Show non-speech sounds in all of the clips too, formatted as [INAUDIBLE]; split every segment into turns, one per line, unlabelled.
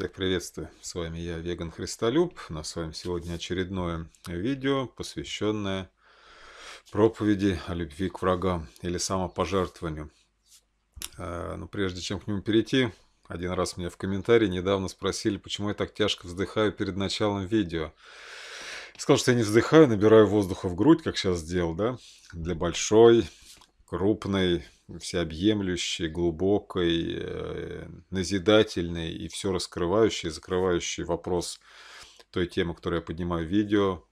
Всех приветствую, с вами я, Веган Христолюб. На своем сегодня очередное видео, посвященное проповеди о любви к врагам или самопожертвованию. Э, но прежде чем к нему перейти, один раз меня в комментарии недавно спросили, почему я так тяжко вздыхаю перед началом видео. сказал, что я не вздыхаю, набираю воздуха в грудь, как сейчас сделал, да, для большой, крупной всеобъемлющей, глубокой, э, назидательной и все раскрывающей, закрывающей вопрос той темы, которую я поднимаю в видео,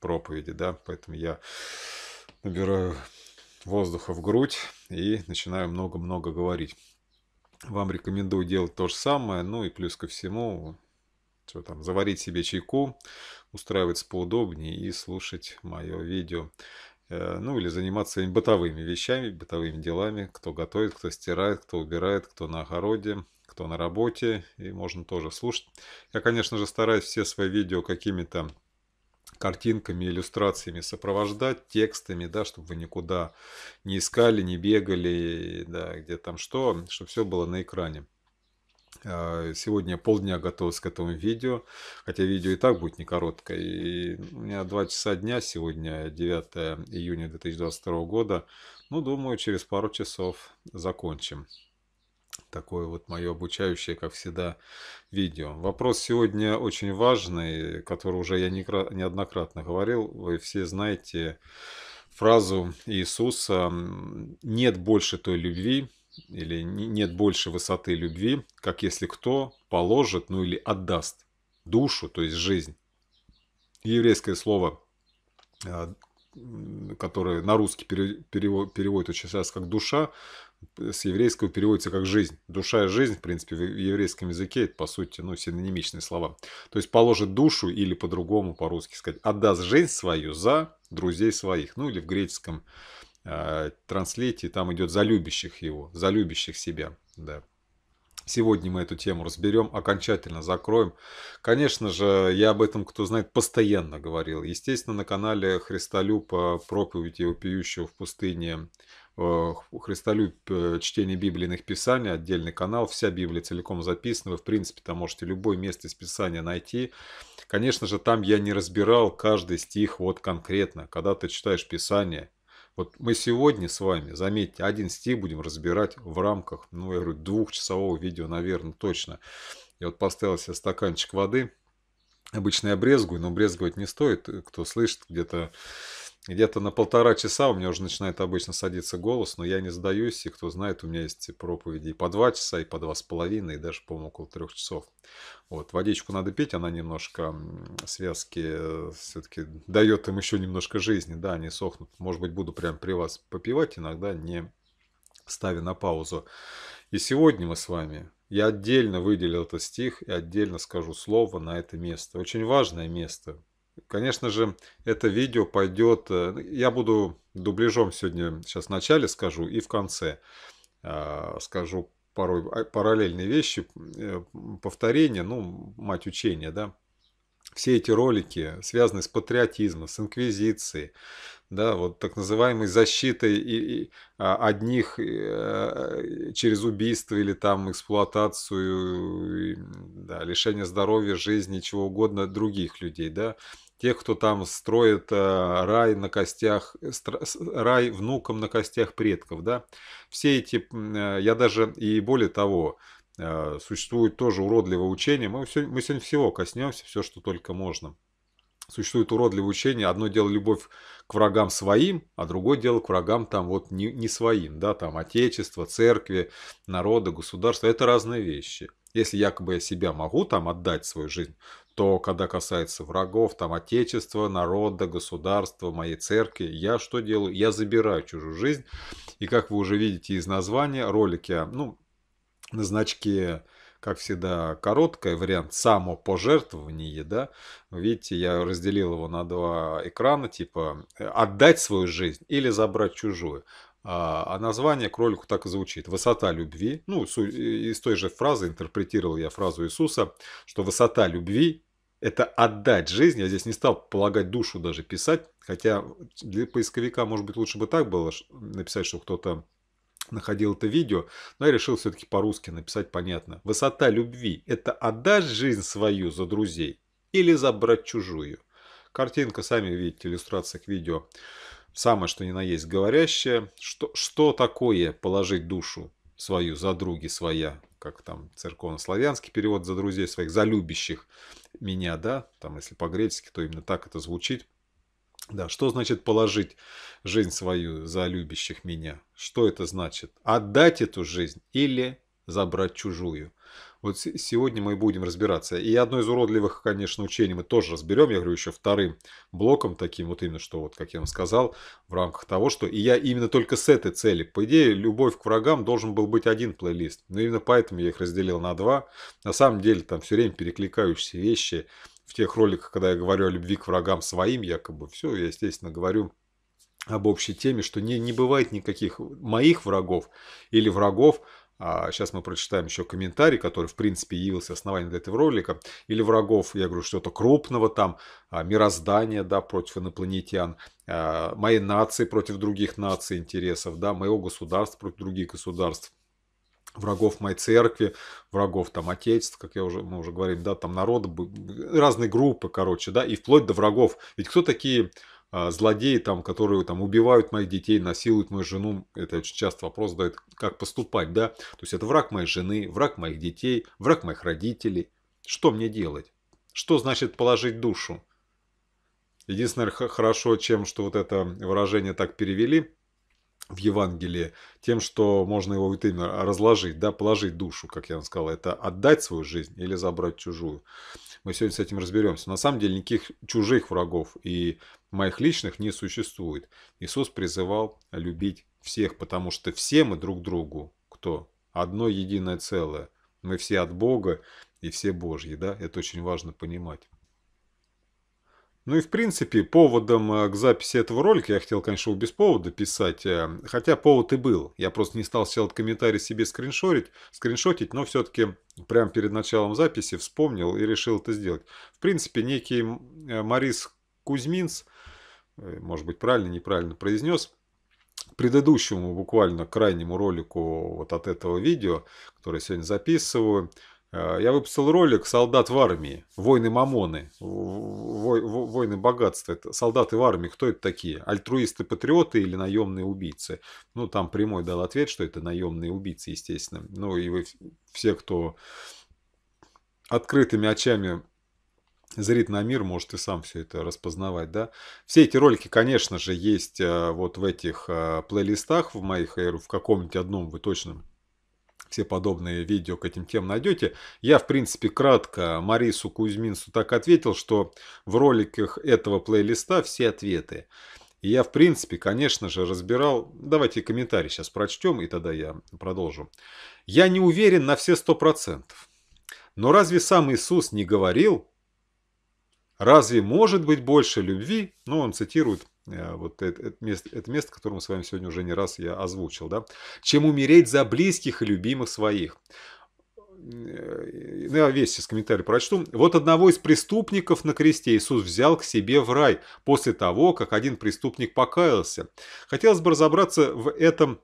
проповеди, да, поэтому я набираю воздуха в грудь и начинаю много-много говорить. Вам рекомендую делать то же самое, ну и плюс ко всему, что там, заварить себе чайку, устраиваться поудобнее и слушать мое видео. Э, ну или заниматься своими бытовыми вещами, бытовыми делами, кто готовит, кто стирает, кто убирает, кто на огороде, кто на работе, и можно тоже слушать. Я, конечно же, стараюсь все свои видео какими-то картинками, иллюстрациями сопровождать, текстами, да, чтобы вы никуда не искали, не бегали, да, где там что, чтобы все было на экране. А, сегодня полдня готовился к этому видео, хотя видео и так будет не короткое. И у меня 2 часа дня сегодня, 9 июня 2022 года. Ну, думаю, через пару часов закончим. Такое вот мое обучающее, как всегда, видео. Вопрос сегодня очень важный, который уже я неоднократно говорил. Вы все знаете фразу Иисуса «Нет больше той любви, или нет больше высоты любви, как если кто положит, ну или отдаст душу, то есть жизнь. Еврейское слово, э, которое на русский переводит очень сейчас как душа, с еврейского переводится как жизнь. Душа и жизнь, в принципе, в еврейском языке это, по сути, ну, синонимичные слова. То есть положит душу или по-другому, по-русски сказать, отдаст жизнь свою за друзей своих, ну или в греческом Э, транслейте, там идет за любящих его, за любящих себя. Да. Сегодня мы эту тему разберем, окончательно закроем. Конечно же, я об этом, кто знает, постоянно говорил. Естественно, на канале Христолюпа э, проповедь его пьющего в пустыне э, Христолюб чтение библейных писаний, отдельный канал, вся Библия целиком записана, вы в принципе там можете любое место из Писания найти. Конечно же, там я не разбирал каждый стих вот конкретно. Когда ты читаешь Писание, вот мы сегодня с вами, заметьте, один стих будем разбирать в рамках, ну, я говорю, двухчасового видео, наверное, точно. Я вот поставил себе стаканчик воды. Обычно я брезгую, но брезговать не стоит. Кто слышит где-то где-то на полтора часа у меня уже начинает обычно садиться голос, но я не сдаюсь, и кто знает, у меня есть проповеди и по два часа, и по два с половиной, и даже, по-моему, около трех часов. Вот, водичку надо пить, она немножко связки э, все-таки дает им еще немножко жизни, да, они сохнут. Может быть, буду прям при вас попивать иногда, не ставя на паузу. И сегодня мы с вами, я отдельно выделил этот стих и отдельно скажу слово на это место. Очень важное место, Конечно же, это видео пойдет... Э, я буду дубляжом сегодня, сейчас в начале скажу и в конце а, скажу порой а, параллельные вещи, э, повторения, ну, мать учения, да. Все эти ролики связаны с патриотизмом, с инквизицией, да, вот так называемой защитой и, и, а, одних э, через убийство или там эксплуатацию, и, да, лишение здоровья, жизни, чего угодно других людей, да, тех, кто там строит а, рай на костях, э, рай внукам на костях предков, да, все эти, э, я даже и более того, существует тоже уродливое учение, мы, все, мы сегодня всего коснемся, все, что только можно существует уродливое учение. Одно дело любовь к врагам своим, а другое дело к врагам там вот не, не своим, да, там отечество, церкви, народа, государства. Это разные вещи. Если якобы я себя могу там отдать свою жизнь, то когда касается врагов, там отечества, народа, государства, моей церкви, я что делаю? Я забираю чужую жизнь. И как вы уже видите из названия ролики, ну, на значке как всегда, короткая, вариант самопожертвования, да. Видите, я разделил его на два экрана, типа э, «отдать свою жизнь» или «забрать чужую». А, а название к ролику так и звучит. Высота любви. Ну, э, из той же фразы интерпретировал я фразу Иисуса, что высота любви это отдать жизнь. Я здесь не стал полагать душу даже писать, хотя для поисковика, может быть, лучше бы так было написать, что кто-то находил это видео, но я решил все-таки по-русски написать понятно. Высота любви – это отдать жизнь свою за друзей или забрать чужую? Картинка, сами видите, иллюстрация к видео. Самое, что ни на есть говорящее. Что, что такое положить душу свою за други своя? Как там церковно-славянский перевод за друзей своих, за любящих меня, да? Там, если по-гречески, то именно так это звучит. Да, что значит положить жизнь свою за любящих меня? Что это значит? Отдать эту жизнь или забрать чужую? Вот сегодня мы будем разбираться. И одно из уродливых, конечно, учений мы тоже разберем. Я говорю еще вторым блоком таким, вот именно что, вот как я вам сказал, в рамках того, что и я именно только с этой цели. По идее, любовь к врагам должен был быть один плейлист. Но именно поэтому я их разделил на два. На самом деле там все время перекликающиеся вещи в тех роликах, когда я говорю о любви к врагам своим, якобы, все, я, естественно, говорю об общей теме, что не, не бывает никаких моих врагов или врагов, а сейчас мы прочитаем еще комментарий, который, в принципе, явился основанием для этого ролика, или врагов, я говорю, что-то крупного там, а, мироздания, да, против инопланетян, а, моей нации против других наций интересов, да, моего государства против других государств – врагов моей церкви, врагов там отечеств, как я уже, мы уже говорим, да, там народы, разные группы, короче, да, и вплоть до врагов. Ведь кто такие а, злодеи, там, которые там убивают моих детей, насилуют мою жену, это очень часто вопрос задают, как поступать, да, то есть это враг моей жены, враг моих детей, враг моих родителей, что мне делать? Что значит положить душу? Единственное, хорошо, чем, что вот это выражение так перевели – в Евангелии тем, что можно его вот именно разложить, да, положить душу, как я вам сказал, это отдать свою жизнь или забрать чужую. Мы сегодня с этим разберемся. На самом деле никаких чужих врагов и моих личных не существует. Иисус призывал любить всех, потому что все мы друг другу, кто? Одно единое целое. Мы все от Бога и все Божьи, да, это очень важно понимать. Ну и в принципе, поводом э, к записи этого ролика, я хотел, конечно, его без повода писать, э, хотя повод и был. Я просто не стал сел комментарий себе скриншотить, скриншотить, но все-таки прямо перед началом записи вспомнил и решил это сделать. В принципе, некий Марис э, Кузьминс, может быть, правильно, неправильно произнес, к предыдущему буквально крайнему ролику вот от этого видео, которое я сегодня записываю, Э, я выпустил ролик «Солдат в армии. Войны мамоны. Войны богатства. Это солдаты в армии. Кто это такие? Альтруисты-патриоты или наемные убийцы?» Ну, там прямой дал ответ, что это наемные убийцы, естественно. Ну, и вы все, кто открытыми очами зрит на мир, может и сам все это распознавать, да. Все эти ролики, конечно же, есть э, вот в этих э, плейлистах в моих, в каком-нибудь одном вы точно все подобные видео к этим тем найдете. Я, в принципе, кратко Марису Кузьминсу так ответил, что в роликах этого плейлиста все ответы. И я, в принципе, конечно же, разбирал... Давайте комментарий сейчас прочтем, и тогда я продолжу. Я не уверен на все сто процентов. Но разве сам Иисус не говорил? Разве может быть больше любви? Ну, он цитирует Э, вот это, это, место, это место, которое мы с вами сегодня уже не раз я озвучил. Да? Чем умереть за близких и любимых своих. ну Я весь из комментариев прочту. Вот одного из преступников на кресте Иисус взял к себе в рай после того, как один преступник покаялся. Хотелось бы разобраться в этом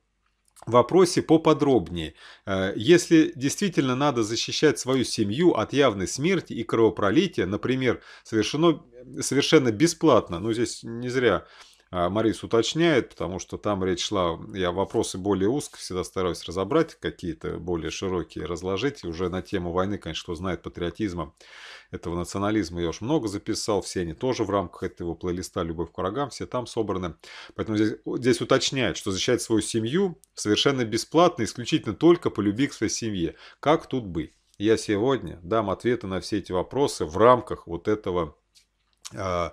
вопросе поподробнее. Э, если действительно надо защищать свою семью от явной смерти и кровопролития, например, совершено, совершенно бесплатно, ну здесь не зря а, Марис уточняет, потому что там речь шла, я вопросы более узко всегда стараюсь разобрать, какие-то более широкие разложить, уже на тему войны, конечно, что знает патриотизма этого национализма. Я уж много записал, все они тоже в рамках этого плейлиста «Любовь к врагам», все там собраны. Поэтому здесь, здесь уточняет, что защищать свою семью совершенно бесплатно, исключительно только по любви к своей семье. Как тут быть? Я сегодня дам ответы на все эти вопросы в рамках вот этого э,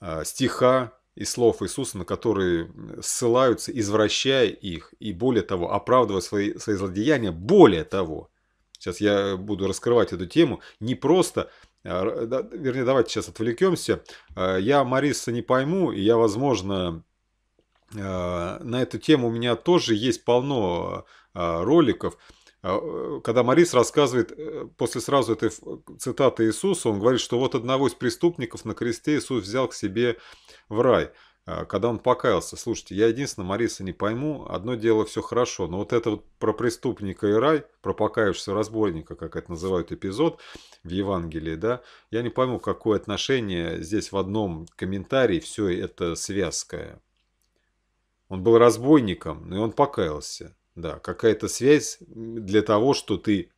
э, стиха и слов Иисуса, на которые ссылаются, извращая их, и более того, оправдывая свои, свои злодеяния, более того, Сейчас я буду раскрывать эту тему. Не просто, а, вернее, давайте сейчас отвлекемся. А, я Мариса не пойму, и я, возможно, а, на эту тему у меня тоже есть полно роликов. Э, когда Марис рассказывает, э, после сразу этой цитаты Иисуса, он говорит, что вот одного из преступников на кресте Иисус взял к себе в рай. А, когда он покаялся. Слушайте, я единственное, Мариса, не пойму, одно дело все хорошо, но вот это вот про преступника и рай, про покаявшегося разбойника, как это называют эпизод в Евангелии, да, я не пойму, какое отношение здесь в одном комментарии все это связкое. Он был разбойником, но и он покаялся. Да, какая-то связь для того, что ты,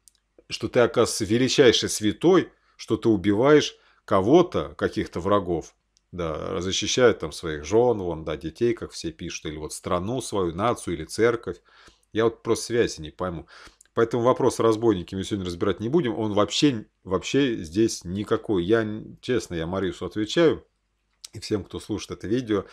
что ты, оказывается, величайший святой, что ты убиваешь кого-то, каких-то врагов, да, защищают там своих жен, вон, да, детей, как все пишут, или вот страну свою, нацию или церковь. Я вот просто связи не пойму. Поэтому вопрос с разбойниками сегодня разбирать не будем. Он вообще, вообще здесь никакой. Я, честно, я Марису отвечаю. И всем, кто слушает это видео,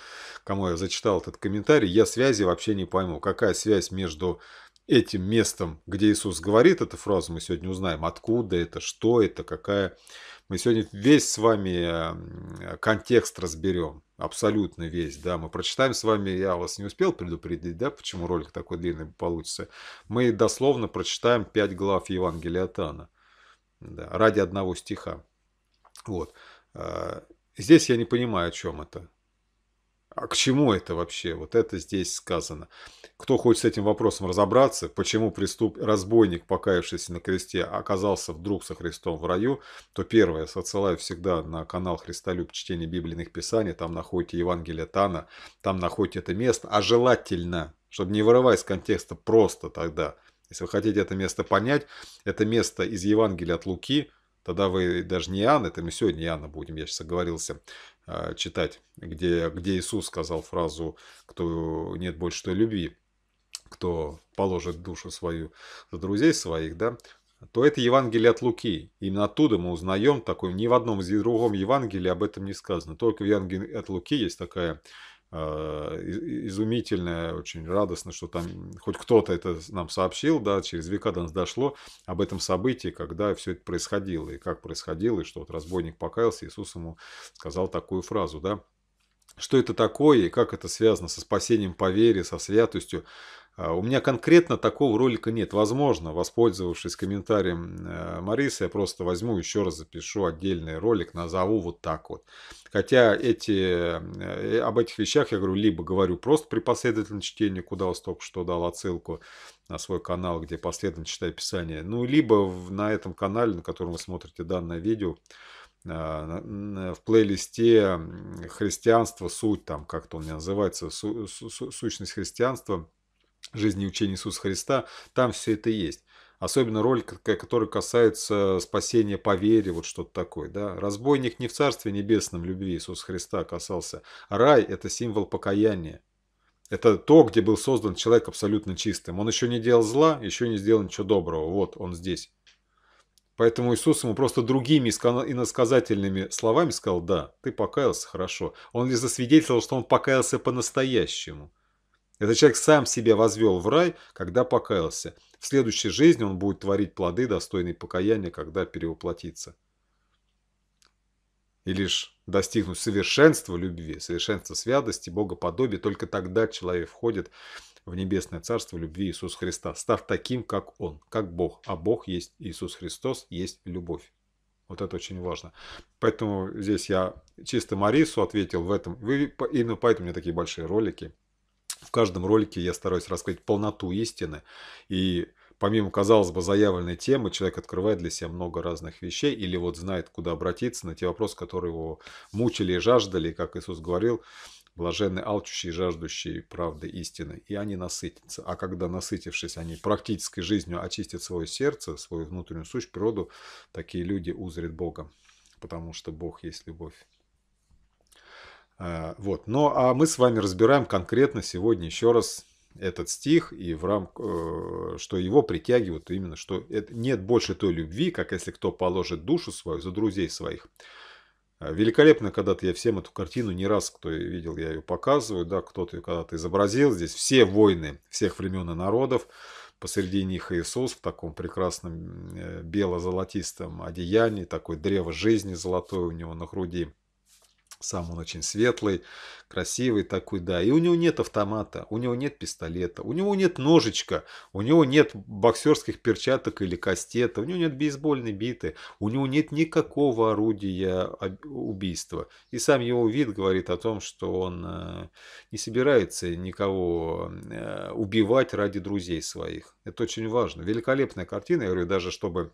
кому я зачитал этот комментарий, я связи вообще не пойму. Какая связь между этим местом, где Иисус говорит эту фразу, мы сегодня узнаем, откуда это, что это, какая мы сегодня весь с вами э, контекст разберем, абсолютно весь, да, мы прочитаем с вами, я вас не успел предупредить, да, почему ролик такой длинный получится. Мы дословно прочитаем 5 глав Евангелия от Анна, да, ради одного стиха. Вот. Э, здесь я не понимаю, о чем это. А к чему это вообще? Вот это здесь сказано. Кто хочет с этим вопросом разобраться, почему преступ... разбойник, покаявшийся на кресте, оказался вдруг со Христом в раю, то первое, отсылаю всегда на канал Христолюб чтение библейных писаний, там находите Евангелие Тана, там находите это место, а желательно, чтобы не вырывать из контекста просто тогда, если вы хотите это место понять, это место из Евангелия от Луки, тогда вы даже не Иоанн, это мы сегодня Иоанна будем, я сейчас оговорился, а, читать, где, где Иисус сказал фразу «Кто нет больше той любви, кто положит душу свою за друзей своих», да, то это Евангелие от Луки. Именно оттуда мы узнаем такое. Ни в одном из другом Евангелии об этом не сказано. Только в Евангелии от Луки есть такая а, изумительное, очень радостно, что там хоть кто-то это нам сообщил, да, через века до нас дошло об этом событии, когда все это происходило, и как происходило, и что вот разбойник покаялся, Иисус ему сказал такую фразу, да, что это такое и как это связано со спасением по вере, со святостью, а, у меня конкретно такого ролика нет. Возможно, воспользовавшись комментарием э, Марисы, я просто возьму еще раз запишу отдельный ролик, назову вот так вот. Хотя эти, э, об этих вещах я говорю, либо говорю просто при последовательном чтении, куда вас только что дал отсылку на свой канал, где последовательно читаю описание. Ну, либо на этом канале, на котором вы смотрите данное видео, э, в плейлисте «Христианство. Суть», там как-то он называется, «Сущность христианства», жизни и учения Иисуса Христа, там все это есть. Особенно роль, которая касается спасения по вере, вот что-то такое. Да? Разбойник не в Царстве Небесном любви Иисуса Христа касался. Рай – это символ покаяния. Это то, где был создан человек абсолютно чистым. Он еще не делал зла, еще не сделал ничего доброго. Вот он здесь. Поэтому Иисус ему просто другими иносказательными словами сказал, да, ты покаялся, хорошо. Он лишь засвидетельствовал, что он покаялся по-настоящему. Этот человек сам себя возвел в рай, когда покаялся. В следующей жизни он будет творить плоды, достойные покаяния, когда перевоплотится. И лишь достигнув совершенства любви, совершенства святости, богоподобия, только тогда человек входит в небесное царство любви Иисуса Христа, став таким, как Он, как Бог. А Бог есть Иисус Христос, есть любовь. Вот это очень важно. Поэтому здесь я чисто Марису ответил в этом. Вы, именно поэтому у меня такие большие ролики. В каждом ролике я стараюсь рассказать полноту истины и помимо, казалось бы, заявленной темы, человек открывает для себя много разных вещей или вот знает, куда обратиться на те вопросы, которые его мучили и жаждали, как Иисус говорил, блаженные алчущие и жаждущие правды истины, и они насытятся. А когда, насытившись, они практической жизнью очистят свое сердце, свою внутреннюю сущность, природу, такие люди узрят Бога, потому что Бог есть любовь. А, вот. но ну, а мы с вами разбираем конкретно сегодня еще раз этот стих и в рамках, э, что его притягивают именно, что нет больше той любви, как если кто положит душу свою за друзей своих. А, великолепно, когда-то я всем эту картину не раз, кто видел, я ее показываю, да, кто-то ее когда-то изобразил. Здесь все войны всех времен и народов, посреди них Иисус в таком прекрасном э, бело-золотистом одеянии, такое древо жизни золотое у него на груди. Сам он очень светлый, красивый такой, да. И у него нет автомата, у него нет пистолета, у него нет ножичка, у него нет боксерских перчаток или кастета, у него нет бейсбольной биты, у него нет никакого орудия убийства. И сам его вид говорит о том, что он э, не собирается никого э, убивать ради друзей своих. Это очень важно. Великолепная картина, я говорю, даже чтобы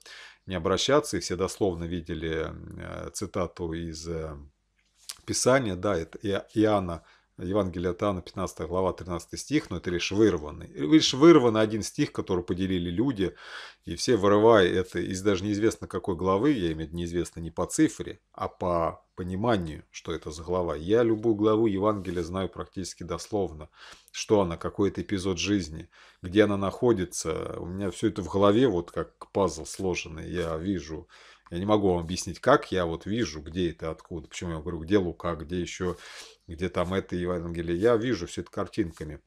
не обращаться, и все дословно видели э, цитату из Писание, да, это Иоанна, Евангелие от Иоанна, 15 глава, 13 стих, но это лишь вырванный. Лишь вырванный один стих, который поделили люди, и все вырывая это из даже неизвестно какой главы, я имею в виду неизвестно не по цифре, а по пониманию, что это за глава. Я любую главу Евангелия знаю практически дословно, что она, какой это эпизод жизни, где она находится. У меня все это в голове, вот как пазл сложенный, я вижу я не могу вам объяснить, как я вот вижу, где это, откуда. Почему я говорю, где Лука, где еще, где там это Евангелие. Я вижу все это картинками.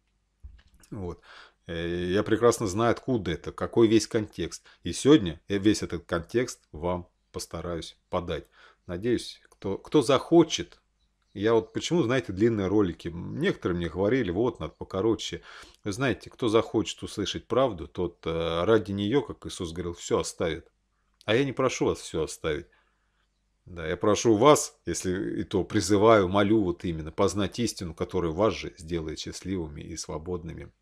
Вот. Э, я прекрасно знаю, откуда это, какой весь контекст. И сегодня весь этот контекст вам постараюсь подать. Надеюсь, кто, кто захочет, я вот почему, знаете, длинные ролики. Некоторые мне говорили, вот, надо покороче. Вы знаете, кто захочет услышать правду, тот э, ради нее, как Иисус говорил, все оставит. А я не прошу вас все оставить. Да, я прошу вас, если и то призываю, молю вот именно, познать истину, которая вас же сделает счастливыми и свободными.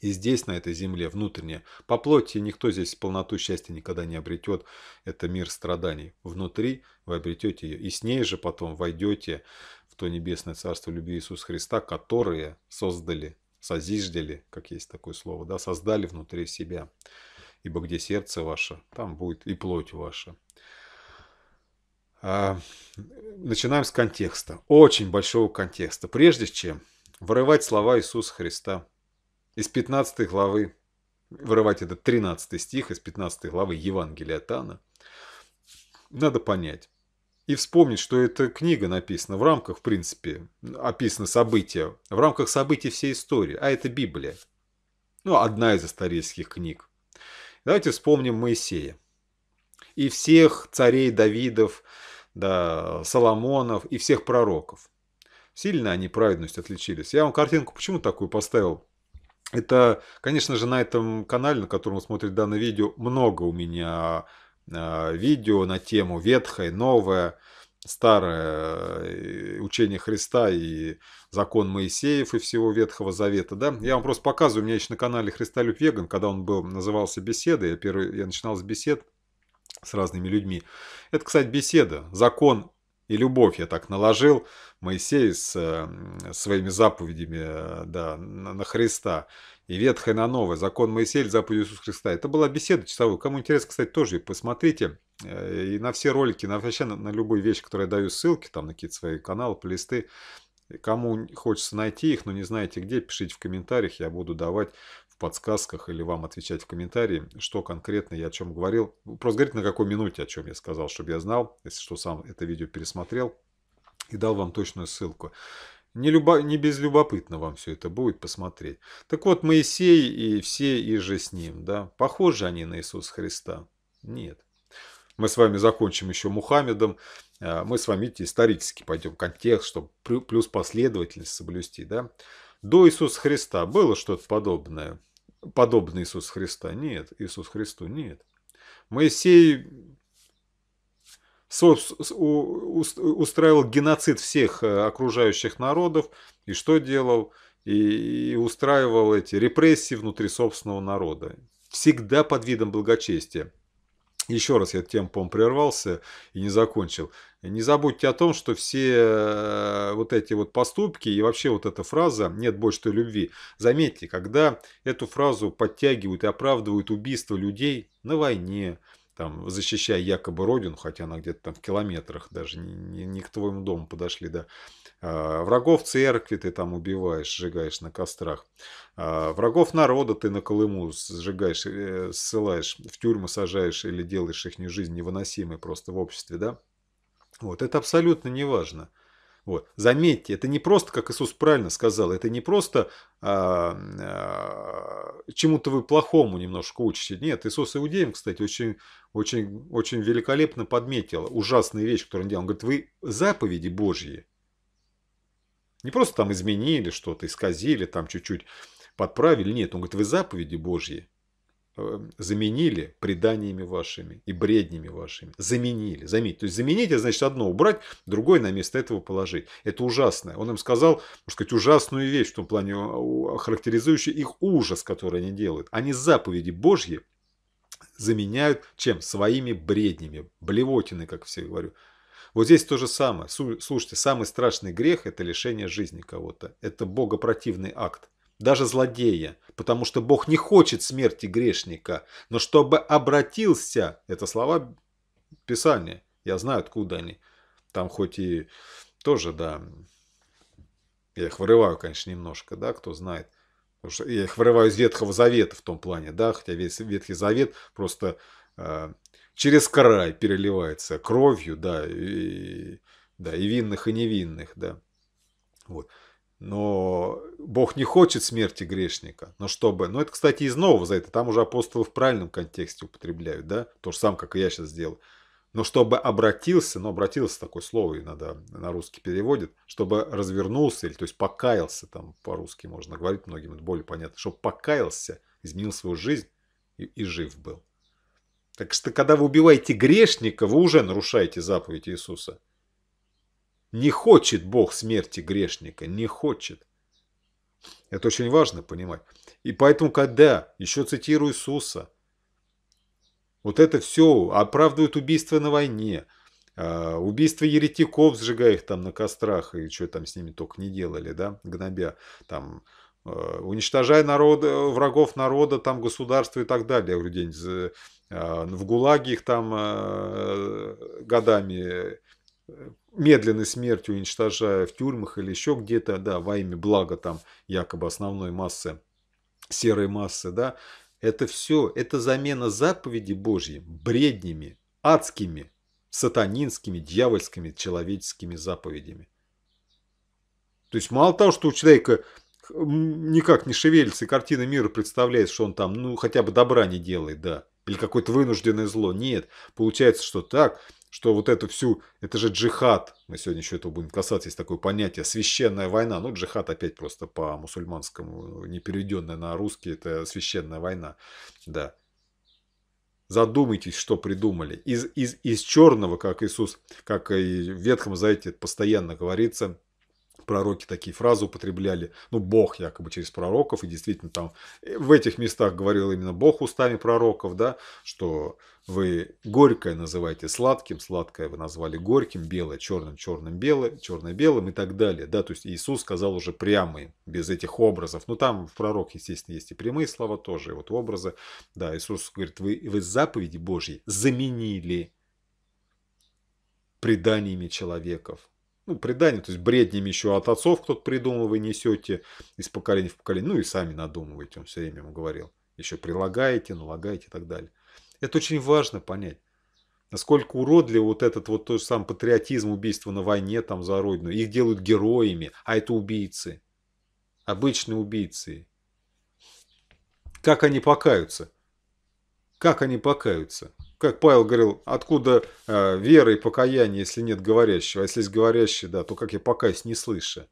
И здесь, на этой земле, внутренне. По плоти никто здесь полноту счастья никогда не обретет. Это мир страданий. Внутри вы обретете ее. И с ней же потом войдете в то небесное царство любви Иисуса Христа, которое создали, созиждали, как есть такое слово, да, создали внутри себя ибо где сердце ваше, там будет и плоть ваша. А, начинаем с контекста, очень большого контекста. Прежде чем вырывать слова Иисуса Христа из 15 главы, вырывать этот 13 стих из 15 главы Евангелия Тана, надо понять и вспомнить, что эта книга написана в рамках, в принципе, описано события, в рамках событий всей истории, а это Библия. Ну, одна из исторических книг. Давайте вспомним Моисея. И всех царей Давидов, да, Соломонов и всех пророков. Сильно они праведностью отличились. Я вам картинку почему такую поставил? Это, конечно же, на этом канале, на котором смотрит данное видео, много у меня а, видео на тему ветхое, новое старое э, учение Христа и закон Моисеев и всего Ветхого Завета. Да? Я вам просто показываю, у меня еще на канале Христолюб Веган, когда он был, назывался «Беседы», я, первый, я начинал с бесед с разными людьми. Это, кстати, беседа, закон и любовь я так наложил Моисей с э, своими заповедями э, да, на, на Христа и ветхое на новое, закон Моисея, заповедь Иисуса Христа. Это была беседа часовой. Кому интересно, кстати, тоже посмотрите э, и на все ролики, на, вообще на, на любую вещь, которую я даю ссылки, там на какие-то свои каналы, плейлисты. Кому хочется найти их, но не знаете где, пишите в комментариях, я буду давать в подсказках или вам отвечать в комментарии, что конкретно я о чем говорил. Просто говорите, на какой минуте о чем я сказал, чтобы я знал, если что, сам это видео пересмотрел и дал вам точную ссылку. Не, любо, не безлюбопытно вам все это будет посмотреть. Так вот, Моисей и все и же с ним, да, похожи они на Иисуса Христа? Нет. Мы с вами закончим еще Мухаммедом. А, мы с вами, видите, исторически пойдем контекст, чтобы плюс последовательность соблюсти, да. До Иисуса Христа было что-то подобное? Подобно Иисусу Христа? Нет. Иисус Христу? Нет. Моисей устраивал геноцид всех э, окружающих народов и что делал? И, устраивал эти репрессии внутри собственного народа. Всегда под видом благочестия. Еще раз я тем, по прервался и не закончил. Не забудьте о том, что все э, вот эти вот поступки и вообще вот эта фраза «нет больше той любви». Заметьте, когда эту фразу подтягивают и оправдывают убийство людей на войне, там, защищая якобы родину, хотя она где-то там в километрах даже, не, не, к твоему дому подошли, да, а, врагов церкви ты там убиваешь, сжигаешь на кострах, а, врагов народа ты на Колыму сжигаешь, э, ссылаешь, в тюрьмы сажаешь или делаешь их жизнь невыносимой просто в обществе, да, вот, это абсолютно не важно. Вот. Заметьте, это не просто, как Иисус правильно сказал, это не просто а, а, чему-то вы плохому немножко учите. Нет, Иисус Иудеям, кстати, очень, очень, очень великолепно подметил ужасные вещи, которые он делал. Он говорит, вы заповеди Божьи не просто там изменили что-то, исказили, там чуть-чуть подправили. Нет, он говорит, вы заповеди Божьи Э, заменили преданиями вашими и бреднями вашими. Заменили, заметь То есть заменить, это значит одно убрать, другое на место этого положить. Это ужасное Он им сказал, можно сказать, ужасную вещь в том плане, а, характеризующую их ужас, который они делают. Они заповеди Божьи заменяют чем? Своими бреднями, блевотины, как все говорю. Вот здесь то же самое. Слушайте, самый страшный грех – это лишение жизни кого-то. Это богопротивный акт даже злодея, потому что Бог не хочет смерти грешника, но чтобы обратился, это слова Писания, я знаю, откуда они. Там хоть и тоже, да, я их вырываю, конечно, немножко, да, кто знает. что я их вырываю из Ветхого Завета в том плане, да, хотя весь Ветхий Завет просто э, через край переливается кровью, да, и, да, и винных, и невинных, да. Вот. Но Бог не хочет смерти грешника. Но чтобы... Ну, это, кстати, из Нового за это, Там уже апостолы в правильном контексте употребляют, да? То же самое, как и я сейчас сделал. Но чтобы обратился, ну, обратился такое слово иногда на русский переводит, чтобы развернулся, или, то есть покаялся, там по-русски можно говорить многим, это более понятно, чтобы покаялся, изменил свою жизнь и, и жив был. Так что, когда вы убиваете грешника, вы уже нарушаете заповедь Иисуса. Не хочет Бог смерти грешника, не хочет. Это очень важно понимать. И поэтому, когда, еще цитирую Иисуса, вот это все оправдывает убийство на войне, а, убийство еретиков, сжигая их там на кострах, и что там с ними только не делали, да, гнобя, там, а, уничтожая народ, э, врагов народа, там, государства и так далее. Я говорю, а, в ГУЛАГе их там годами э, медленной смертью уничтожая в тюрьмах или еще где-то, да, во имя блага там якобы основной массы, серой массы, да, это все, это замена заповеди Божьей бреднями, адскими, сатанинскими, дьявольскими, человеческими заповедями. То есть мало того, что у человека никак не шевелится, и картина мира представляет, что он там, ну, хотя бы добра не делает, да, или какое-то вынужденное зло. Нет, получается, что так – что вот эту всю, это же джихад, мы сегодня еще этого будем касаться, есть такое понятие, священная война, ну джихад опять просто по мусульманскому, не переведенная на русский, это священная война, да. Задумайтесь, что придумали. Из, из, из черного, как Иисус, как и в Ветхом Завете постоянно говорится, пророки такие фразы употребляли, ну, Бог якобы через пророков, и действительно там э, в этих местах говорил именно Бог устами пророков, да, что вы горькое называете сладким, сладкое вы назвали горьким, белое черным, черным белое, черно белым и так далее, да, то есть Иисус сказал уже прямые, без этих образов, ну, там в пророк, естественно, есть и прямые слова тоже, и вот образы, да, Иисус говорит, вы, вы заповеди Божьи заменили преданиями человеков, ну, предание, то есть бреднями еще от отцов кто-то придумал, вы несете из поколения в поколение, ну и сами надумываете, он все время ему говорил. Еще прилагаете, налагаете и так далее. Это очень важно понять. Насколько уродлив вот этот вот тот же самый патриотизм, убийство на войне там за родину. Их делают героями, а это убийцы. Обычные убийцы. Как они покаются? Как они покаются? как Павел говорил, откуда э, вера и покаяние, если нет говорящего? А если есть говорящий, да, то как я покаюсь, не слыша?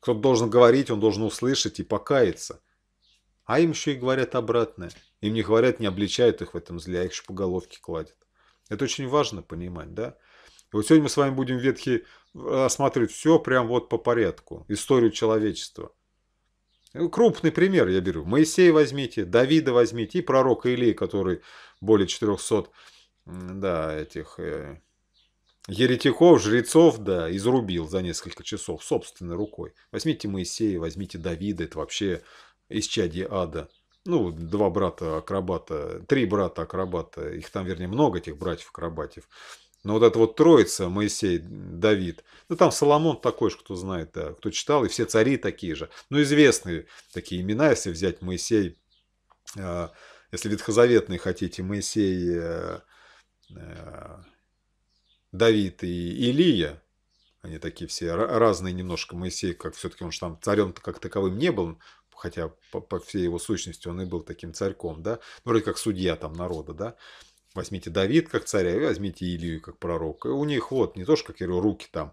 Кто-то должен говорить, он должен услышать и покаяться. А им еще и говорят обратное. Им не говорят, не обличают их в этом зле, а их еще по головке кладят. Это очень важно понимать, да? И вот сегодня мы с вами будем ветхи осматривать э, все прям вот по порядку. Историю человечества. Крупный пример я беру. Моисея возьмите, Давида возьмите и пророка Илии, который более 400 да, этих э, еретиков, жрецов, да, изрубил за несколько часов собственной рукой. Возьмите Моисея, возьмите Давида, это вообще из чади ада. Ну, два брата-акробата, три брата-акробата, их там, вернее, много этих братьев-акробатьев. Но вот эта вот троица, Моисей, Давид, ну там Соломон такой же, кто знает, да, кто читал, и все цари такие же. Ну, известные такие имена, если взять Моисей, э, если Ветхозаветные хотите, Моисей, э, э, Давид и Илия, они такие все разные немножко. Моисей, как все-таки он же там царем как таковым не был, хотя по, по всей его сущности он и был таким царьком, да, ну, вроде как судья там народа, да. Возьмите Давид как царя, возьмите Илию как пророка. у них вот не то, что, как я говорю, руки там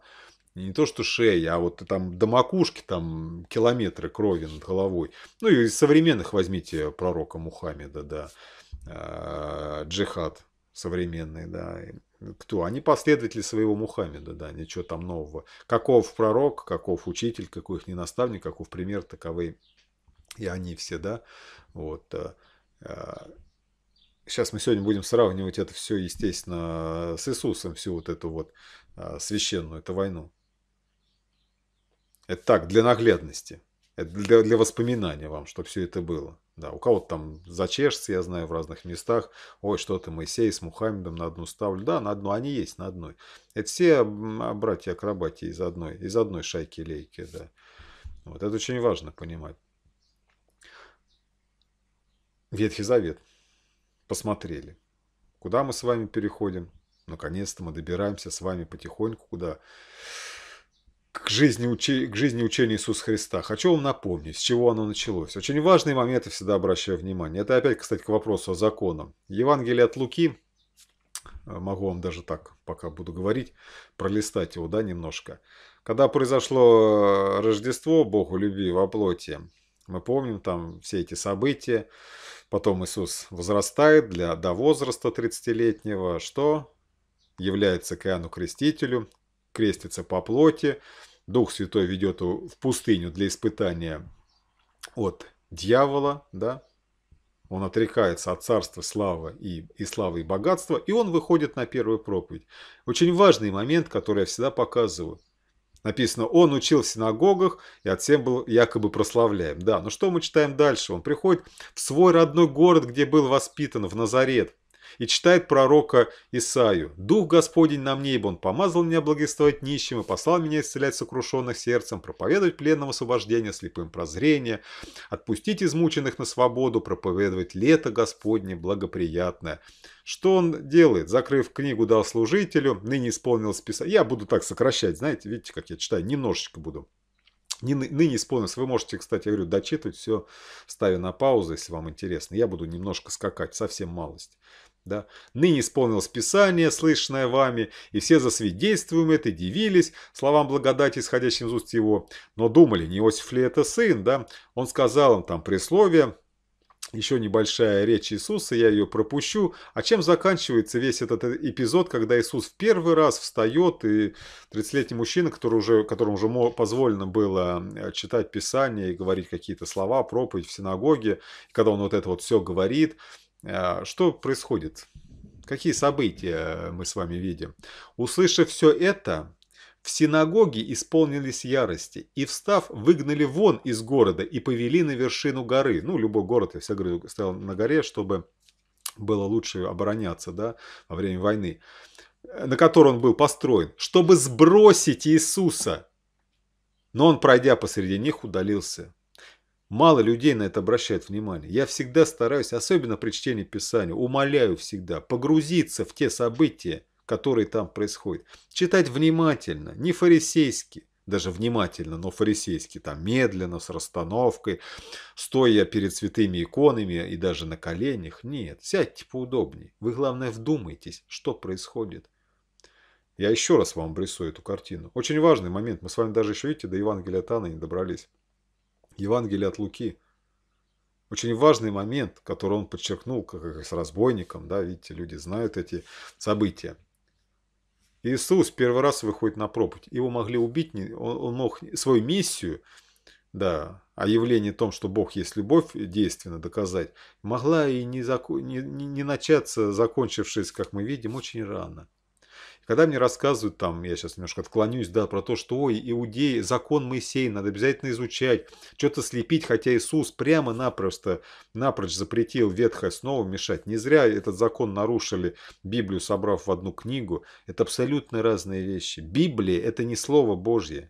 не то что шея, а вот там до макушки там километры крови над головой. Ну и из современных возьмите пророка Мухаммеда, да, а, джихад современный, да. Кто? Они а последователи своего Мухаммеда, да, ничего там нового. Каков пророк, каков учитель, какой их не наставник, каков пример, таковы и они все, да. Вот. Сейчас э, э, мы сегодня будем сравнивать это все, естественно, с Иисусом, всю вот эту вот э, священную эту войну. Это так, для наглядности. Это для, для воспоминания вам, чтобы все это было. Да, у кого-то там зачешется, я знаю, в разных местах. Ой, что-то Моисей с Мухаммедом на одну ставлю. Да, на одну, они есть на одной. Это все а, братья-акробати из одной, из одной шайки-лейки, да. Вот это очень важно понимать. Ветхий Завет. Посмотрели. Куда мы с вами переходим? Наконец-то мы добираемся с вами потихоньку куда? к жизни, учи, к жизни учения Иисуса Христа. Хочу вам напомнить, с чего оно началось. Очень важные моменты всегда обращаю внимание. Это опять, кстати, к вопросу о законах. Евангелие от Луки, э, могу вам даже так, пока буду говорить, пролистать его, да, немножко. Когда произошло э, Рождество Богу любви во плоти, мы помним там все эти события. Потом Иисус возрастает для, до возраста 30-летнего, что является к Иоанну Крестителю, крестится по плоти, Дух Святой ведет его в пустыню для испытания от дьявола, да, он отрекается от царства славы и, и славы и богатства, и он выходит на первую проповедь. Очень важный момент, который я всегда показываю. Написано, он учил в синагогах и от всем был якобы прославляем. Да, но что мы читаем дальше? Он приходит в свой родной город, где был воспитан, в Назарет и читает пророка Исаию. «Дух Господень на мне, ибо Он помазал меня благословить нищим и послал меня исцелять сокрушенных сердцем, проповедовать пленным освобождение, слепым прозрение, отпустить измученных на свободу, проповедовать лето Господне благоприятное». Что он делает? Закрыв книгу, дал служителю, ныне исполнилось писание. Я буду так сокращать, знаете, видите, как я читаю, немножечко буду ныне исполнилось. Вы можете, кстати, я говорю, дочитывать все, ставя на паузу, если вам интересно. Я буду немножко скакать, совсем малость. Да? «Ныне исполнилось Писание, слышанное вами, и все засвидетельствуем это, дивились словам благодати, исходящим из уст его, но думали, не Иосиф ли это сын, да? Он сказал им там присловие, еще небольшая речь Иисуса, я ее пропущу. А чем заканчивается весь этот эпизод, когда Иисус в первый раз встает, и 30-летний мужчина, который уже, которому уже позволено было э, читать Писание и говорить какие-то слова, проповедь в синагоге, когда он вот это вот все говорит, а, что происходит? Какие события мы с вами видим? Услышав все это, в синагоге исполнились ярости, и, встав, выгнали вон из города и повели на вершину горы. Ну, любой город, я всегда говорю, стоял на горе, чтобы было лучше обороняться да, во время войны, э, на которой он был построен, чтобы сбросить Иисуса. Но он, пройдя посреди них, удалился. Мало людей на это обращают внимание. Я всегда стараюсь, особенно при чтении Писания, умоляю всегда погрузиться в те события, которые там происходят. Читать внимательно, не фарисейски, даже внимательно, но фарисейски, там медленно, с расстановкой, стоя перед святыми иконами и даже на коленях. Нет, сядьте поудобнее. Вы, главное, вдумайтесь, что происходит. Я еще раз вам обрисую эту картину. Очень важный момент. Мы с вами даже еще, видите, до Евангелия Тана не добрались. Евангелие от Луки. Очень важный момент, который он подчеркнул, как с разбойником, да, видите, люди знают эти события. Иисус первый раз выходит на проповедь. Его могли убить, он мог свою миссию, да, о явлении том, что Бог есть любовь, действенно доказать, могла и не, закон, не, не начаться, закончившись, как мы видим, очень рано. Когда мне рассказывают, там, я сейчас немножко отклонюсь, да, про то, что, ой, иудеи, закон Моисея надо обязательно изучать, что-то слепить, хотя Иисус прямо-напросто, напрочь запретил ветхое снова мешать. Не зря этот закон нарушили, Библию собрав в одну книгу. Это абсолютно разные вещи. Библия – это не Слово Божье.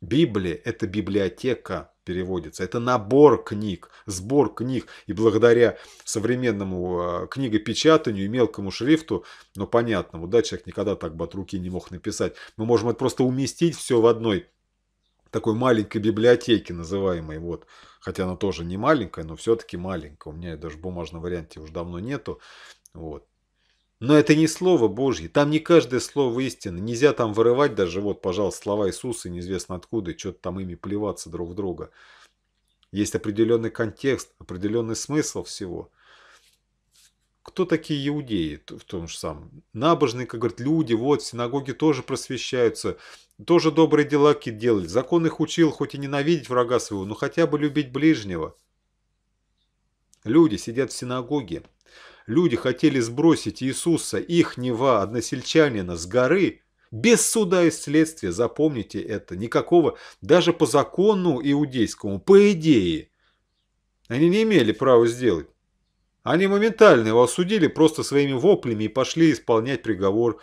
Библия – это библиотека переводится. Это набор книг, сбор книг. И благодаря современному э, книгопечатанию и мелкому шрифту, но понятному, да, человек никогда так бы от руки не мог написать. Мы можем это просто уместить все в одной такой маленькой библиотеке, называемой, вот, хотя она тоже не маленькая, но все-таки маленькая, у меня даже в бумажном варианте уже давно нету, вот, но это не слово Божье, там не каждое слово истины, нельзя там вырывать даже, вот, пожалуйста, слова Иисуса, неизвестно откуда, что-то там ими плеваться друг в друга. Есть определенный контекст, определенный смысл всего. Кто такие иудеи в том же самом? Набожные, как говорят, люди, вот, синагоги тоже просвещаются, тоже добрые дела делали. Закон их учил, хоть и ненавидеть врага своего, но хотя бы любить ближнего. Люди сидят в синагоге люди хотели сбросить Иисуса, их ихнего односельчанина, с горы, без суда и следствия, запомните это, никакого, даже по закону иудейскому, по идее, они не имели права сделать. Они моментально его осудили просто своими воплями и пошли исполнять приговор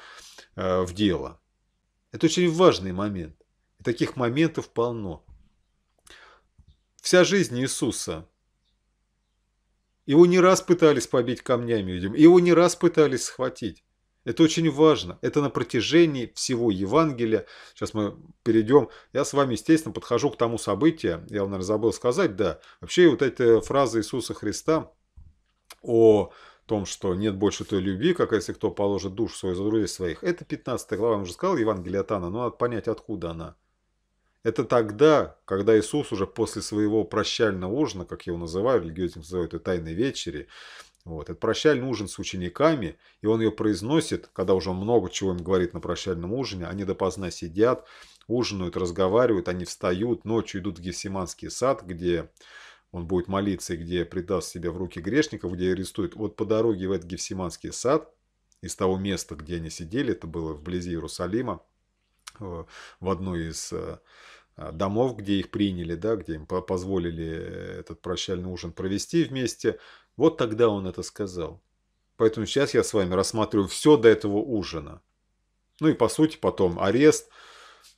э, в дело. Это очень важный момент. И таких моментов полно. Вся жизнь Иисуса его не раз пытались побить камнями, видимо, его не раз пытались схватить. Это очень важно. Это на протяжении всего Евангелия. Сейчас мы перейдем. Я с вами, естественно, подхожу к тому событию. Я, наверное, забыл сказать, да. Вообще вот эта фраза Иисуса Христа о том, что нет больше той любви, как если кто положит душу свою за друзей своих. Это 15 глава, я уже сказал, Евангелие от Анна, но ну, надо понять, откуда она. Это тогда, когда Иисус уже после своего прощального ужина, как его называют, религиозно называют это тайной вечери, вот, этот прощальный ужин с учениками, и он ее произносит, когда уже он много чего им говорит на прощальном ужине, они допоздна сидят, ужинают, разговаривают, они встают, ночью идут в Гефсиманский сад, где он будет молиться и где предаст себя в руки грешников, где арестуют. Вот по дороге в этот Гефсиманский сад, из того места, где они сидели, это было вблизи Иерусалима, э, в одной из э, а, домов, где их приняли, да, где им позволили э, этот прощальный ужин провести вместе. Вот тогда он это сказал. Поэтому сейчас я с вами рассматриваю все до этого ужина. Ну и по сути потом арест,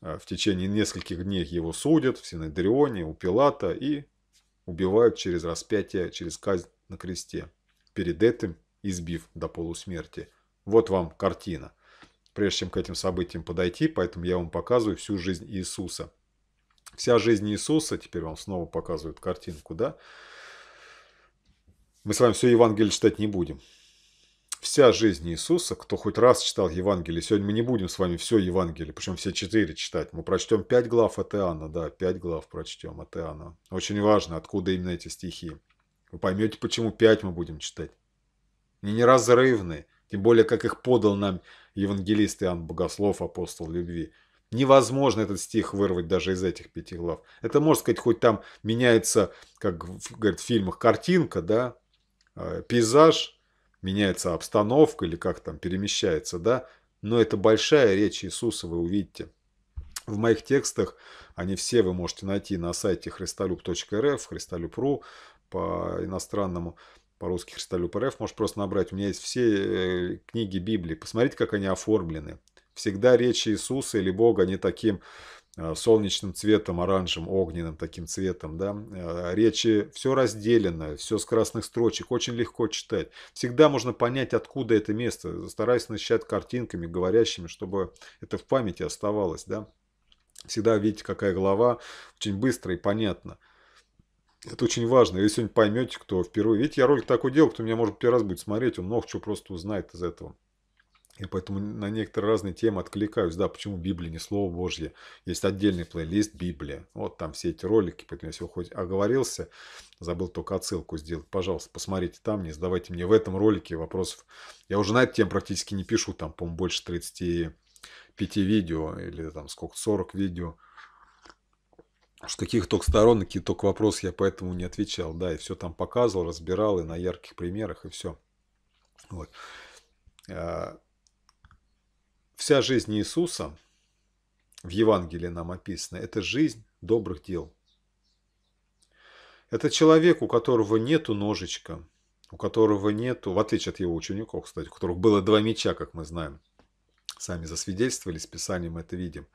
а, в течение нескольких дней его судят в Синодрионе у Пилата и убивают через распятие, через казнь на кресте, перед этим избив до полусмерти. Вот вам картина. Прежде чем к этим событиям подойти, поэтому я вам показываю всю жизнь Иисуса – Вся жизнь Иисуса, теперь вам снова показывают картинку, да? Мы с вами все Евангелие читать не будем. Вся жизнь Иисуса, кто хоть раз читал Евангелие, сегодня мы не будем с вами все Евангелие, причем все четыре читать. Мы прочтем пять глав от Иоанна, да, пять глав прочтем от Иоанна. Очень важно, откуда именно эти стихи. Вы поймете, почему пять мы будем читать. Они неразрывны, тем более, как их подал нам евангелист Иоанн Богослов, апостол любви – Невозможно этот стих вырвать даже из этих пяти глав. Это, можно сказать, хоть там меняется, как говорят в фильмах, картинка, да, а, пейзаж, меняется обстановка или как там перемещается, да, но это большая речь Иисуса, вы увидите. В моих текстах, они все вы можете найти на сайте христолюб.рф, христолюб.ру по иностранному, по-русски христолюб.рф, можешь просто набрать. У меня есть все э, книги Библии, посмотрите, как они оформлены. Всегда речи Иисуса или Бога не таким э, солнечным цветом, оранжевым, огненным таким цветом, да, э, речи, все разделено, все с красных строчек, очень легко читать. Всегда можно понять, откуда это место, стараясь начать картинками, говорящими, чтобы это в памяти оставалось, да. Всегда видите, какая глава, очень быстро и понятно. Это очень важно. Если сегодня поймете, кто впервые. Видите, я ролик такой делал, кто меня, может, первый раз будет смотреть, он много чего просто узнает из этого. Я поэтому на некоторые разные темы откликаюсь. Да, почему Библия не Слово Божье? Есть отдельный плейлист Библия. Вот там все эти ролики, поэтому я сегодня хоть оговорился, забыл только отсылку сделать. Пожалуйста, посмотрите там, не задавайте мне в этом ролике вопросов. Я уже на эту тему практически не пишу, там, по-моему, больше 35 видео или там сколько, 40 видео. С каких только сторон, какие только вопросы я поэтому не отвечал. Да, и все там показывал, разбирал, и на ярких примерах, и все. Вот а, Вся жизнь Иисуса в Евангелии нам описана – это жизнь добрых дел. Это человек, у которого нету ножичка, у которого нету, в отличие от его учеников, кстати, у которых было два меча, как мы знаем, сами засвидетельствовались, Писанием мы это видим.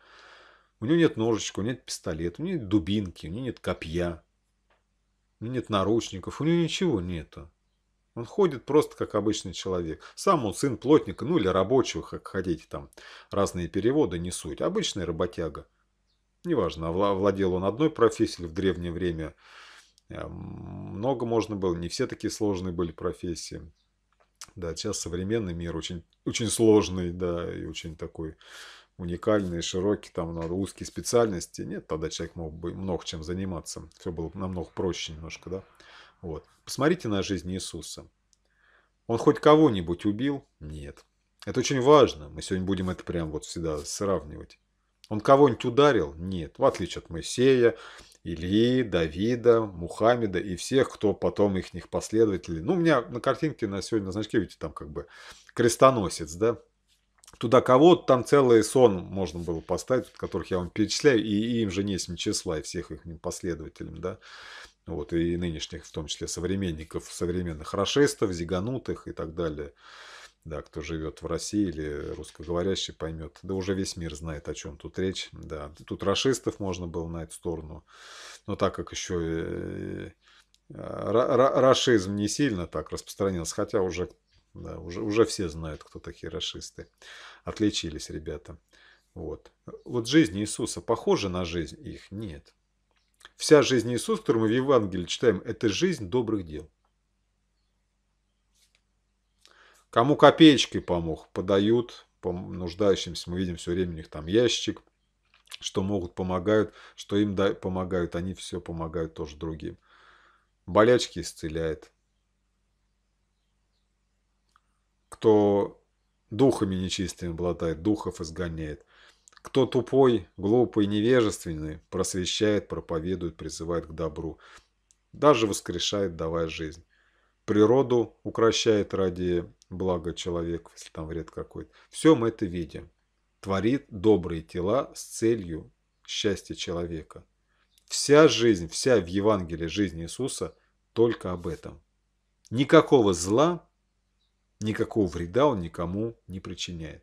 У него нет ножичка, у него нет пистолета, у него нет дубинки, у него нет копья, у него нет наручников, у него ничего нету. Он ходит просто как обычный человек. Сам он сын плотника, ну или рабочего, как хотите там. Разные переводы не суть. Обычный работяга. Неважно, Владел он одной профессией в древнее время. Э, много можно было, не все такие сложные были профессии. Да, сейчас современный мир очень, очень сложный, да, и очень такой уникальный, широкий, там надо узкие специальности. Нет, тогда человек мог бы много чем заниматься. Все было намного проще немножко, да. Вот. Посмотрите на жизнь Иисуса. Он хоть кого-нибудь убил? Нет. Это очень важно. Мы сегодня будем это прям вот всегда сравнивать. Он кого-нибудь ударил? Нет. В отличие от Моисея, Ильи, Давида, Мухаммеда и всех, кто потом их них последователей. Ну, у меня на картинке на сегодня на значке, видите, там как бы крестоносец, да? Туда кого-то, там целый сон можно было поставить, которых я вам перечисляю, и им же не числа, и всех их последователям, да? вот, и нынешних, в том числе, современников, современных расистов, зиганутых и так далее. Да, кто живет в России или русскоговорящий поймет. Да уже весь мир знает, о чем тут речь. Да, тут расистов можно было на эту сторону. Но так как еще э, э, рашизм не сильно так распространился, хотя уже, да, уже, уже все знают, кто такие расисты. Отличились ребята. Вот. вот жизнь Иисуса похожа на жизнь их? Нет. Вся жизнь Иисуса, которую мы в Евангелии читаем, это жизнь добрых дел. Кому копеечкой помог, подают по нуждающимся. Мы видим все время у них там ящик, что могут, помогают, что им помогают. Они все помогают тоже другим. Болячки исцеляет. Кто духами нечистыми обладает, духов изгоняет. Кто тупой, глупый, невежественный, просвещает, проповедует, призывает к добру, даже воскрешает, давая жизнь. Природу укращает ради блага человека, если там вред какой-то. Все мы это видим. Творит добрые тела с целью счастья человека. Вся жизнь, вся в Евангелии жизнь Иисуса только об этом. Никакого зла, никакого вреда он никому не причиняет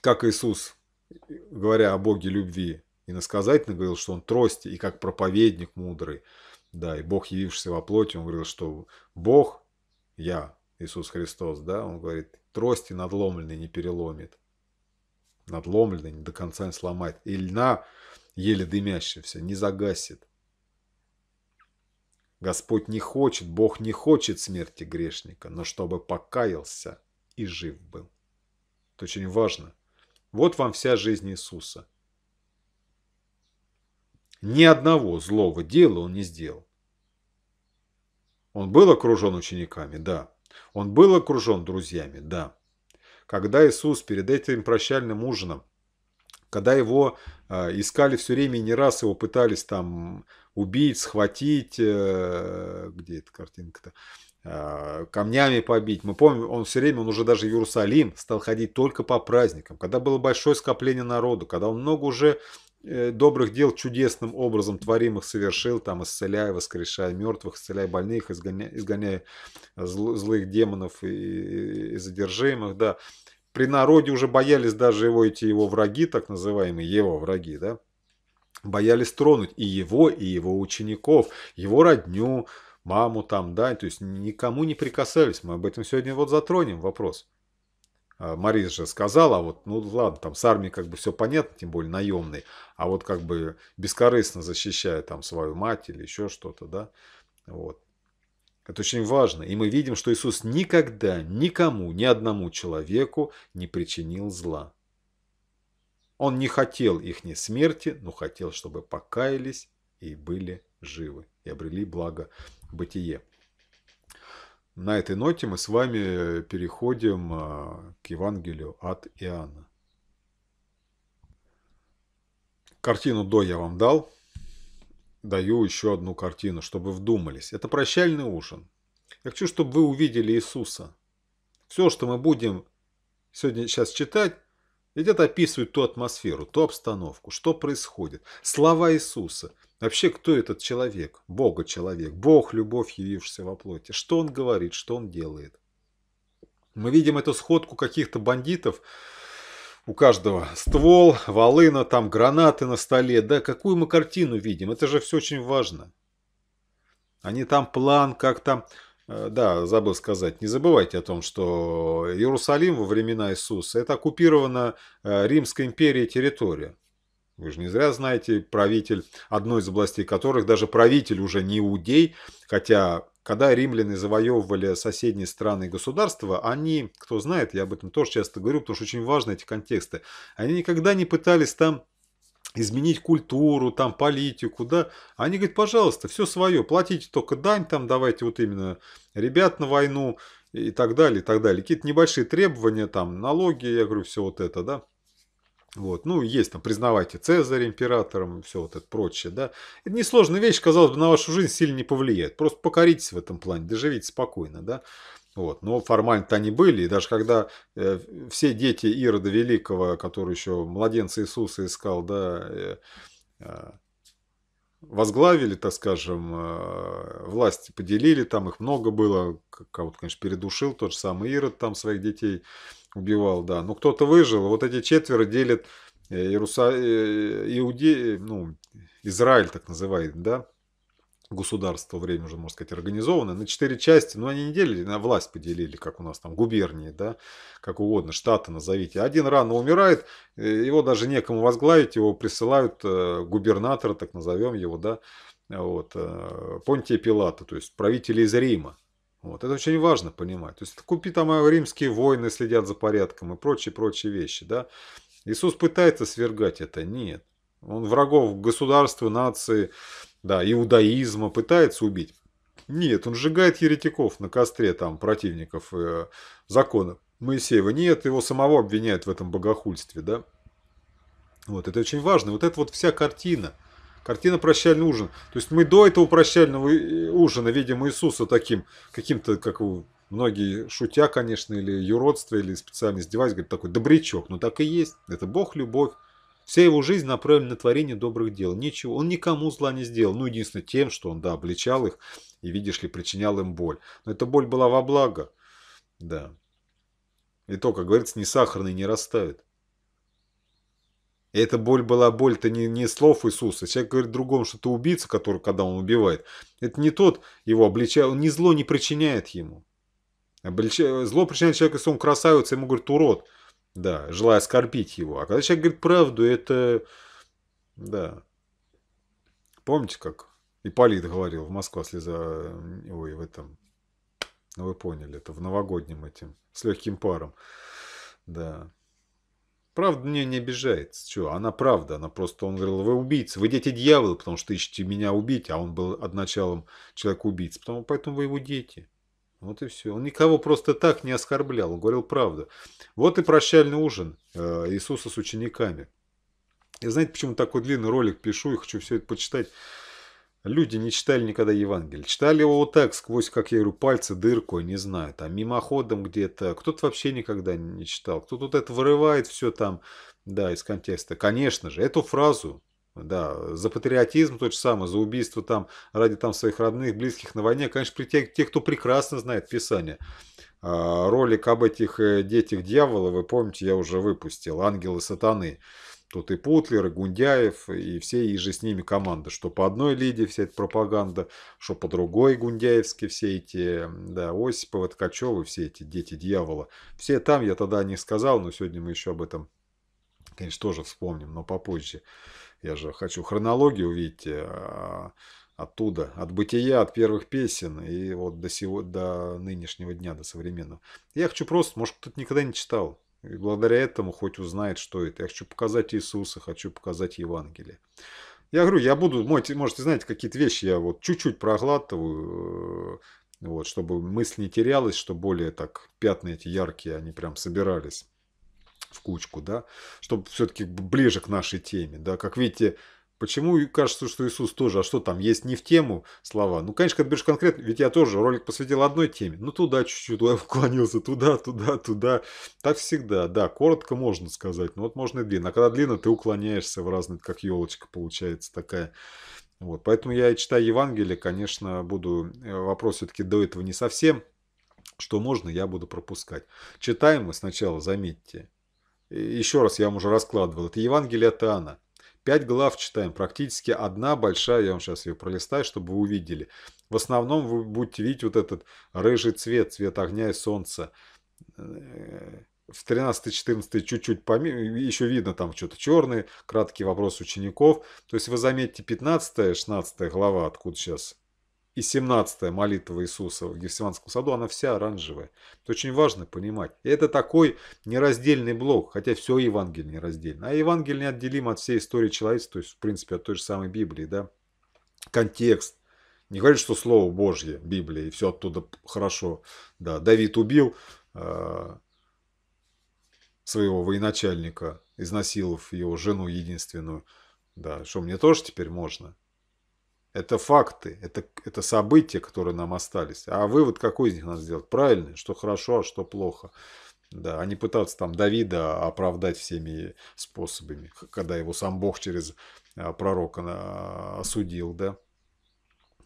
как Иисус, говоря о Боге любви, иносказательно говорил, что он трости и как проповедник мудрый, да, и Бог, явившийся во плоти, он говорил, что Бог, я, Иисус Христос, да, он говорит, трости надломленный не переломит, надломленный не до конца не сломает, и льна, еле дымящегося, не загасит. Господь не хочет, Бог не хочет смерти грешника, но чтобы покаялся и жив был. Это очень важно. Вот вам вся жизнь Иисуса. Ни одного злого дела он не сделал. Он был окружен учениками? Да. Он был окружен друзьями? Да. Когда Иисус перед этим прощальным ужином, когда его э, искали все время и не раз его пытались там убить, схватить, э, где эта картинка-то, Э, камнями побить. Мы помним, он все время, он уже даже в Иерусалим стал ходить только по праздникам, когда было большое скопление народу, когда он много уже э, добрых дел чудесным образом творимых совершил, там исцеляя, воскрешая мертвых, исцеляя больных, изгоняя, изгоняя зл, злых демонов и, и задержимых, да. При народе уже боялись даже его эти его враги, так называемые его враги, да, боялись тронуть и его, и его учеников, его родню, маму там, да, то есть никому не прикасались. Мы об этом сегодня вот затронем вопрос. А Марис же сказала, а вот, ну ладно, там с армией как бы все понятно, тем более наемный, а вот как бы бескорыстно защищая там свою мать или еще что-то, да, вот. Это очень важно. И мы видим, что Иисус никогда никому, ни одному человеку не причинил зла. Он не хотел их ни смерти, но хотел, чтобы покаялись и были живы и обрели благо бытие. На этой ноте мы с вами переходим а, к Евангелию от Иоанна. Картину до я вам дал. Даю еще одну картину, чтобы вдумались. Это прощальный ужин. Я хочу, чтобы вы увидели Иисуса. Все, что мы будем сегодня сейчас читать, ведь это описывает ту атмосферу, ту обстановку, что происходит. Слова Иисуса. Вообще, кто этот человек? Бога человек. Бог – любовь, явившаяся во плоти. Что он говорит, что он делает? Мы видим эту сходку каких-то бандитов, у каждого ствол, волына, там гранаты на столе. Да, какую мы картину видим? Это же все очень важно. Они там план как-то Э, да, забыл сказать. Не забывайте о том, что Иерусалим во времена Иисуса – это оккупирована э, Римской империей территория. Вы же не зря знаете, правитель, одной из областей которых даже правитель уже не иудей, хотя когда римляне завоевывали соседние страны и государства, они, кто знает, я об этом тоже часто говорю, потому что очень важны эти контексты, они никогда не пытались там изменить культуру, там, политику, да. Они говорят, пожалуйста, все свое, платите только дань, там, давайте вот именно ребят на войну и так далее, и так далее. Какие-то небольшие требования, там, налоги, я говорю, все вот это, да. Вот, ну, есть там, признавайте Цезарь императором, все вот это прочее, да. Это несложная вещь, казалось бы, на вашу жизнь сильно не повлияет. Просто покоритесь в этом плане, доживите спокойно, да. Вот. Но формально-то они были, и даже когда э, все дети Ирода Великого, который еще младенца Иисуса искал, да, э, э возглавили, так скажем, э, власти поделили, там их много было, кого-то, конечно, передушил, тот же самый Ирод там своих детей убивал, да, но кто-то выжил, вот эти четверо делят э, Иеруса... Э, Иуде... ну, Израиль, так называемый, да, государство, время уже, можно сказать, организовано, на четыре части, но ну, они не делили, на власть поделили, как у нас там губернии, да, как угодно, штаты назовите. Один рано умирает, э, его даже некому возглавить, его присылают э, губернатора, так назовем его, да, вот, э, Понтия Пилата, то есть правители из Рима. Вот, это очень важно понимать. То есть купи там римские войны, следят за порядком и прочие-прочие вещи, да. Иисус пытается свергать это? Нет. Он врагов государства, нации, да, иудаизма пытается убить. Нет, он сжигает еретиков на костре там противников э, закона Моисеева. Нет, его самого обвиняют в этом богохульстве, да. Вот, это очень важно. Вот это вот вся картина. Картина прощального ужина. То есть мы до этого прощального э, ужина видим Иисуса таким, каким-то, как многие шутя, конечно, или юродство, или специально издеваясь, говорят, такой добрячок. но так и есть. Это Бог любовь. Вся его жизнь направлена на творение добрых дел. Ничего, он никому зла не сделал. Ну, единственное тем, что он, да, обличал их и, видишь ли, причинял им боль. Но эта боль была во благо. Да. И то, как говорится, не сахарный не растает. И эта боль была боль-то не, не слов Иисуса. Человек говорит другому, что ты убийца, который, когда он убивает. Это не тот его обличает, он ни зло не причиняет ему. Облича... Зло причиняет человеку, если он красавец, ему говорит урод. Да, желая оскорбить его. А когда человек говорит правду, это... Да. Помните, как Иполит говорил в Москва слеза... Э, ой, в этом... Ну, вы поняли, это в новогоднем этим, с легким паром. Да. Правда мне не обижается. Че, она правда, она просто, он говорил, вы убийцы, вы дети дьявола, потому что ищете меня убить, а он был одначалом человек-убийц, поэтому вы его дети. Вот и все. Он никого просто так не оскорблял, он говорил правду. Вот и прощальный ужин э, Иисуса с учениками. И знаете, почему такой длинный ролик пишу и хочу все это почитать? Люди не читали никогда Евангелие. Читали его вот так, сквозь, как я говорю, пальцы дырку, не знаю, там мимоходом где-то. Кто-то вообще никогда не читал. Кто-то вот это вырывает все там, да, из контекста. Конечно же, эту фразу да, за патриотизм то же самое, за убийство там ради там своих родных, близких на войне, конечно, при тех, тех кто прекрасно знает Писание. А, ролик об этих э, детях дьявола, вы помните, я уже выпустил, ангелы сатаны. Тут и Путлер, и Гундяев, и все и же с ними команда, что по одной Лиде вся эта пропаганда, что по другой Гундяевске все эти, да, Осиповы Ткачева, все эти дети дьявола. Все там, я тогда не сказал, но сегодня мы еще об этом, конечно, тоже вспомним, но попозже. Я же хочу хронологию увидеть э, а, оттуда, от бытия, от первых песен и вот до, сего, до нынешнего дня, до современного. Я хочу просто, может, кто-то никогда не читал, и благодаря этому хоть узнает, что это. Я хочу показать Иисуса, хочу показать Евангелие. Я говорю, я буду, можете, знаете, какие-то вещи я вот чуть-чуть проглатываю, э, вот, чтобы мысль не терялась, чтобы более так пятна эти яркие, они прям собирались в кучку, да, чтобы все-таки ближе к нашей теме, да, как видите, Почему кажется, что Иисус тоже, а что там, есть не в тему слова? Ну, конечно, когда берешь конкретно, ведь я тоже ролик посвятил одной теме. Ну, туда чуть-чуть, туда [LAUGHS] уклонился, туда, туда, туда. Так всегда, да, коротко можно сказать, но вот можно и длинно. А когда длинно, ты уклоняешься в разные, как елочка получается такая. Вот, поэтому я, читаю Евангелие, конечно, буду, э, вопрос все-таки до этого не совсем, что можно, я буду пропускать. Читаем мы сначала, заметьте, еще раз я вам уже раскладывал. Это Евангелие от Иоанна. Пять глав читаем, практически одна большая, я вам сейчас ее пролистаю, чтобы вы увидели. В основном вы будете видеть вот этот рыжий цвет, цвет огня и солнца. Э, в 13-14 чуть-чуть помимо еще видно там что-то черное, краткий вопрос учеников. То есть вы заметите 15-16 глава, откуда сейчас и 17 молитва Иисуса в Гефсиманском саду, она вся оранжевая. Это очень важно понимать. И это такой нераздельный блок, хотя все Евангелие нераздельно. А Евангелие неотделимо от всей истории человечества, то есть, в принципе, от той же самой Библии, да. Контекст. Не говорит, что Слово Божье, Библия, и все оттуда хорошо. Да, Давид убил э, своего военачальника, изнасиловав его жену единственную. Да, что мне тоже теперь можно? Это факты, это, это события, которые нам остались. А вывод какой из них надо сделать? Правильный, что хорошо, а что плохо. Да, они а пытаются там Давида оправдать всеми способами, когда его сам Бог через а, пророка а, осудил, да.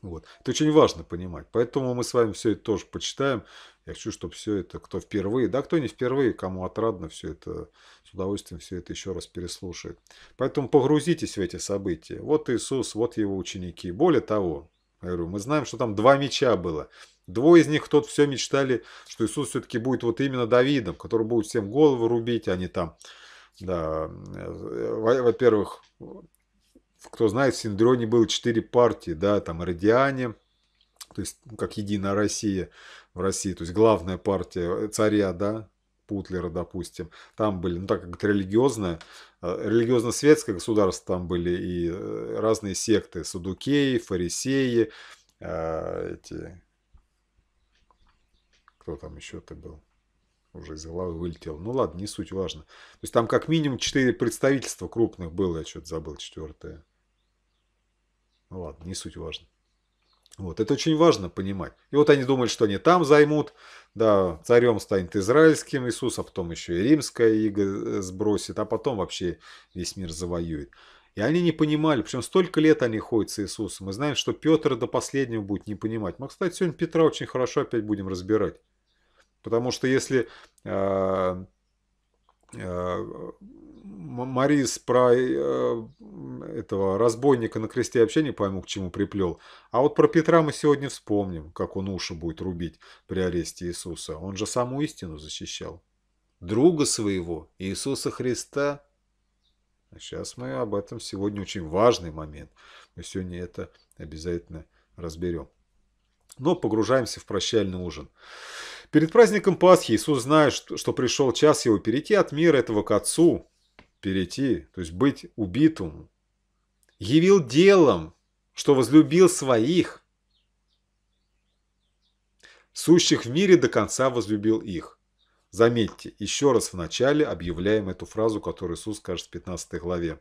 Вот. Это очень важно понимать. Поэтому мы с вами все это тоже почитаем. Я хочу, чтобы все это, кто впервые, да, кто не впервые, кому отрадно, все это с удовольствием все это еще раз переслушает. Поэтому погрузитесь в эти события. Вот Иисус, вот его ученики. Более того, я говорю, мы знаем, что там два меча было. Двое из них кто-то все мечтали, что Иисус все-таки будет вот именно Давидом, который будет всем голову рубить, а не там, да, э, во-первых, кто знает, в Синдроне было четыре партии, да, там Родиане, то есть ну, как Единая Россия в России, то есть главная партия царя, да, Путлера, допустим, там были, ну так как это религиозное, э, религиозно-светское государство, там были и э, разные секты, садукеи, фарисеи, э, эти, кто там еще-то был, уже из головы вылетел. Ну ладно, не суть, важно. То есть там как минимум четыре представительства крупных было, я что-то забыл, четвертое. Ну ладно, не суть важно. Вот, это очень важно понимать. И вот они думали, что они там займут, да, царем станет израильским Иисус, а потом еще и римская иго э, сбросит, а потом вообще весь мир завоюет. И они не понимали, причем столько лет они ходят с Иисусом. Мы знаем, что Петр до последнего будет не понимать. Мы, кстати, сегодня Петра очень хорошо опять будем разбирать. Потому что если э, Марис про э, этого разбойника на кресте вообще не пойму, к чему приплел. А вот про Петра мы сегодня вспомним, как он уши будет рубить при аресте Иисуса. Он же саму истину защищал. Друга своего, Иисуса Христа. Сейчас а мы об этом сегодня очень важный момент. Мы сегодня это обязательно разберем. Но погружаемся в прощальный ужин. Перед праздником Пасхи Иисус знает, что пришел час его перейти от мира этого к Отцу, перейти, то есть быть убитым, явил делом, что возлюбил своих, сущих в мире до конца возлюбил их. Заметьте, еще раз в начале объявляем эту фразу, которую Иисус скажет в 15 главе.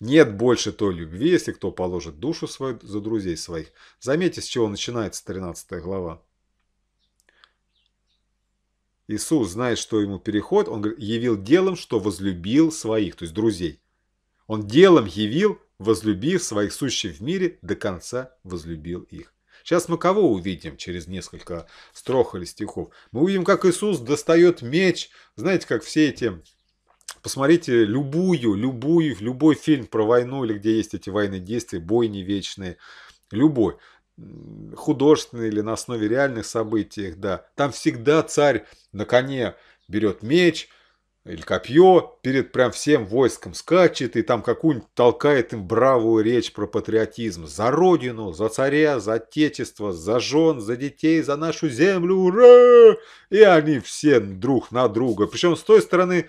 Нет больше той любви, если кто положит душу свою за друзей своих. Заметьте, с чего начинается 13 глава. Иисус знает, что ему переход, он явил делом, что возлюбил своих, то есть друзей. Он делом явил, возлюбив своих сущих в мире, до конца возлюбил их. Сейчас мы кого увидим через несколько строк или стихов? Мы увидим, как Иисус достает меч. Знаете, как все эти... Посмотрите любую, любую, любой фильм про войну или где есть эти военные действия, бойни вечные, любой художественные или на основе реальных событий, да. Там всегда царь на коне берет меч или копье, перед прям всем войском скачет и там какую-нибудь толкает им бравую речь про патриотизм. За родину, за царя, за отечество, за жен, за детей, за нашу землю, ура! И они все друг на друга. Причем с той стороны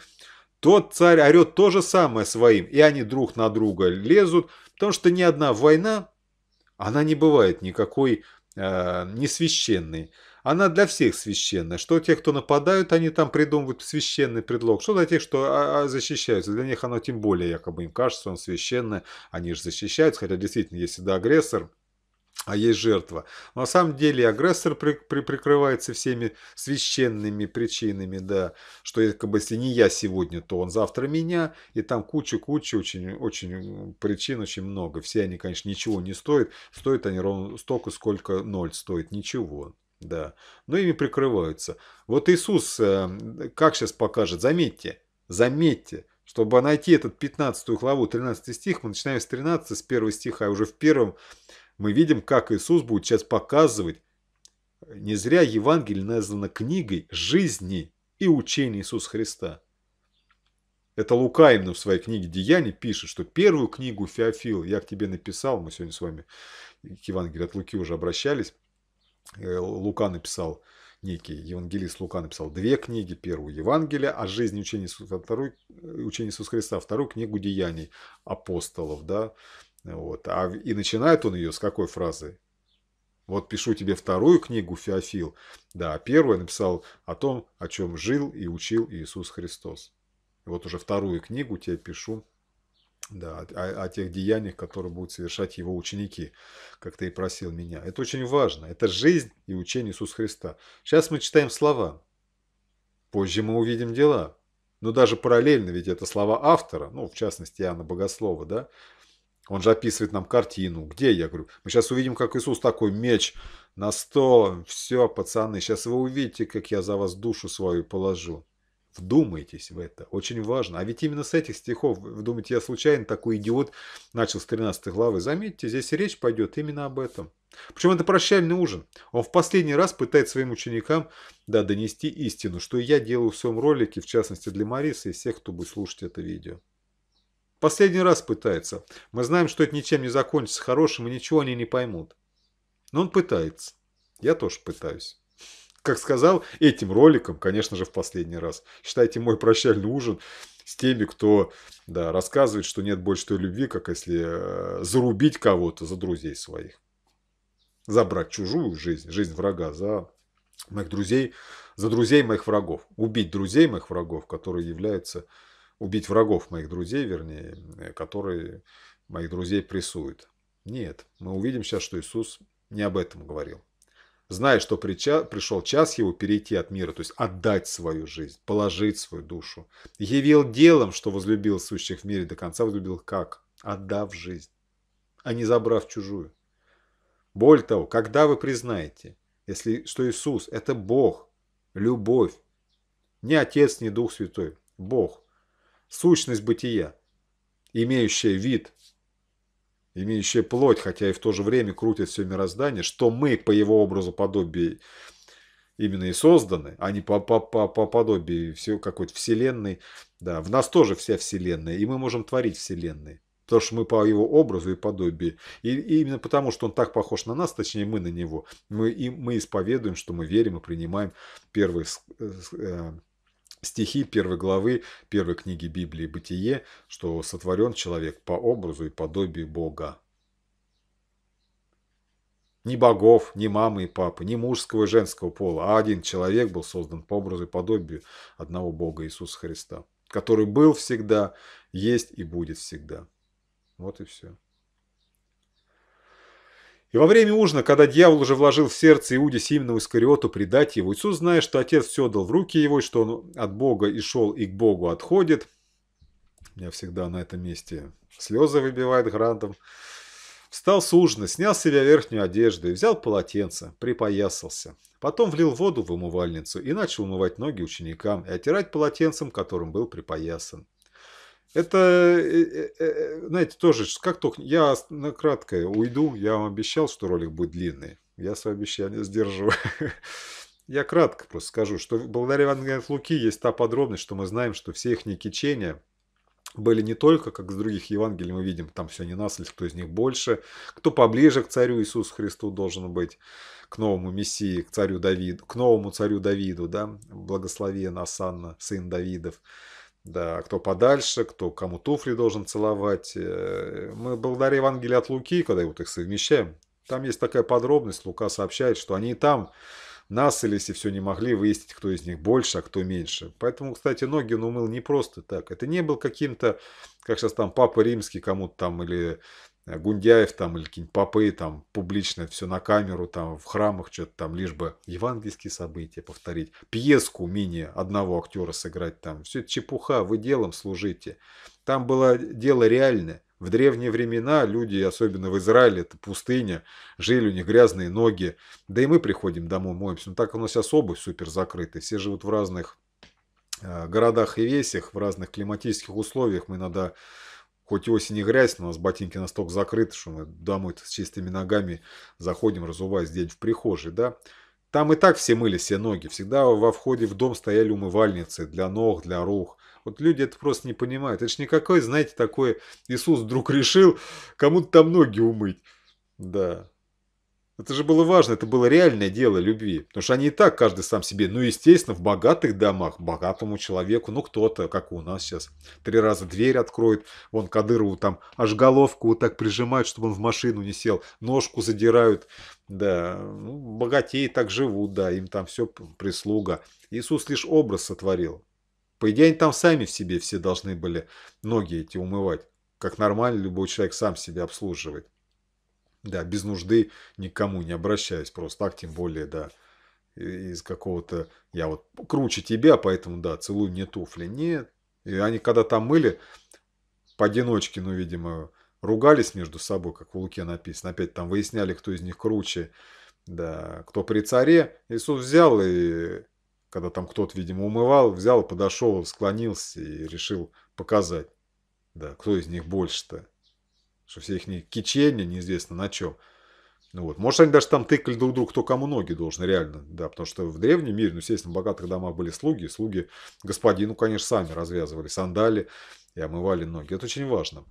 тот царь орет то же самое своим, и они друг на друга лезут, потому что ни одна война она не бывает никакой э, не священной. Она для всех священная. Что те, кто нападают, они там придумывают священный предлог. Что для тех, что а, а, защищаются. Для них оно тем более, якобы им кажется, он священное. Они же защищаются, хотя действительно, если да агрессор, а есть жертва. На самом деле агрессор при, при, прикрывается всеми священными причинами, да, что якобы если не я сегодня, то он завтра меня, и там куча-куча очень, очень причин, очень много. Все они, конечно, ничего не стоят, стоят они ровно столько, сколько ноль стоит, ничего. Да, но ими прикрываются. Вот Иисус, э, как сейчас покажет, заметьте, заметьте, чтобы найти этот 15 главу, 13 стих, мы начинаем с 13, с 1 стиха, и уже в первом мы видим, как Иисус будет сейчас показывать, не зря Евангелие названо книгой жизни и учения Иисуса Христа. Это Лука именно в своей книге «Деяния» пишет, что первую книгу Феофил я к тебе написал, мы сегодня с вами к Евангелию от Луки уже обращались, э, Лука написал, некий евангелист Лука написал две книги. Первую Евангелие о жизни учения Иисуса, вторую, э, учения Иисуса Христа, вторую книгу Деяний апостолов. Да? Вот. А, и начинает он ее с какой фразы? Вот пишу тебе вторую книгу «Феофил». Да, первую написал о том, о чем жил и учил Иисус Христос. вот уже вторую книгу тебе пишу да, о, о тех деяниях, которые будут совершать его ученики, как ты и просил меня. Это очень важно. Это жизнь и учение Иисуса Христа. Сейчас мы читаем слова. Позже мы увидим дела. Но даже параллельно, ведь это слова автора, ну, в частности, Иоанна Богослова, да, он же описывает нам картину. Где я? Говорю, мы сейчас увидим, как Иисус такой меч на сто. Все, пацаны, сейчас вы увидите, как я за вас душу свою положу. Вдумайтесь в это. Очень важно. А ведь именно с этих стихов, вы думаете, я случайно такой идиот начал с 13 главы. Заметьте, здесь речь пойдет именно об этом. Причем это прощальный ужин. Он в последний раз пытается своим ученикам да, донести истину, что я делаю в своем ролике, в частности для Мариса и всех, кто будет слушать это видео. Последний раз пытается. Мы знаем, что это ничем не закончится хорошим, и ничего они не поймут. Но он пытается. Я тоже пытаюсь. Как сказал, этим роликом, конечно же, в последний раз. Считайте мой прощальный ужин с теми, кто да, рассказывает, что нет больше той любви, как если э, зарубить кого-то за друзей своих. Забрать чужую жизнь, жизнь врага, за моих друзей, за друзей моих врагов. Убить друзей моих врагов, которые являются убить врагов моих друзей, вернее, э, которые моих друзей прессуют. Нет, мы увидим сейчас, что Иисус не об этом говорил. Зная, что пришел час его перейти от мира, то есть отдать свою жизнь, положить свою душу, явил делом, что возлюбил сущих в мире до конца, возлюбил как? Отдав жизнь, а не забрав чужую. Более того, когда вы признаете, если, что Иисус – это Бог, любовь, не Отец, не Дух Святой, Бог – сущность бытия, имеющая вид, имеющая плоть, хотя и в то же время крутит все мироздание, что мы по его образу подобию именно и созданы, а не по, по, по, по подобию все, какой-то вселенной. Да, в нас тоже вся вселенная, и мы можем творить вселенные. Потому что мы по его образу и подобию. И, и именно потому, что он так похож на нас, точнее мы на него, мы, и, мы исповедуем, что мы верим и принимаем первые э, э Стихи первой главы первой книги Библии «Бытие», что сотворен человек по образу и подобию Бога. Ни богов, ни мамы и папы, ни мужского и женского пола, а один человек был создан по образу и подобию одного Бога Иисуса Христа, который был всегда, есть и будет всегда. Вот и все. И во время ужина, когда дьявол уже вложил в сердце Иуде Симонову Искариоту предать его, Иисус, зная, что отец все дал в руки его, и что он от Бога и шел, и к Богу отходит, меня всегда на этом месте слезы выбивает грантом, встал с ужина, снял с себя верхнюю одежду и взял полотенце, припоясался. Потом влил воду в умывальницу и начал умывать ноги ученикам и оттирать полотенцем, которым был припоясан. Это, э, э, э, знаете, тоже, как только я на краткое уйду, я вам обещал, что ролик будет длинный. Я свое обещание сдерживаю. [LAUGHS] Я кратко просто скажу, что благодаря Евангелию Луки есть та подробность, что мы знаем, что все их кичения были не только, как с других Евангелий мы видим, там все не наследство, кто из них больше, кто поближе к царю Иисусу Христу должен быть, к новому Мессии, к царю Давиду, к новому царю Давиду, да, благослови нас, Анна, сын Давидов. Да, кто подальше, кто кому туфли должен целовать. Э, мы благодаря Евангелию от Луки, когда вот их совмещаем, там есть такая подробность, Лука сообщает, что они и там нас или если все не могли выяснить, кто из них больше, а кто меньше. Поэтому, кстати, ноги он умыл не просто так. Это не был каким-то, как сейчас там папа римский кому-то там или Э, Гундяев там или какие-нибудь попы там публично все на камеру, там в храмах что-то там, лишь бы евангельские события повторить, пьеску мини одного актера сыграть там. Все это чепуха, вы делом служите. Там было дело реальное. В древние времена люди, особенно в Израиле, это пустыня, жили у них грязные ноги. Да и мы приходим домой, моемся. Но ну, так у нас сейчас супер закрытая. Все живут в разных э, городах и весях, в разных климатических условиях. Мы иногда Хоть осень и грязь, но у нас ботинки настолько закрыты, что мы домой с чистыми ногами заходим, разуваясь день в прихожей, да. Там и так все мыли все ноги. Всегда во входе в дом стояли умывальницы для ног, для рук. Вот люди это просто не понимают. Это же никакой, знаете, такой Иисус вдруг решил кому-то там ноги умыть. Да. Это же было важно, это было реальное дело любви. Потому что они и так каждый сам себе. Ну, естественно, в богатых домах, богатому человеку, ну, кто-то, как у нас сейчас, три раза дверь откроет. Вон Кадырову там аж головку вот так прижимают, чтобы он в машину не сел. Ножку задирают. Да, ну, богатеи так живут, да, им там все прислуга. Иисус лишь образ сотворил. По идее, они там сами в себе все должны были ноги эти умывать. Как нормально любой человек сам себя обслуживает. Да, без нужды никому не обращаюсь, просто так, тем более, да, из какого-то, я вот круче тебя, поэтому, да, целую мне туфли. Нет. И они когда там мыли, поодиночке, ну, видимо, ругались между собой, как в Луке написано. Опять там выясняли, кто из них круче, да, кто при царе. Иисус взял и, когда там кто-то, видимо, умывал, взял, подошел, склонился и решил показать, да, кто из них больше-то. Что все их кичения неизвестно на чем. Ну вот. Может, они даже там тыкали друг другу, кто кому ноги должен, реально. Да, потому что в древнем мире, ну, естественно, в богатых домах были слуги. Слуги господину, конечно, сами развязывали сандали и омывали ноги. Это очень важно.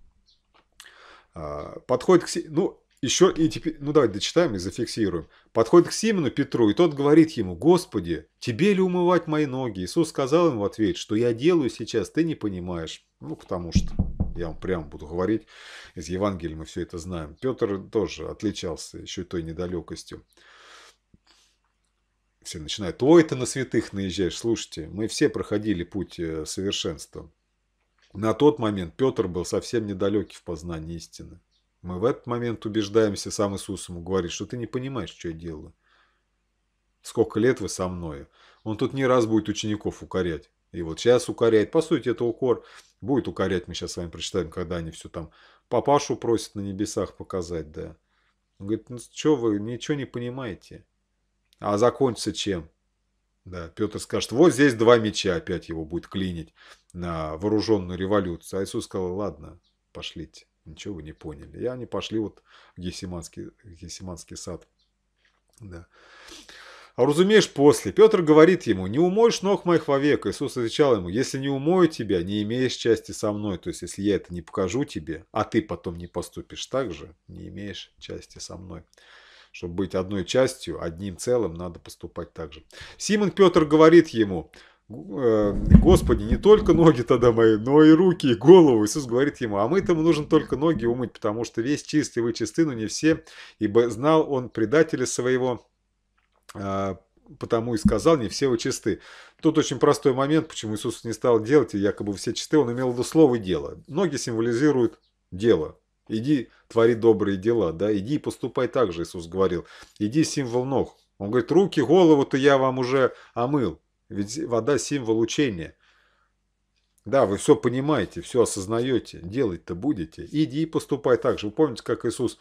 А, подходит к... Ну, еще и теперь, ну давай дочитаем и зафиксируем. Подходит к Симону Петру, и тот говорит ему, «Господи, тебе ли умывать мои ноги?» Иисус сказал ему в ответ, что «я делаю сейчас, ты не понимаешь». Ну, потому что я вам прямо буду говорить, из Евангелия мы все это знаем. Петр тоже отличался еще и той недалекостью. Все начинают, "Твой ты на святых наезжаешь, слушайте, мы все проходили путь э, совершенства. На тот момент Петр был совсем недалекий в познании истины. Мы в этот момент убеждаемся, сам Иисус ему говорит, что ты не понимаешь, что я делаю. Сколько лет вы со мною? Он тут не раз будет учеников укорять. И вот сейчас укоряет. По сути, это укор будет укорять. Мы сейчас с вами прочитаем, когда они все там папашу просят на небесах показать, да. Он говорит, ну что вы, ничего не понимаете. А закончится чем? Да, Петр скажет, вот здесь два меча, опять его будет клинить на вооруженную революцию. А Иисус сказал, ладно, пошлите, ничего вы не поняли. И они пошли вот в Гесиманский, Гесиманский сад. Да. А разумеешь, после. Петр говорит ему, не умоешь ног моих вовек. Иисус отвечал ему, если не умою тебя, не имеешь части со мной. То есть, если я это не покажу тебе, а ты потом не поступишь так же, не имеешь части со мной. Чтобы быть одной частью, одним целым, надо поступать так же. Симон Петр говорит ему, э, Господи, не только ноги тогда мои, но и руки, и голову. Иисус говорит ему, а мы-то нужен только ноги умыть, потому что весь чистый, вы чисты, но не все. Ибо знал он предателя своего, а, потому и сказал, не все вы чисты. Тут очень простой момент, почему Иисус не стал делать, и якобы все чисты, он имел в виду слово «дело». Ноги символизируют дело. Иди, твори добрые дела, да, иди и поступай так же, Иисус говорил. Иди, символ ног. Он говорит, руки, голову-то я вам уже омыл, ведь вода – символ учения. Да, вы все понимаете, все осознаете, делать-то будете. Иди и поступай так же. Вы помните, как Иисус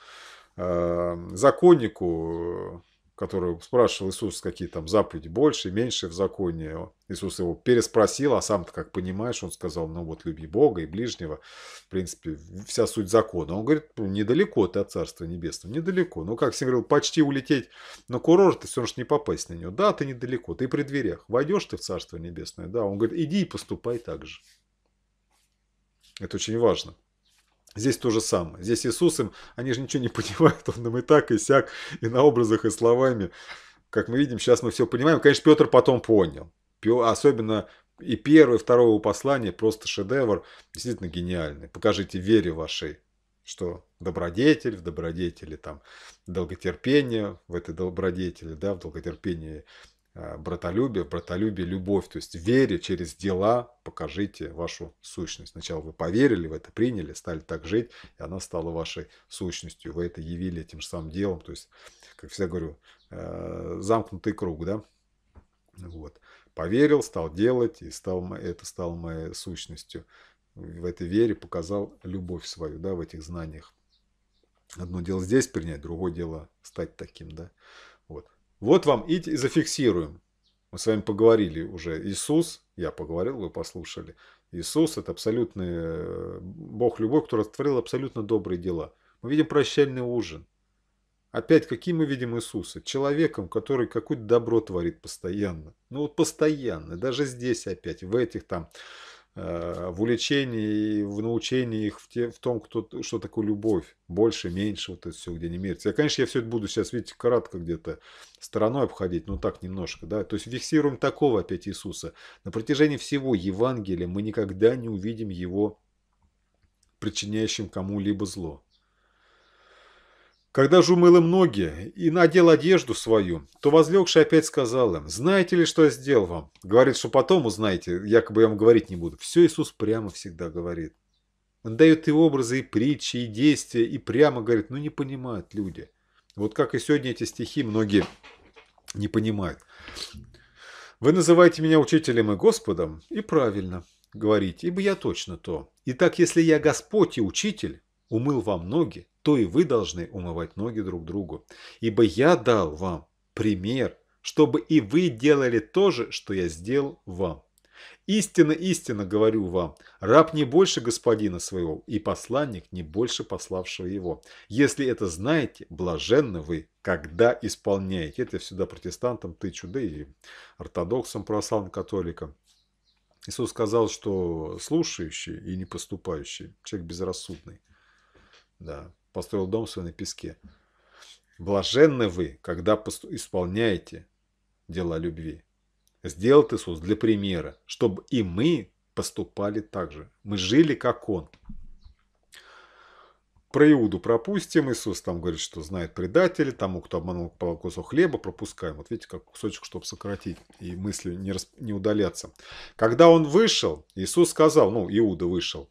э, законнику который спрашивал Иисус, какие там заповеди больше, меньше в законе. Иисус его переспросил, а сам-то, как понимаешь, он сказал, ну вот, люби Бога и ближнего. В принципе, вся суть закона. Он говорит, «Ну, недалеко ты от Царства Небесного, недалеко. Ну, как всегда говорил, почти улететь на курорт, ты все равно не попасть на него. Да, ты недалеко, ты при дверях. Войдешь ты в Царство Небесное, да. Он говорит, иди и поступай так же. Это очень важно. Здесь то же самое. Здесь Иисус им, они же ничего не [LAUGHS] понимают, он им и так, и сяк, и на образах, и словами. Как мы видим, сейчас мы все понимаем. Конечно, Петр потом понял. Особенно и первое, и второе послание просто шедевр, действительно гениальный. Покажите вере вашей, что добродетель, в добродетели там долготерпение, в этой добродетели, да, в долготерпении Э, братолюбие, братолюбие, любовь. То есть вере через дела покажите вашу сущность. Сначала вы поверили в это, приняли, стали так жить, и она стала вашей сущностью. Вы это явили этим же самым делом. То есть, как всегда говорю, э, замкнутый круг, да? Вот. Поверил, стал делать, и стал, это стало моей сущностью. В этой вере показал любовь свою, да, в этих знаниях. Одно дело здесь принять, другое дело стать таким, да. Вот вам и зафиксируем. Мы с вами поговорили уже. Иисус, я поговорил, вы послушали. Иисус – это абсолютный э, Бог любой, кто растворил абсолютно добрые дела. Мы видим прощальный ужин. Опять, каким мы видим Иисуса? Человеком, который какое-то добро творит постоянно. Ну вот постоянно, даже здесь опять, в этих там Э, в увлечении, в научении их, в, те, в том, кто, что такое любовь, больше, меньше, вот это все, где не мерится. Я, конечно, я все это буду сейчас, видите, кратко где-то стороной обходить, но так немножко, да, то есть фиксируем такого опять Иисуса. На протяжении всего Евангелия мы никогда не увидим его причиняющим кому-либо зло. Когда же умыл им ноги и надел одежду свою, то возлегший опять сказал им, «Знаете ли, что я сделал вам?» Говорит, что потом узнаете, якобы я вам говорить не буду. Все Иисус прямо всегда говорит. Он дает и образы, и притчи, и действия, и прямо говорит, ну не понимают люди. Вот как и сегодня эти стихи многие не понимают. «Вы называете меня учителем и Господом, и правильно говорите, ибо я точно то. Итак, если я Господь и Учитель, умыл вам ноги, то и вы должны умывать ноги друг другу. Ибо я дал вам пример, чтобы и вы делали то же, что я сделал вам. Истинно, истинно говорю вам, раб не больше господина своего, и посланник не больше пославшего его. Если это знаете, блаженны вы, когда исполняете. Это всегда протестантам ты чудо и ортодоксам, православным католикам. Иисус сказал, что слушающий и не поступающий, человек безрассудный да, построил дом свой на песке. Блаженны вы, когда исполняете дела любви. Сделал Иисус для примера, чтобы и мы поступали так же. Мы жили, как Он. Про Иуду пропустим. Иисус там говорит, что знает предателя, тому, кто обманул кусок хлеба, пропускаем. Вот видите, как кусочек, чтобы сократить и мысли не, расп... не удаляться. Когда он вышел, Иисус сказал, ну, Иуда вышел,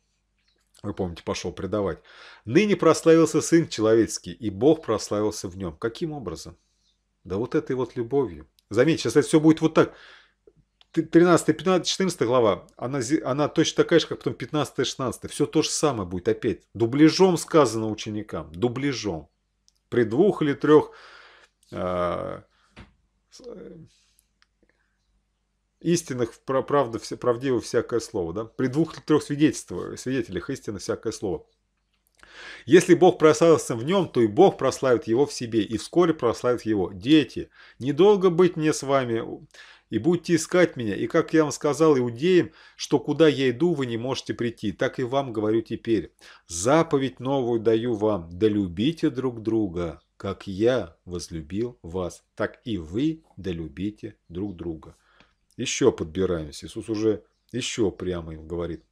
вы помните, пошел предавать. Ныне прославился Сын Человеческий, и Бог прославился в нем. Каким образом? Да вот этой вот любовью. Заметьте, сейчас это все будет вот так. 13, 15, 14 глава, она, она точно такая же, как потом 15, 16. Все то же самое будет опять. Дубляжом сказано ученикам. Дубляжом. При двух или трех а, э, истинных, правда, все, правдиво всякое слово. Да? При двух-трех свидетельствах, свидетелях истина всякое слово. Если Бог прославился в нем, то и Бог прославит его в себе, и вскоре прославит его. Дети, недолго быть мне с вами, и будьте искать меня. И как я вам сказал иудеям, что куда я иду, вы не можете прийти, так и вам говорю теперь. Заповедь новую даю вам, да любите друг друга, как я возлюбил вас, так и вы долюбите друг друга еще подбираемся. Иисус уже еще прямо им говорит.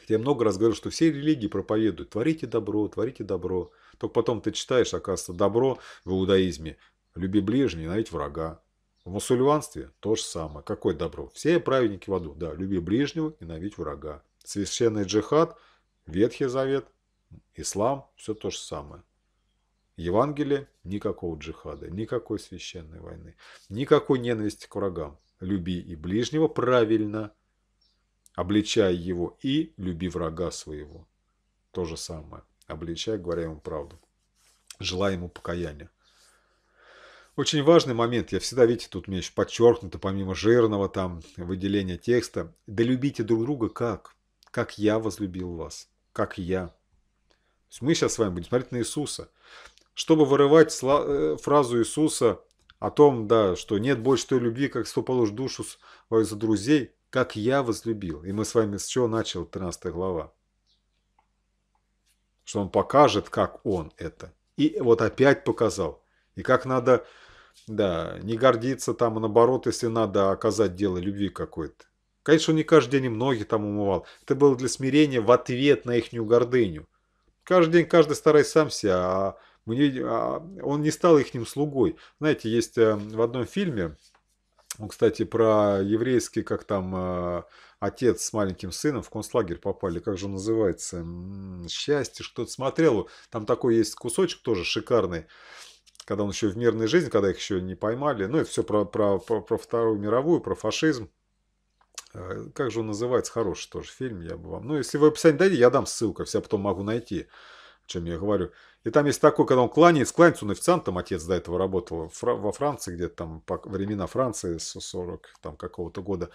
Хотя я много раз говорил, что все религии проповедуют. Творите добро, творите добро. Только потом ты читаешь, оказывается, добро в иудаизме. Люби ближнего, ненавидь врага. В мусульманстве то же самое. Какое добро? Все праведники в аду. Да, люби ближнего, ненавидь врага. Священный джихад, Ветхий Завет, ислам, все то же самое. Евангелие – никакого джихада, никакой священной войны, никакой ненависти к врагам люби и ближнего правильно, обличай его и люби врага своего. То же самое. Обличай, говоря ему правду. Желай ему покаяния. Очень важный момент, я всегда, видите, тут у меня еще подчеркнуто, помимо жирного там выделения текста, да любите друг друга как? Как я возлюбил вас, как я. То есть мы сейчас с вами будем смотреть на Иисуса. Чтобы вырывать э, фразу Иисуса о том, да, что нет больше той любви, как что душу свою за друзей, как я возлюбил. И мы с вами с чего начал 13 глава? Что он покажет, как он это. И вот опять показал. И как надо, да, не гордиться там, а наоборот, если надо оказать дело любви какой-то. Конечно, он не каждый день и многие там умывал. Это было для смирения в ответ на ихнюю гордыню. Каждый день каждый старай сам себя, а а, он не стал ихним слугой. Знаете, есть э, в одном фильме, ну, кстати, про еврейский, как там э, отец с маленьким сыном в концлагерь попали, как же он называется, «Счастье», что-то смотрел, там такой есть кусочек тоже шикарный, когда он еще в мирной жизни, когда их еще не поймали, ну, это все про, про, про, про Вторую мировую, про фашизм, э, как же он называется, хороший тоже фильм, я бы вам, ну, если вы описание дадите, я дам ссылку, все потом могу найти, о чем я говорю, и там есть такой, когда он кланяется, кланяется он официантом, отец до этого работал во Франции, где-то там по времена Франции, 40 там какого-то года.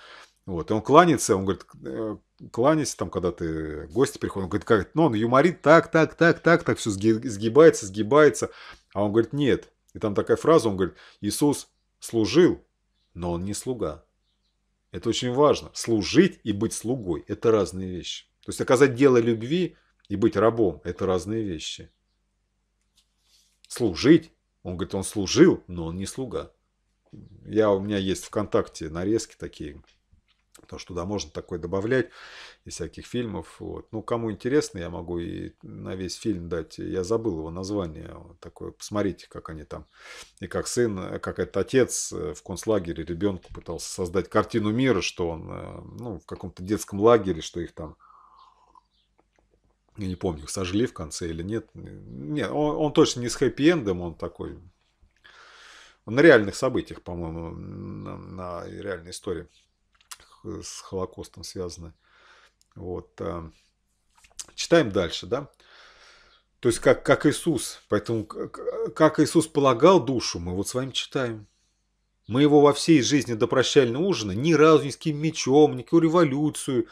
Вот, и он кланяется, он говорит, «Э, кланяйся там, когда ты гости приходят. Он говорит, как, ну, он юморит, так, так, так, так, так, все сгибается, сгибается. А он говорит, нет. И там такая фраза, он говорит, Иисус служил, но он не слуга. Это очень важно. Служить и быть слугой – это разные вещи. То есть оказать дело любви и быть рабом – это разные вещи служить. Он говорит, он служил, но он не слуга. Я, у меня есть ВКонтакте нарезки такие, потому что туда можно такое добавлять из всяких фильмов. Вот. Ну, кому интересно, я могу и на весь фильм дать. Я забыл его название. Вот такое. Посмотрите, как они там. И как сын, как этот отец э, в концлагере ребенку пытался создать картину мира, что он э, ну, в каком-то детском лагере, что их там я не помню, их сожгли в конце или нет. Нет, он, он точно не с хэппи-эндом, он такой... на реальных событиях, по-моему, на, на реальной истории с Холокостом связаны. Вот. Э, читаем дальше, да? То есть, как, как Иисус. Поэтому, как Иисус полагал душу, мы вот с вами читаем. Мы его во всей жизни до прощального ужина ни разу ни с кем мечом, никакую революцию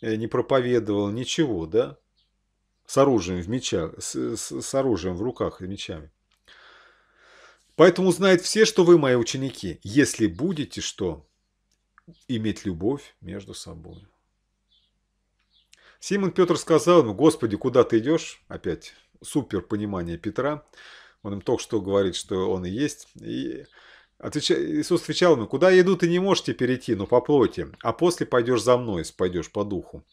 э, не проповедовал, ничего, да? с оружием в мечах, с, с, с оружием в руках и мечами. Поэтому знают все, что вы мои ученики, если будете что? Иметь любовь между собой. Симон Петр сказал ему, Господи, куда ты идешь? Опять супер понимание Петра. Он им только что говорит, что он и есть. И отвеча... Иисус отвечал ему, куда я иду, ты не можешь перейти, но по плоти, а после пойдешь за мной, если пойдешь по духу.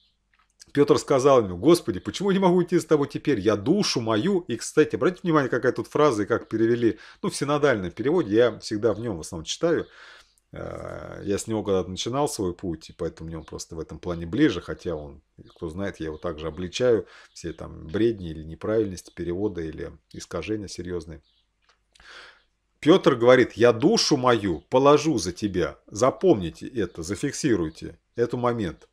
Петр сказал ему, «Господи, почему я не могу идти с тобой теперь? Я душу мою». И, кстати, обратите внимание, какая тут фраза и как перевели. Ну, в синодальном переводе, я всегда в нем в основном читаю. Э, я с него когда-то начинал свой путь, и поэтому мне он просто в этом плане ближе, хотя он, кто знает, я его также обличаю, все там бредни или неправильности перевода, или искажения серьезные. Петр говорит, я душу мою положу за тебя, запомните это, зафиксируйте этот момент –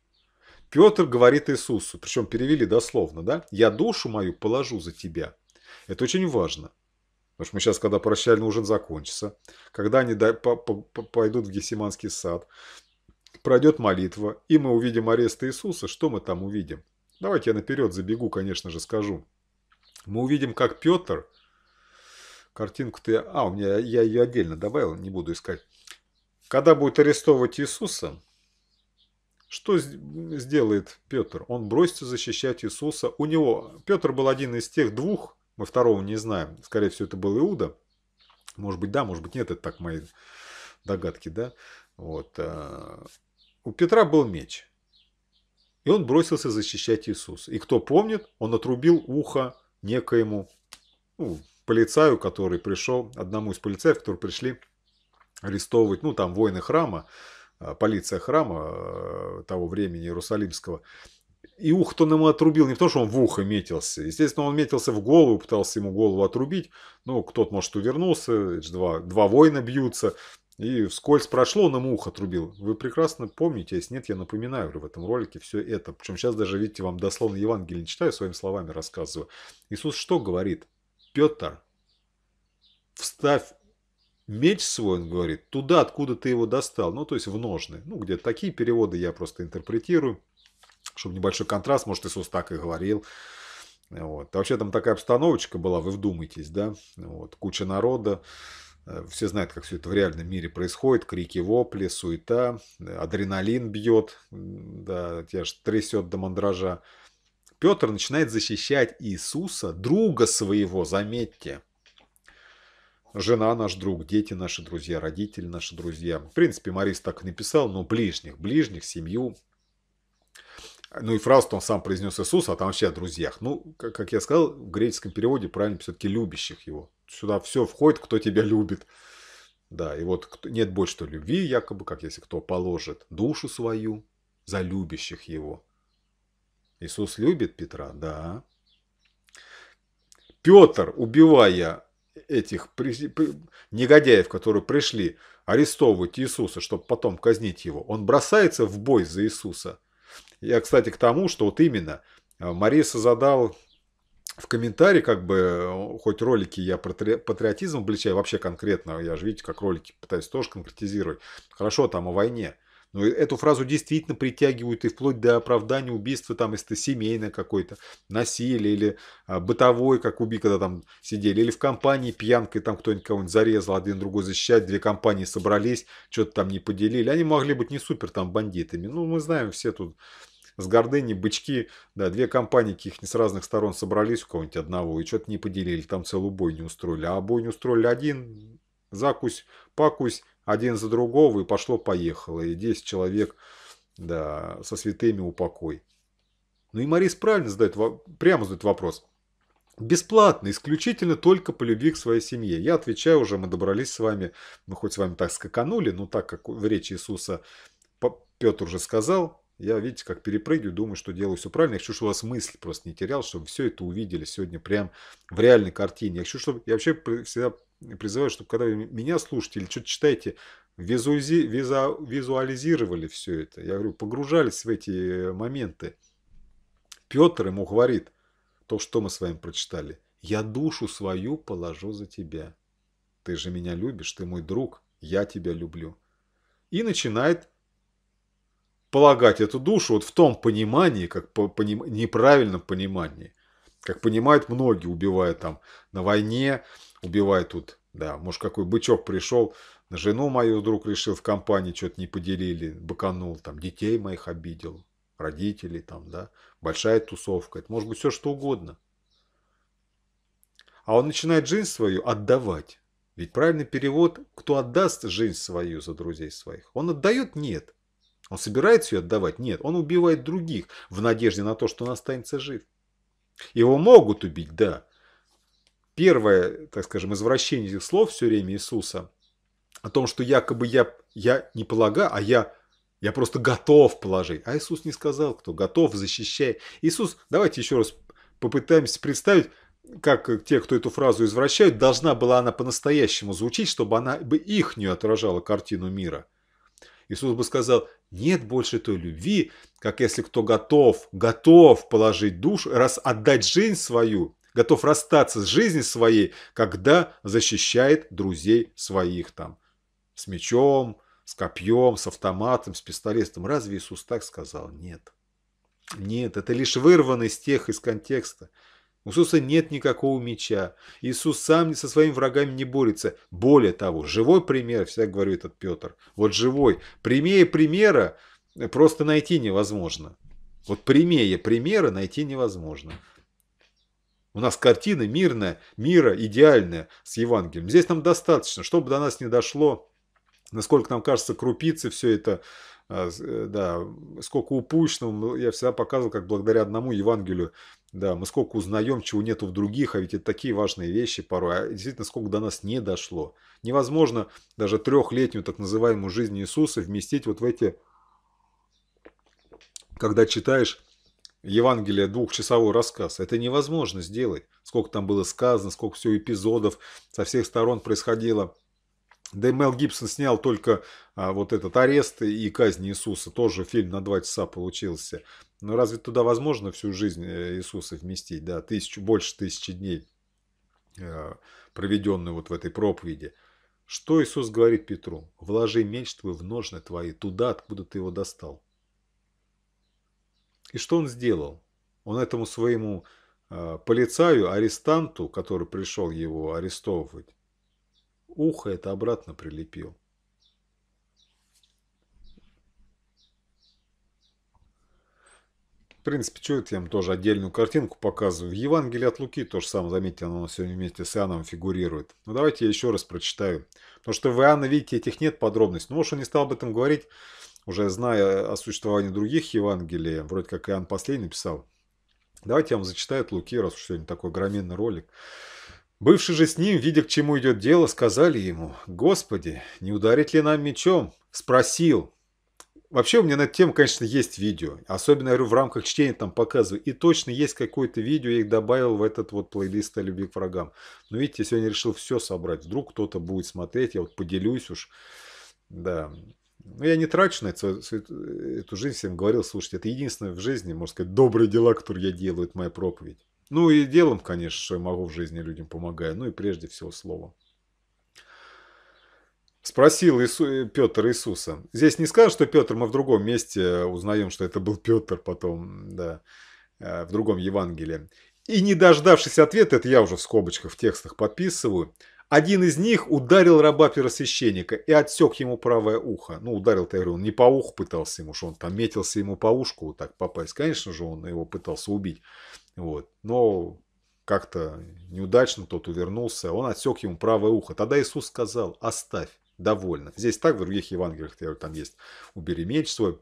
Петр говорит Иисусу, причем перевели дословно, да, «Я душу мою положу за тебя». Это очень важно. Потому что мы сейчас, когда прощальный ужин закончится, когда они пойдут в Гесиманский сад, пройдет молитва, и мы увидим арест Иисуса, что мы там увидим? Давайте я наперед забегу, конечно же, скажу. Мы увидим, как Петр, картинку-то я, а, у меня, я ее отдельно добавил, не буду искать. Когда будет арестовывать Иисуса, что сделает Петр? Он бросится защищать Иисуса. У него, Петр был один из тех двух, мы второго не знаем, скорее всего, это был Иуда. Может быть, да, может быть, нет, это так мои догадки, да. Вот. Э, у Петра был меч. И он бросился защищать Иисуса. И кто помнит, он отрубил ухо некоему ну, полицаю, который пришел, одному из полицаев, которые пришли арестовывать, ну, там, воины храма. Э, полиция храма э, того времени Иерусалимского, и ух, кто ему отрубил, не потому что он в ухо метился. Естественно, он метился в голову, пытался ему голову отрубить. Ну, кто-то, может, увернулся, два, два воина бьются. И вскользь прошло, он ему ухо отрубил. Вы прекрасно помните, если нет, я напоминаю в этом ролике все это. Причем сейчас даже, видите, вам дословно Евангелие не читаю, своими словами рассказываю. Иисус что говорит? Петр, вставь Меч свой, он говорит, туда, откуда ты его достал, ну, то есть в ножны. Ну, где-то такие переводы я просто интерпретирую, чтобы небольшой контраст, может, Иисус так и говорил. Вот. А вообще там такая обстановочка была, вы вдумайтесь, да, вот, куча народа, э, все знают, как все это в реальном мире происходит. Крики, вопли, суета, адреналин бьет, да, тебя же трясет до мандража. Петр начинает защищать Иисуса, друга своего, заметьте. Жена наш друг, дети наши друзья, родители наши друзья. В принципе, Морис так и написал, но ближних, ближних, семью. Ну и фразу он сам произнес Иисус, а там вообще о друзьях. Ну, как, как я сказал, в греческом переводе правильно все-таки любящих его. Сюда все входит, кто тебя любит. Да, и вот нет больше что любви, якобы, как если кто положит душу свою за любящих его. Иисус любит Петра, да. Петр, убивая этих негодяев, которые пришли арестовывать Иисуса, чтобы потом казнить его, он бросается в бой за Иисуса. Я, кстати, к тому, что вот именно э, Мариса задал в комментарии, как бы, хоть ролики я патриотизм обличаю, вообще конкретно, я же, видите, как ролики пытаюсь тоже конкретизировать, хорошо там о войне – но ну, эту фразу действительно притягивают и вплоть до оправдания убийства, там, если семейное какое-то, насилие или а, бытовой, как уби, когда там сидели, или в компании пьянкой там кто-нибудь кого-нибудь зарезал, один другой защищать две компании собрались, что-то там не поделили. Они могли быть не супер там бандитами. Ну, мы знаем все тут с гордыни, бычки, да, две компании каких-нибудь с разных сторон собрались у кого-нибудь одного и что-то не поделили, там целую бой не устроили. А бой не устроили один, закусь, пакусь, один за другого, и пошло-поехало. И 10 человек да, со святыми упокой. Ну и Марис правильно задает, прямо задает вопрос. Бесплатно, исключительно только по любви к своей семье. Я отвечаю уже, мы добрались с вами, мы хоть с вами так скаканули, но так как в речи Иисуса Петр уже сказал, я, видите, как перепрыгиваю, думаю, что делаю все правильно. Я хочу, чтобы у вас мысль просто не терял, чтобы все это увидели сегодня прям в реальной картине. Я хочу, чтобы я вообще всегда призываю, чтобы когда вы меня слушаете или что-то читаете, визуази, виза, визуализировали все это. Я говорю, погружались в эти моменты. Петр ему говорит, то, что мы с вами прочитали. «Я душу свою положу за тебя. Ты же меня любишь, ты мой друг, я тебя люблю». И начинает полагать эту душу вот в том понимании, как по, поним, неправильном понимании, как понимают многие, убивая там на войне, убивай тут, да, может, какой бычок пришел, на жену мою вдруг решил в компании что-то не поделили, быканул, там, детей моих обидел, родителей, там, да, большая тусовка, это может быть все что угодно. А он начинает жизнь свою отдавать. Ведь правильный перевод, кто отдаст жизнь свою за друзей своих, он отдает? Нет. Он собирается ее отдавать? Нет. Он убивает других в надежде на то, что он останется жив. Его могут убить, да первое, так скажем, извращение этих слов все время Иисуса о том, что якобы я, я не полагаю, а я, я просто готов положить. А Иисус не сказал, кто готов, защищай. Иисус, давайте еще раз попытаемся представить, как те, кто эту фразу извращают, должна была она по-настоящему звучить, чтобы она бы их не отражала картину мира. Иисус бы сказал, нет больше той любви, как если кто готов, готов положить душу, раз отдать жизнь свою готов расстаться с жизнью своей, когда защищает друзей своих там с мечом, с копьем, с автоматом, с пистолетом. Разве Иисус так сказал? Нет. Нет, это лишь вырвано из тех, из контекста. У Иисуса нет никакого меча. Иисус сам со своими врагами не борется. Более того, живой пример, всегда говорю этот Петр, вот живой, прямее примера просто найти невозможно. Вот прямее примера найти невозможно. У нас картина мирная, мира идеальная с Евангелием. Здесь нам достаточно, чтобы до нас не дошло, насколько нам кажется, крупицы все это, а, э, да, сколько упущенного. Я всегда показывал, как благодаря одному Евангелию, да, мы сколько узнаем, чего нету в других, а ведь это такие важные вещи порой. А действительно, сколько до нас не дошло. Невозможно даже трехлетнюю так называемую жизнь Иисуса вместить вот в эти, когда читаешь Евангелие двухчасовой рассказ. Это невозможно сделать. Сколько там было сказано, сколько всего эпизодов со всех сторон происходило. Да и Мел Гибсон снял только а, вот этот арест и казнь Иисуса. Тоже фильм на два часа получился. Но разве туда возможно всю жизнь э, Иисуса вместить? Да, тысячу, больше тысячи дней, э, проведенную вот в этой проповеди. Что Иисус говорит Петру? «Вложи меч твой в ножны твои, туда, откуда ты его достал». И что он сделал? Он этому своему э, полицаю, арестанту, который пришел его арестовывать, ухо это обратно прилепил. В принципе, что это я вам тоже отдельную картинку показываю. В Евангелии от Луки то же самое, заметьте, оно сегодня вместе с Иоанном фигурирует. Но ну, давайте я еще раз прочитаю. Потому что в Иоанна, видите, этих нет подробностей. Ну, может, он не стал об этом говорить, уже зная о существовании других Евангелий, вроде как Иоанн Последний писал, давайте я вам зачитаю от Луки, раз уж сегодня такой огроменный ролик. Бывший же с ним, видя, к чему идет дело, сказали ему, «Господи, не ударит ли нам мечом?» Спросил. Вообще у меня на эту тему, конечно, есть видео. Особенно, я говорю, в рамках чтения там показываю. И точно есть какое-то видео, я их добавил в этот вот плейлист о любви к врагам. Но видите, сегодня решил все собрать. Вдруг кто-то будет смотреть, я вот поделюсь уж. Да, ну, я не трачу на это, эту жизнь, всем говорил, слушайте, это единственное в жизни, можно сказать, добрые дела, которые я делаю, это моя проповедь. Ну и делом, конечно, что я могу в жизни людям помогаю, ну и прежде всего слово. Спросил Иису, э, Петр Иисуса. Здесь не скажешь, что Петр, мы в другом месте узнаем, что это был Петр потом, да, э, в другом Евангелии. И не дождавшись ответа, это я уже в скобочках в текстах подписываю – один из них ударил раба первосвященника и отсек ему правое ухо. Ну, ударил-то, я говорю, он не по уху пытался ему, что он там метился ему по ушку вот так попасть. Конечно же, он его пытался убить. Вот. Но как-то неудачно тот увернулся, он отсек ему правое ухо. Тогда Иисус сказал, оставь, довольно. Здесь так, в других Евангелиях, я говорю, там есть, убери меч свой.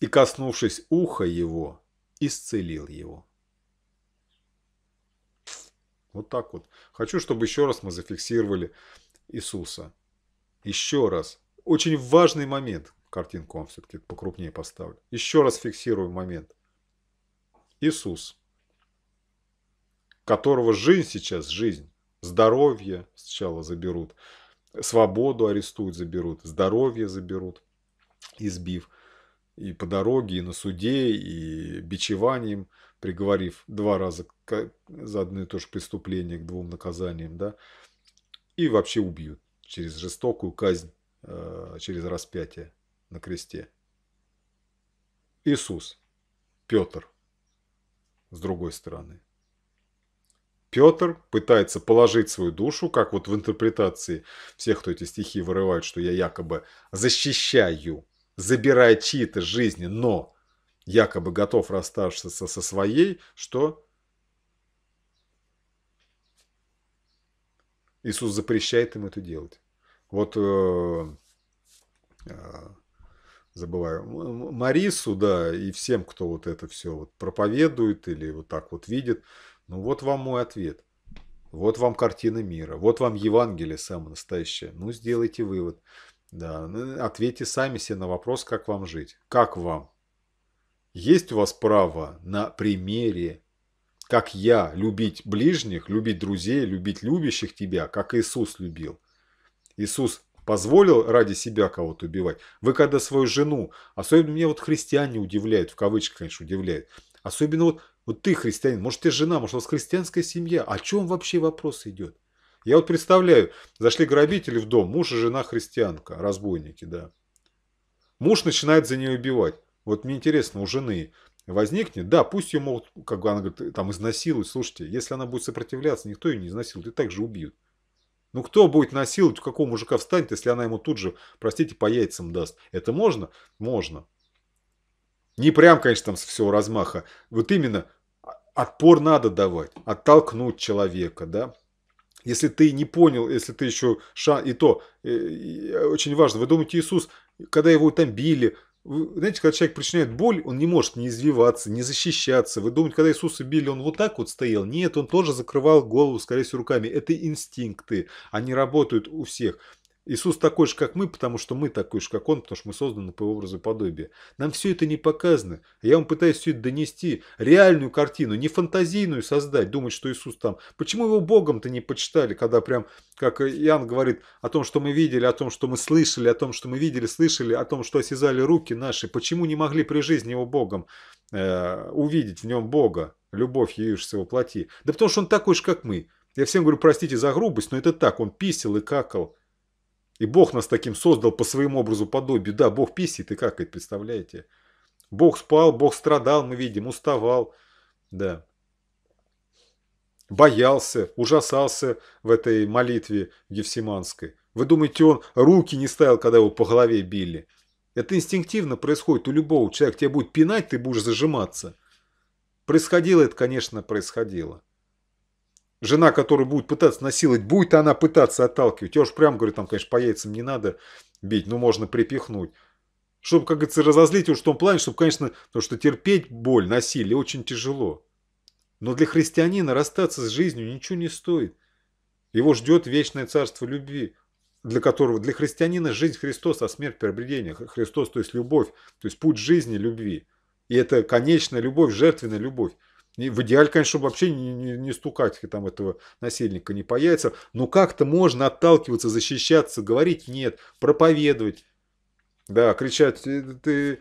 И коснувшись уха его, исцелил его. Вот так вот. Хочу, чтобы еще раз мы зафиксировали Иисуса. Еще раз. Очень важный момент. Картинку вам все-таки покрупнее поставлю. Еще раз фиксирую момент. Иисус, которого жизнь сейчас, жизнь, здоровье сначала заберут, свободу арестуют, заберут, здоровье заберут, избив. И по дороге, и на суде, и бичеванием приговорив два раза за одно и то же преступление к двум наказаниям, да, и вообще убьют через жестокую казнь, э, через распятие на кресте. Иисус, Петр, с другой стороны. Петр пытается положить свою душу, как вот в интерпретации всех, кто эти стихи вырывает, что я якобы защищаю, забирая чьи-то жизни, но якобы готов расстаться со своей, что Иисус запрещает им это делать. Вот э, э, забываю, Марису, да, и всем, кто вот это все вот проповедует или вот так вот видит, ну вот вам мой ответ. Вот вам картина мира, вот вам Евангелие самое настоящее. Ну, сделайте вывод. Да, ответьте сами себе на вопрос, как вам жить. Как вам? Есть у вас право на примере, как я, любить ближних, любить друзей, любить любящих тебя, как Иисус любил. Иисус позволил ради себя кого-то убивать. Вы когда свою жену, особенно меня вот христиане удивляют, в кавычках, конечно, удивляют, особенно вот, вот ты христианин, может, ты жена, может, у вас христианская семья, о чем вообще вопрос идет? Я вот представляю, зашли грабители в дом, муж и жена христианка, разбойники, да. Муж начинает за нее убивать. Вот мне интересно, у жены возникнет, да, пусть ее могут, как бы она говорит, э, там изнасиловать. Слушайте, если она будет сопротивляться, никто ее не изнасилует, и так же убьют. Ну кто будет насиловать, у какого мужика встанет, если она ему тут же, простите, по яйцам даст? Это можно? Можно. Не прям, конечно, там с всего размаха. Вот именно отпор надо давать, оттолкнуть человека, да. Если ты не понял, если ты еще шан... И то, э, и, и, э, очень важно, вы думаете, Иисус, когда его там били, знаете, когда человек причиняет боль, он не может не извиваться, не защищаться. Вы думаете, когда Иисуса били, он вот так вот стоял? Нет, он тоже закрывал голову, скорее всего, руками. Это инстинкты, они работают у всех. Иисус такой же, как мы, потому что мы такой же, как Он, потому что мы созданы по образу и подобию. Нам все это не показано. Я вам пытаюсь все это донести. Реальную картину, не фантазийную создать, думать, что Иисус там. Почему его Богом-то не почитали, когда прям, как Иоанн говорит, о том, что мы видели, о том, что мы слышали, о том, что мы видели, слышали, о том, что осязали руки наши. Почему не могли при жизни его Богом э, увидеть в нем Бога, любовь явившегося во плоти? Да потому что он такой же, как мы. Я всем говорю, простите за грубость, но это так, он писал и какал и Бог нас таким создал по своему образу подобию. Да, Бог писит и это представляете? Бог спал, Бог страдал, мы видим, уставал. Да. Боялся, ужасался в этой молитве Евсиманской. Вы думаете, он руки не ставил, когда его по голове били? Это инстинктивно происходит у любого человека. Тебя будет пинать, ты будешь зажиматься. Происходило это, конечно, происходило жена, которая будет пытаться насиловать, будет она пытаться отталкивать. Я уж прям говорю, там, конечно, по яйцам не надо бить, но можно припихнуть. Чтобы, как говорится, разозлить уж в том плане, чтобы, конечно, потому что терпеть боль, насилие очень тяжело. Но для христианина расстаться с жизнью ничего не стоит. Его ждет вечное царство любви, для которого, для христианина жизнь Христос, а смерть приобретения. Христос, то есть любовь, то есть путь жизни любви. И это конечная любовь, жертвенная любовь. И в идеале, конечно, чтобы вообще не, не, не стукать там этого насильника не появится. Но как-то можно отталкиваться, защищаться, говорить нет, проповедовать. Да, кричать, «Э, ты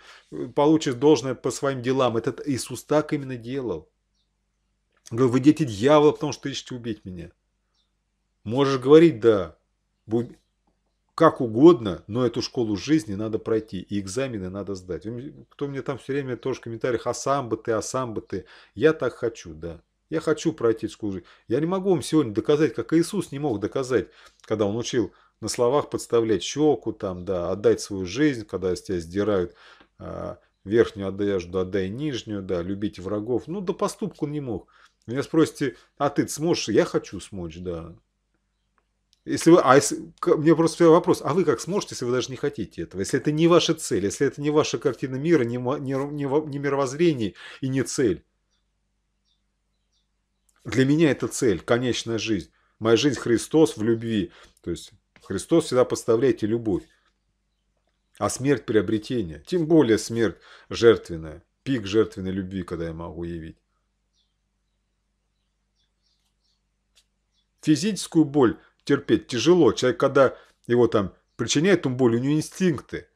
получишь должное по своим делам. Этот Иисус так именно делал. Он вы дети дьявола, потому что ищете убить меня. Можешь говорить, да, как угодно, но эту школу жизни надо пройти, и экзамены надо сдать. Кто мне там все время тоже в комментариях, а сам бы ты, а сам бы ты. Я так хочу, да. Я хочу пройти школу жизни. Я не могу вам сегодня доказать, как Иисус не мог доказать, когда он учил на словах подставлять щеку, там, да, отдать свою жизнь, когда с тебя сдирают э, верхнюю одежду, отдай нижнюю, да, любить врагов. Ну, до поступку не мог. Меня спросите, а ты сможешь? Я хочу смочь, да. Если вы, а если, мне просто вопрос, а вы как сможете, если вы даже не хотите этого? Если это не ваша цель, если это не ваша картина мира, не, не, не, не мировоззрение и не цель. Для меня это цель, конечная жизнь. Моя жизнь Христос в любви. То есть Христос всегда поставляйте любовь. А смерть приобретение. Тем более смерть жертвенная. Пик жертвенной любви, когда я могу явить. Физическую боль терпеть тяжело. Человек, когда его там причиняет он боль, у него инстинкты.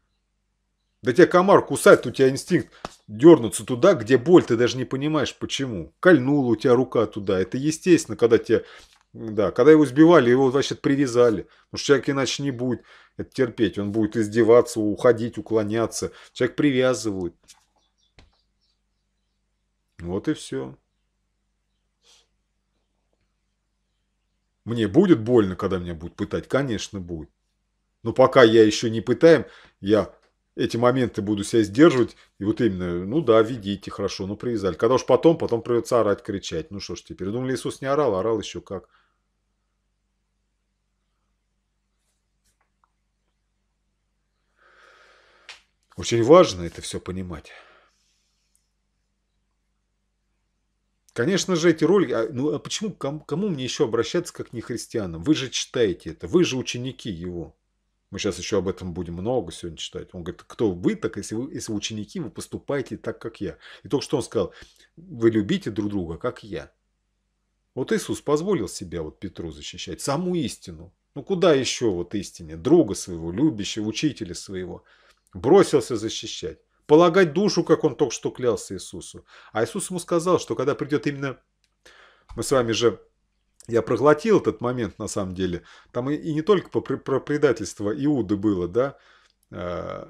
Да тебя комар кусает, у тебя инстинкт дернуться туда, где боль, ты даже не понимаешь почему. Кольнула у тебя рука туда. Это естественно, когда тебя... Да, когда его сбивали, его, значит, привязали. Потому что человек иначе не будет это терпеть. Он будет издеваться, уходить, уклоняться. Человек привязывают. Вот и все. Мне будет больно, когда меня будут пытать? Конечно, будет. Но пока я еще не пытаем, я эти моменты буду себя сдерживать. И вот именно, ну да, ведите, хорошо, ну привязали. Когда уж потом, потом придется орать, кричать. Ну что ж теперь, думали, Иисус не орал, а орал еще как. Очень важно это все понимать. Конечно же, эти ролики... А, ну, а почему, кому, кому мне еще обращаться, как не христианам? Вы же читаете это, вы же ученики его. Мы сейчас еще об этом будем много сегодня читать. Он говорит, кто вы, так если вы, если вы ученики, вы поступаете так, как я. И только что он сказал, вы любите друг друга, как я. Вот Иисус позволил себя вот Петру защищать, саму истину. Ну куда еще вот истине? Друга своего, любящего, учителя своего. Бросился защищать полагать душу, как он только что клялся Иисусу. А Иисус ему сказал, что когда придет именно... Мы с вами же... Я проглотил этот момент, на самом деле. Там и, и не только по, про предательство Иуды было, да? А,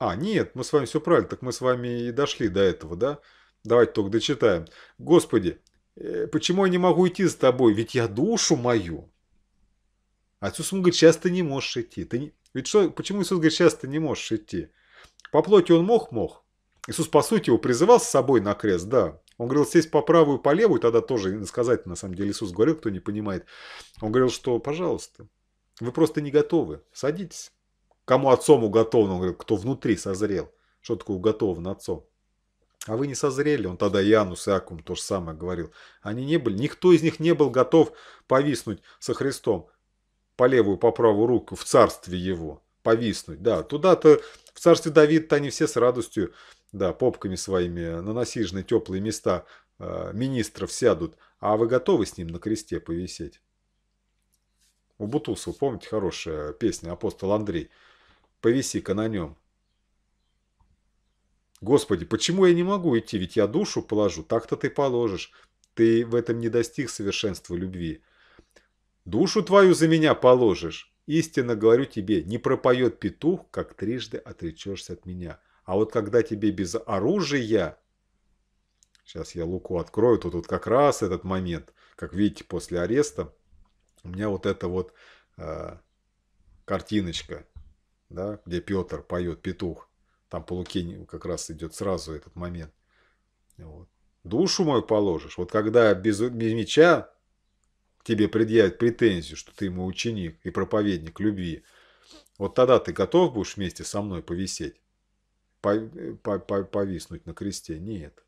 а нет, мы с вами все правильно. Так мы с вами и дошли до этого, да? Давайте только дочитаем. «Господи, э, почему я не могу идти с тобой? Ведь я душу мою». А Иисус ему говорит, сейчас ты не можешь идти. Ты не... Ведь что, почему Иисус говорит, сейчас ты не можешь идти? По плоти он мог? Мог. Иисус, по сути, его призывал с собой на крест, да. Он говорил, сесть по правую, по левую, тогда тоже сказать на самом деле, Иисус говорил, кто не понимает. Он говорил, что, пожалуйста, вы просто не готовы, садитесь. Кому отцом уготован, он говорил, кто внутри созрел. Что такое уготован отцом? А вы не созрели, он тогда Иоаннус и Акум то же самое говорил. Они не были, никто из них не был готов повиснуть со Христом по левую, по правую руку в царстве его повиснуть. Да, туда-то в царстве Давида они все с радостью, да, попками своими на насиженные теплые места э, министров сядут. А вы готовы с ним на кресте повисеть? У Бутусова, помните, хорошая песня «Апостол Андрей»? «Повиси-ка на нем». Господи, почему я не могу идти? Ведь я душу положу. Так-то ты положишь. Ты в этом не достиг совершенства любви. Душу твою за меня положишь. Истинно говорю тебе, не пропоет петух, как трижды отречешься от меня. А вот когда тебе без оружия... Сейчас я луку открою, то тут как раз этот момент. Как видите, после ареста у меня вот эта вот э, картиночка, да, где Петр поет петух. Там по луке как раз идет сразу этот момент. Вот. Душу мою положишь. Вот когда без меча тебе предъявят претензию, что ты ему ученик и проповедник любви, вот тогда ты готов будешь вместе со мной повисеть? По, по, по, повиснуть на кресте? Нет.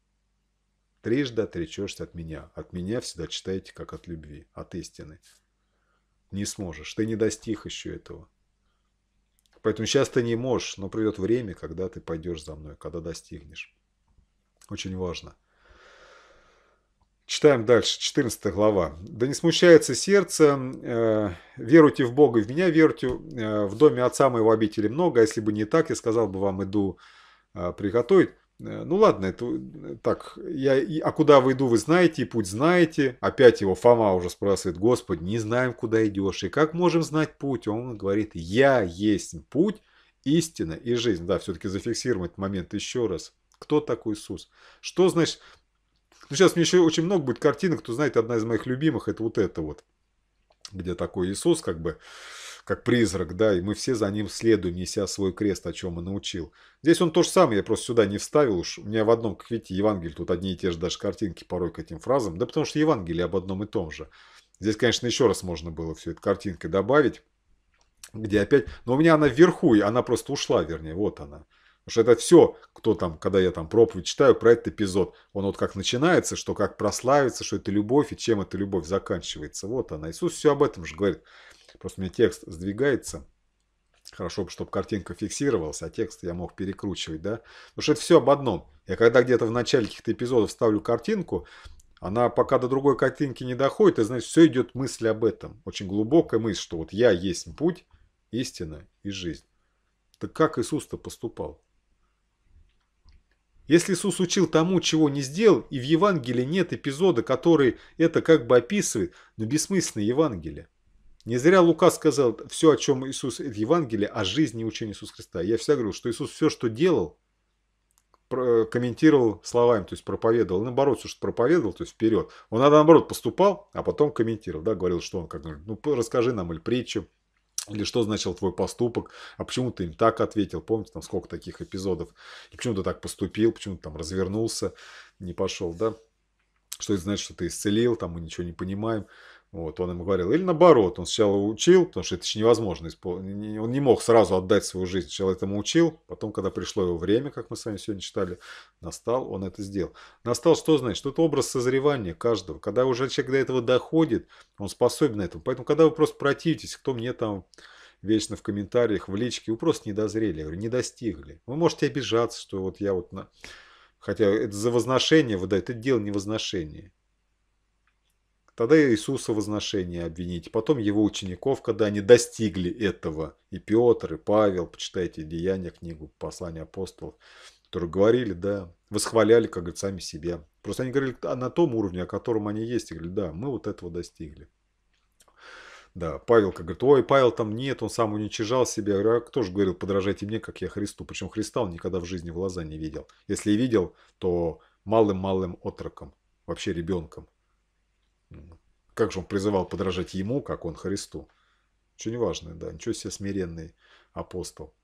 Трижды отречешься от меня. От меня всегда читайте, как от любви, от истины. Не сможешь. Ты не достиг еще этого. Поэтому сейчас ты не можешь, но придет время, когда ты пойдешь за мной, когда достигнешь. Очень важно. Читаем дальше, 14 глава. «Да не смущается сердце, э, веруйте в Бога и в меня верьте, э, в доме отца моего обители много, а если бы не так, я сказал бы вам, иду э, приготовить». Э, ну ладно, это э, так, я, а куда вы иду, вы знаете, и путь знаете. Опять его Фома уже спрашивает, Господи, не знаем, куда идешь, и как можем знать путь? Он говорит, я есть путь, истина и жизнь. Да, все-таки зафиксировать момент еще раз. Кто такой Иисус? Что значит ну, сейчас мне еще очень много будет картинок, кто знает, одна из моих любимых, это вот это вот, где такой Иисус, как бы, как призрак, да, и мы все за ним следуем, неся свой крест, о чем он научил. Здесь он то же самое, я просто сюда не вставил уж. У меня в одном, как видите, Евангелие, тут одни и те же даже картинки порой к этим фразам, да потому что Евангелие об одном и том же. Здесь, конечно, еще раз можно было все это картинкой добавить, где опять... Но у меня она вверху, и она просто ушла, вернее, вот она. Потому что это все, кто там, когда я там проповедь читаю про этот эпизод, он вот как начинается, что как прославится, что это любовь и чем эта любовь заканчивается. Вот она. Иисус все об этом же говорит. Просто у меня текст сдвигается. Хорошо, чтобы картинка фиксировалась, а текст я мог перекручивать, да? Потому что это все об одном. Я когда где-то в начале каких-то эпизодов ставлю картинку, она пока до другой картинки не доходит, и значит, все идет мысль об этом. Очень глубокая мысль, что вот я есть путь, истина и жизнь. Так как Иисус-то поступал? Если Иисус учил тому, чего не сделал, и в Евангелии нет эпизода, который это как бы описывает, но бессмысленное Евангелие. Не зря Лука сказал все, о чем Иисус, в Евангелии, о жизни и учении Иисуса Христа. Я всегда говорю, что Иисус все, что делал, э, комментировал словами, то есть проповедовал. Наоборот, все, что проповедовал, то есть вперед. Он, наоборот, поступал, а потом комментировал, да, говорил, что он как ну, расскажи нам или притчу, или что значил твой поступок, а почему ты им так ответил, помните, там сколько таких эпизодов, и почему ты так поступил, почему ты там развернулся, не пошел, да? Что это значит, что ты исцелил, там мы ничего не понимаем. Вот, он ему говорил. Или наоборот, он сначала учил, потому что это же невозможно. Он не мог сразу отдать свою жизнь. Сначала этому учил, потом, когда пришло его время, как мы с вами сегодня читали, настал, он это сделал. Настал, что значит? Что это образ созревания каждого. Когда уже человек до этого доходит, он способен на этому. Поэтому, когда вы просто противитесь, кто мне там вечно в комментариях, в личке, вы просто не дозрели, я говорю, не достигли. Вы можете обижаться, что вот я вот... На... Хотя это за возношение выдает, это дело не возношение. Тогда Иисуса возношение обвинить, потом его учеников, когда они достигли этого. И Петр, и Павел, почитайте Деяния, книгу «Послание апостолов», которые говорили, да, восхваляли, как говорят, сами себя. Просто они говорили а, на том уровне, о котором они есть. И говорили, да, мы вот этого достигли. Да, Павел как говорит, ой, Павел там нет, он сам уничижал себя. Я говорю, а кто же говорил, подражайте мне, как я Христу. Причем Христа он никогда в жизни в глаза не видел. Если и видел, то малым-малым отроком, вообще ребенком. Как же он призывал подражать ему, как он Христу. Очень важно, да, ничего себе смиренный апостол.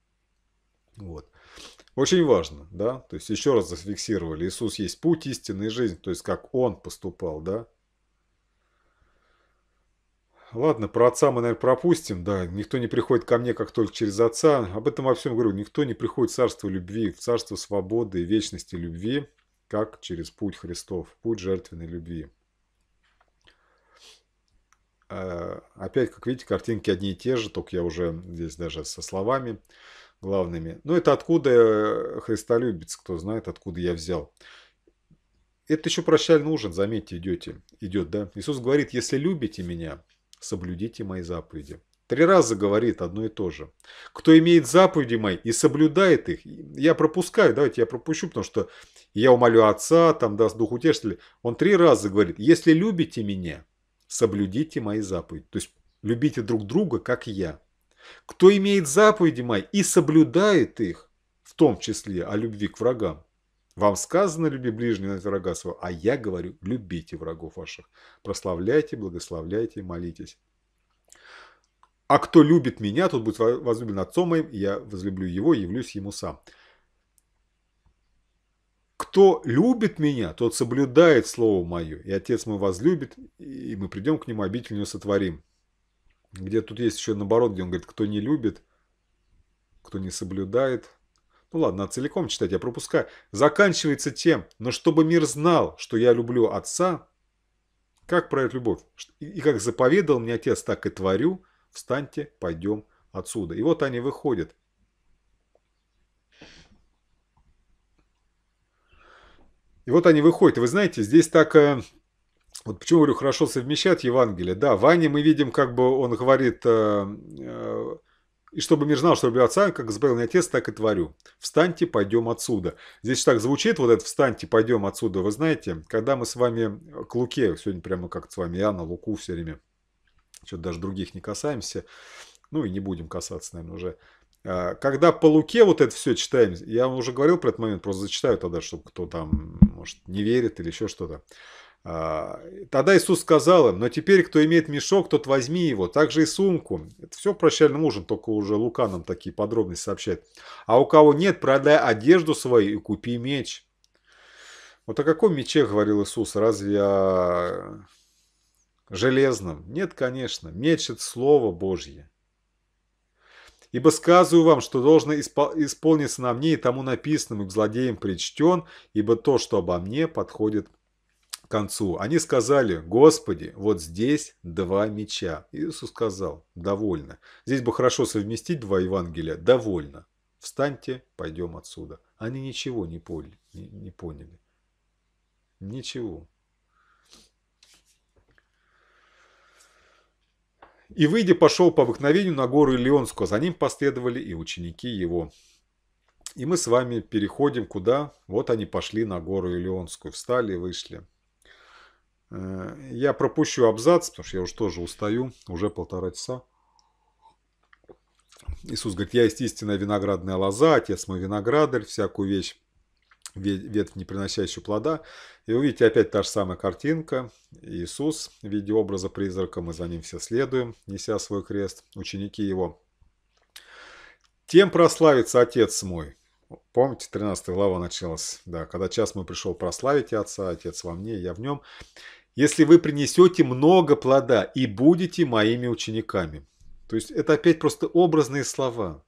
Вот. Очень важно, да, то есть еще раз зафиксировали, Иисус есть путь истинной жизни, то есть как Он поступал, да. Ладно, про отца мы, наверное, пропустим, да, никто не приходит ко мне, как только через отца, об этом во всем говорю, никто не приходит в царство любви, в царство свободы и вечности любви, как через путь Христов, путь жертвенной любви. А, опять, как видите, картинки одни и те же, только я уже здесь даже со словами главными. Но ну, это откуда э, христолюбец, кто знает, откуда я взял. Это еще прощальный ужин, заметьте, идете, идет, да? Иисус говорит, если любите меня, соблюдите мои заповеди. Три раза говорит одно и то же. Кто имеет заповеди мои и соблюдает их, я пропускаю, давайте я пропущу, потому что я умолю Отца, там даст Дух Утешителя. Он три раза говорит, если любите меня, соблюдите мои заповеди. То есть любите друг друга, как я. Кто имеет заповеди мои и соблюдает их, в том числе о любви к врагам, вам сказано, люби ближнего врага своего, а я говорю, любите врагов ваших. Прославляйте, благословляйте, молитесь. А кто любит меня, тот будет возлюблен отцом моим, и я возлюблю его, явлюсь ему сам. Кто любит меня, тот соблюдает слово мое, и Отец мой возлюбит, и мы придем к нему, обитель сотворим. Где тут есть еще наоборот, где он говорит, кто не любит, кто не соблюдает. Ну ладно, надо целиком читать, я пропускаю. Заканчивается тем, но чтобы мир знал, что я люблю Отца, как проявить любовь? И как заповедал мне Отец, так и творю, встаньте, пойдем отсюда. И вот они выходят. И вот они выходят. Вы знаете, здесь так... Э, вот почему, говорю, хорошо совмещать Евангелие. Да, Ване мы видим, как бы он говорит, э, э, и чтобы мир знал, что люблю отца, как избавил меня отец, так и творю. Встаньте, пойдем отсюда. Здесь так звучит вот это «встаньте, пойдем отсюда». Вы знаете, когда мы с вами к Луке, сегодня прямо как с вами Иоанна, Луку все время, что-то даже других не касаемся, ну и не будем касаться, наверное, уже. А, когда по Луке вот это все читаем, я вам уже говорил про этот момент, просто зачитаю тогда, чтобы кто там, может, не верит или еще что-то. А, тогда Иисус сказал им, но теперь, кто имеет мешок, тот возьми его, также и сумку. Это все прощальным ужин, только уже Лука нам такие подробности сообщает. А у кого нет, продай одежду свою и купи меч. Вот о каком мече говорил Иисус? Разве о железном? Нет, конечно. Меч – это Слово Божье. Ибо сказываю вам, что должно исполниться на мне и тому написанному, и к злодеям причтен, ибо то, что обо мне, подходит к концу. Они сказали, Господи, вот здесь два меча. Иисус сказал, довольно. Здесь бы хорошо совместить два Евангелия, довольно. Встаньте, пойдем отсюда. Они ничего не поняли. Ничего. И Ивыди пошел по обыкновению на гору Илионскую, за ним последовали и ученики его. И мы с вами переходим куда? Вот они пошли на гору Илионскую, встали и вышли. Э, я пропущу абзац, потому что я уже тоже устаю, уже полтора часа. Иисус говорит, я есть истинная виноградная лоза, отец мой виноградарь, всякую вещь, ветвь, не приносящую плода. И вы видите опять та же самая картинка. Иисус в виде образа призрака, мы за ним все следуем, неся свой крест, ученики его. Тем прославится Отец мой. Помните, 13 глава началась, да, когда час мой пришел прославить Отца, Отец во мне, я в нем. Если вы принесете много плода и будете моими учениками. То есть это опять просто образные слова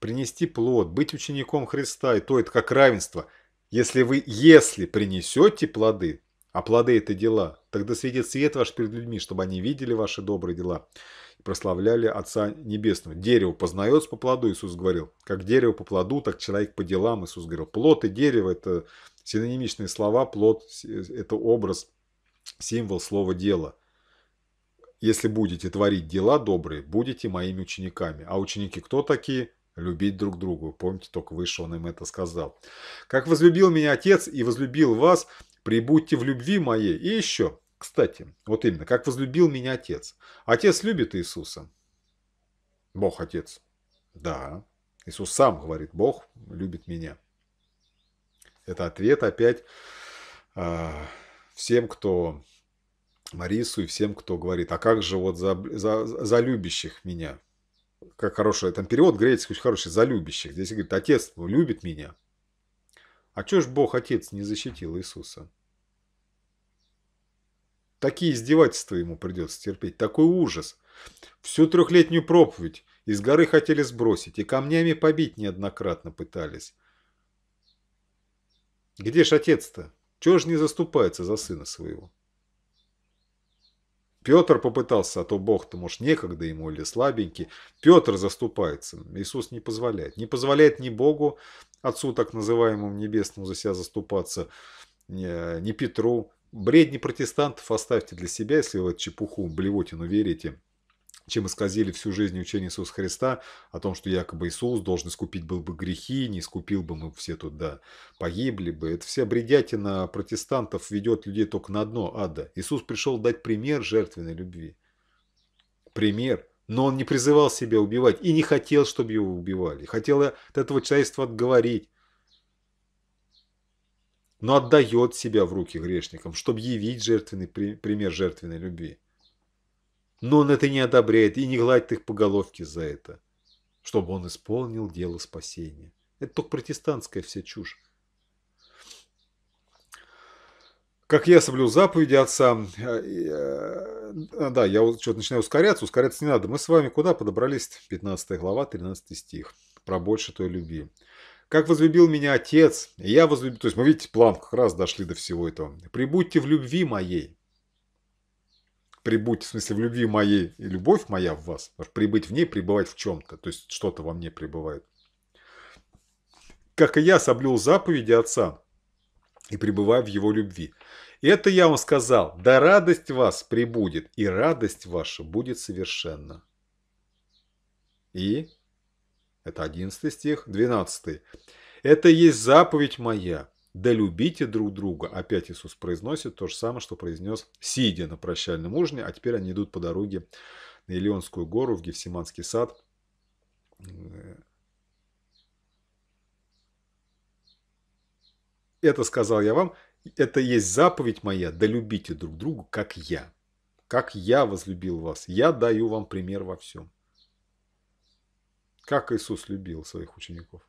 принести плод, быть учеником Христа, и то это как равенство. Если вы, если принесете плоды, а плоды – это дела, тогда светит свет ваш перед людьми, чтобы они видели ваши добрые дела и прославляли Отца Небесного. Дерево познается по плоду, Иисус говорил. Как дерево по плоду, так человек по делам, Иисус говорил. Плод и дерево – это синонимичные слова, плод – это образ, символ слова «дело» если будете творить дела добрые, будете моими учениками. А ученики кто такие? любить друг друга. Помните, только выше он им это сказал. «Как возлюбил меня Отец и возлюбил вас, прибудьте в любви моей». И еще, кстати, вот именно, «Как возлюбил меня Отец». Отец любит Иисуса. Бог Отец. Да. Иисус сам говорит, Бог любит меня. Это ответ опять а, всем, кто Марису и всем, кто говорит, а как же вот за, за, за любящих меня? как хороший там перевод, греческий очень хороший, за Здесь говорит, отец любит меня. А чего ж Бог Отец не защитил Иисуса? Такие издевательства ему придется терпеть, такой ужас. Всю трехлетнюю проповедь из горы хотели сбросить, и камнями побить неоднократно пытались. Где ж отец-то? Чего ж не заступается за сына своего? Петр попытался, а то Бог-то, может, некогда ему или слабенький. Петр заступается. Иисус не позволяет. Не позволяет ни Богу, Отцу так называемому Небесному, за себя заступаться, ни Петру. Бредни протестантов оставьте для себя, если вы в эту чепуху, блевотину верите чем исказили всю жизнь учения Иисуса Христа о том, что якобы Иисус должен искупить был бы грехи, не искупил бы мы ну, все тут, да, погибли бы. Это все бредятина протестантов ведет людей только на дно ада. Иисус пришел дать пример жертвенной любви. Пример. Но он не призывал себя убивать и не хотел, чтобы его убивали. Хотел от этого человечества отговорить но отдает себя в руки грешникам, чтобы явить жертвенный пример жертвенной любви. Но он это не одобряет и не гладит их по головке за это, чтобы он исполнил дело спасения. Это только протестантская вся чушь. Как я соблю заповеди отца, э, э, да, я что-то начинаю ускоряться, ускоряться не надо. Мы с вами куда подобрались? 15 глава, 13 стих. Про больше той любви. Как возлюбил меня отец, я возлюбил... То есть, мы видите, план как раз дошли до всего этого. Прибудьте в любви моей прибудь, в смысле, в любви моей, и любовь моя в вас. Прибыть в ней, пребывать в чем-то, то есть что-то во мне пребывает. Как и я соблюл заповеди Отца и пребываю в его любви. Это я вам сказал, да радость вас прибудет, и радость ваша будет совершенна. И, это 11 стих, 12. Это есть заповедь моя, да любите друг друга. Опять Иисус произносит то же самое, что произнес сидя на прощальном ужине, а теперь они идут по дороге на Елеонскую гору, в Гефсиманский сад. Это сказал я вам, это есть заповедь моя, да любите друг друга, как я. Как я возлюбил вас. Я даю вам пример во всем. Как Иисус любил своих учеников.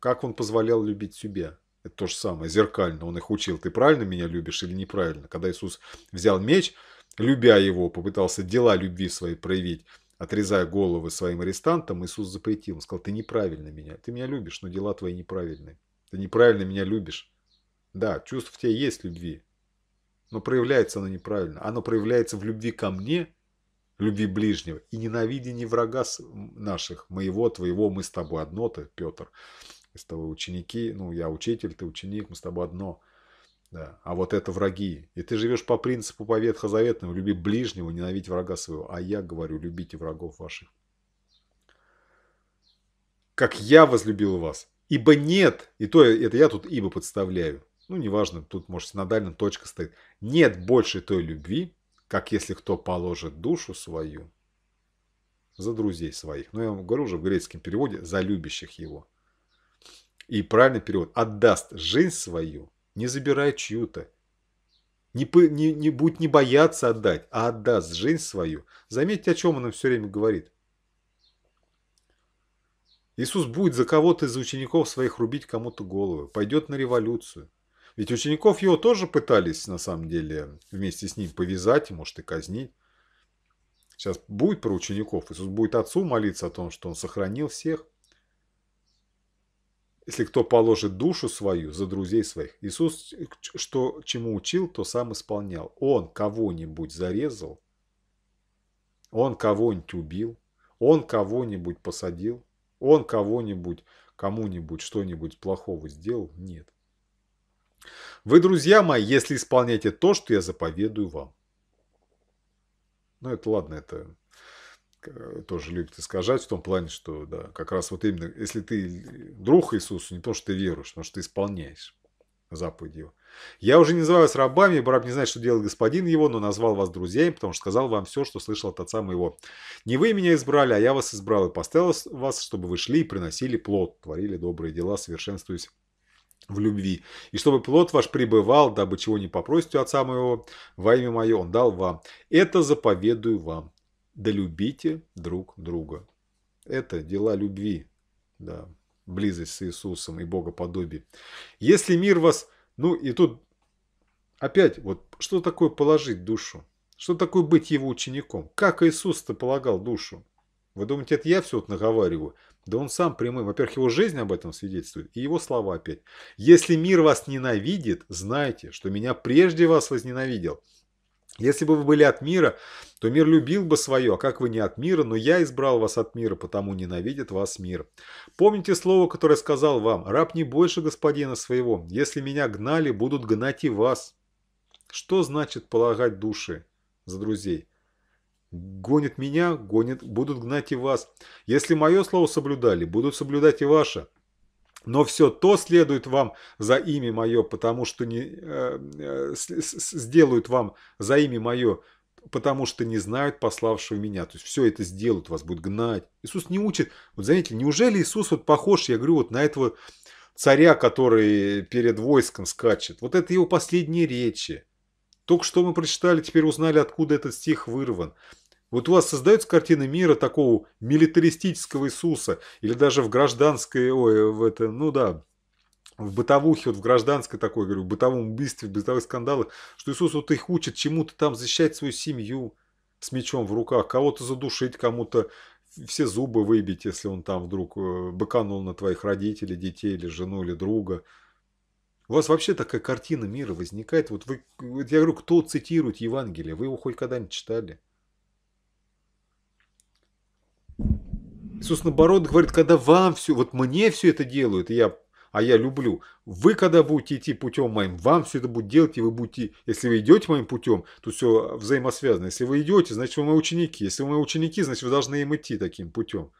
Как Он позволял любить себя. Это то же самое, зеркально. Он их учил, ты правильно меня любишь или неправильно. Когда Иисус взял меч, любя его, попытался дела любви своей проявить, отрезая головы своим арестантам, Иисус запретил. Он сказал, ты неправильно меня, ты меня любишь, но дела твои неправильные. Ты неправильно меня любишь. Да, чувство в тебе есть любви, но проявляется оно неправильно. Оно проявляется в любви ко мне, любви ближнего и ненавидении врага наших, моего, твоего, мы с тобой одно то Петр. Мы с тобой ученики, ну, я учитель, ты ученик, мы с тобой одно. Да. А вот это враги. И ты живешь по принципу по ветхозаветному, люби ближнего, ненавидь врага своего. А я говорю, любите врагов ваших. Как я возлюбил вас. Ибо нет, и то это я тут ибо подставляю. Ну, неважно, тут, может, дальнем точка стоит. Нет больше той любви, как если кто положит душу свою за друзей своих. Но ну, я вам говорю уже в греческом переводе, за любящих его. И правильный перевод – отдаст жизнь свою, не забирая чью-то. Не, не, не будет не бояться отдать, а отдаст жизнь свою. Заметьте, о чем он нам все время говорит. Иисус будет за кого-то из учеников своих рубить кому-то голову, пойдет на революцию. Ведь учеников его тоже пытались, на самом деле, вместе с ним повязать, может, и казнить. Сейчас будет про учеников. Иисус будет отцу молиться о том, что он сохранил всех – если кто положит душу свою за друзей своих. Иисус, что, чему учил, то сам исполнял. Он кого-нибудь зарезал, он кого-нибудь убил, он кого-нибудь посадил, он кого-нибудь, кому-нибудь что-нибудь плохого сделал. Нет. Вы, друзья мои, если исполняете то, что я заповедую вам. Ну, это ладно, это Э, тоже любит искажать в том плане, что да, как раз вот именно, если ты друг Иисусу, не то, что ты веруешь, но что ты исполняешь заповеди его. Я уже не называю вас рабами, ибо раб не знает, что делал господин его, но назвал вас друзьями, потому что сказал вам все, что слышал от отца моего. Не вы меня избрали, а я вас избрал и поставил вас, чтобы вы шли и приносили плод, творили добрые дела, совершенствуясь в любви. И чтобы плод ваш пребывал, дабы чего не попросите у отца моего, во имя мое он дал вам. Это заповедую вам да любите друг друга. Это дела любви, да, близость с Иисусом и богоподобие. Если мир вас... Ну и тут опять вот что такое положить душу? Что такое быть его учеником? Как Иисус-то полагал душу? Вы думаете, это я все вот наговариваю? Да он сам прямым. Во-первых, его жизнь об этом свидетельствует. И его слова опять. Если мир вас ненавидит, знайте, что меня прежде вас возненавидел. Если бы вы были от мира, то мир любил бы свое, а как вы не от мира, но я избрал вас от мира, потому ненавидит вас мир. Помните слово, которое сказал вам, раб не больше господина своего, если меня гнали, будут гнать и вас. Что значит полагать души за друзей? Гонят меня, гонят, будут гнать и вас. Если мое слово соблюдали, будут соблюдать и ваше но все то следует вам за имя мое, потому что не, э, э сделают вам за имя мое, потому что не знают пославшего меня. То есть все это сделают, вас будут гнать. Иисус не учит. Вот заметьте неужели Иисус вот похож, я говорю, вот на этого царя, который перед войском скачет. Вот это его последние речи. Только что мы прочитали, теперь узнали, откуда этот стих вырван. Вот у вас создается картина мира такого милитаристического Иисуса, или даже в гражданской, ой, в это, ну да, в бытовухе, вот в гражданской такой, говорю, в бытовом убийстве, в бытовых скандалах, что Иисус вот их учит чему-то там, защищать свою семью с мечом в руках, кого-то задушить, кому-то все зубы выбить, если он там вдруг э, быканул на твоих родителей, детей, или жену, или друга. У вас вообще такая картина мира возникает. Вот вы, я говорю, кто цитирует Евангелие? Вы его хоть когда-нибудь читали? Иисус наоборот говорит, когда вам все, вот мне все это делают, я, а я люблю, вы когда будете идти путем моим, вам все это будет делать, и вы будете, если вы идете моим путем, то все взаимосвязано. Если вы идете, значит вы мои ученики. Если вы мои ученики, значит вы должны им идти таким путем.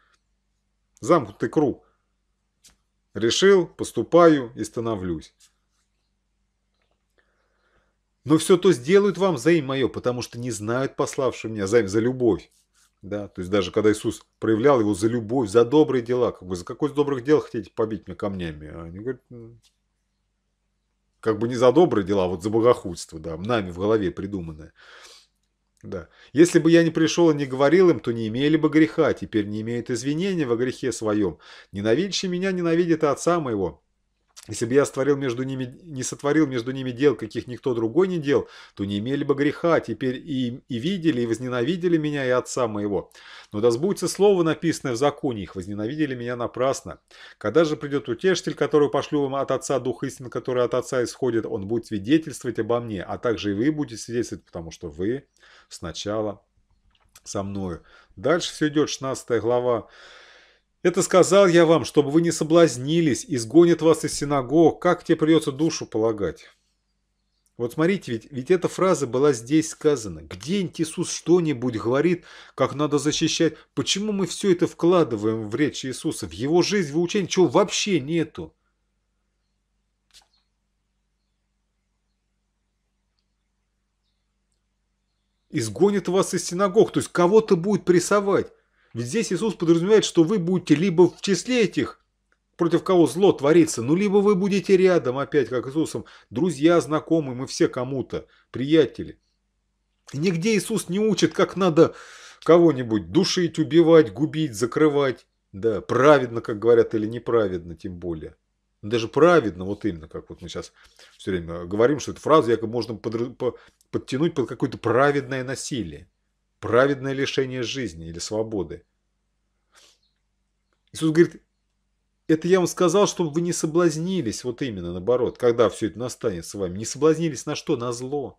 Замкнутый круг. Решил, поступаю и становлюсь. Но все то сделают вам взаим мое, потому что не знают пославшего меня за, за любовь. Да, то есть даже когда Иисус проявлял его за любовь, за добрые дела, как бы за какое то добрых дел хотите побить меня камнями? они говорят, как бы не за добрые дела, а вот за богохульство, да, нами в голове придуманное. Да. Если бы я не пришел и не говорил им, то не имели бы греха, теперь не имеют извинения во грехе своем. Ненавидящий меня ненавидит и отца моего. Если бы я створил между ними, не сотворил между ними дел, каких никто другой не дел, то не имели бы греха, теперь и, и видели, и возненавидели меня и отца моего. Но да сбудется слово, написанное в законе их, возненавидели меня напрасно. Когда же придет утешитель, который пошлю вам от отца дух истин, который от отца исходит, он будет свидетельствовать обо мне, а также и вы будете свидетельствовать, потому что вы сначала со мною. Дальше все идет 16 глава это сказал я вам, чтобы вы не соблазнились, изгонят вас из синагог, как тебе придется душу полагать. Вот смотрите, ведь, ведь эта фраза была здесь сказана. Где-нибудь Иисус что-нибудь говорит, как надо защищать. Почему мы все это вкладываем в речь Иисуса? В его жизнь, в учение, чего вообще нету? Изгонит вас из синагог, то есть кого-то будет прессовать. Ведь здесь Иисус подразумевает, что вы будете либо в числе этих, против кого зло творится, ну либо вы будете рядом опять, как Иисусом, друзья, знакомые, мы все кому-то, приятели. нигде Иисус не учит, как надо кого-нибудь душить, убивать, губить, закрывать. Да, праведно, как говорят, или неправедно, тем более. Даже праведно, вот именно, как вот мы сейчас все время говорим, что эту фразу якобы можно под, по, подтянуть под какое-то праведное насилие праведное лишение жизни или свободы. Иисус говорит, это я вам сказал, чтобы вы не соблазнились, вот именно наоборот, когда все это настанет с вами. Не соблазнились на что? На зло.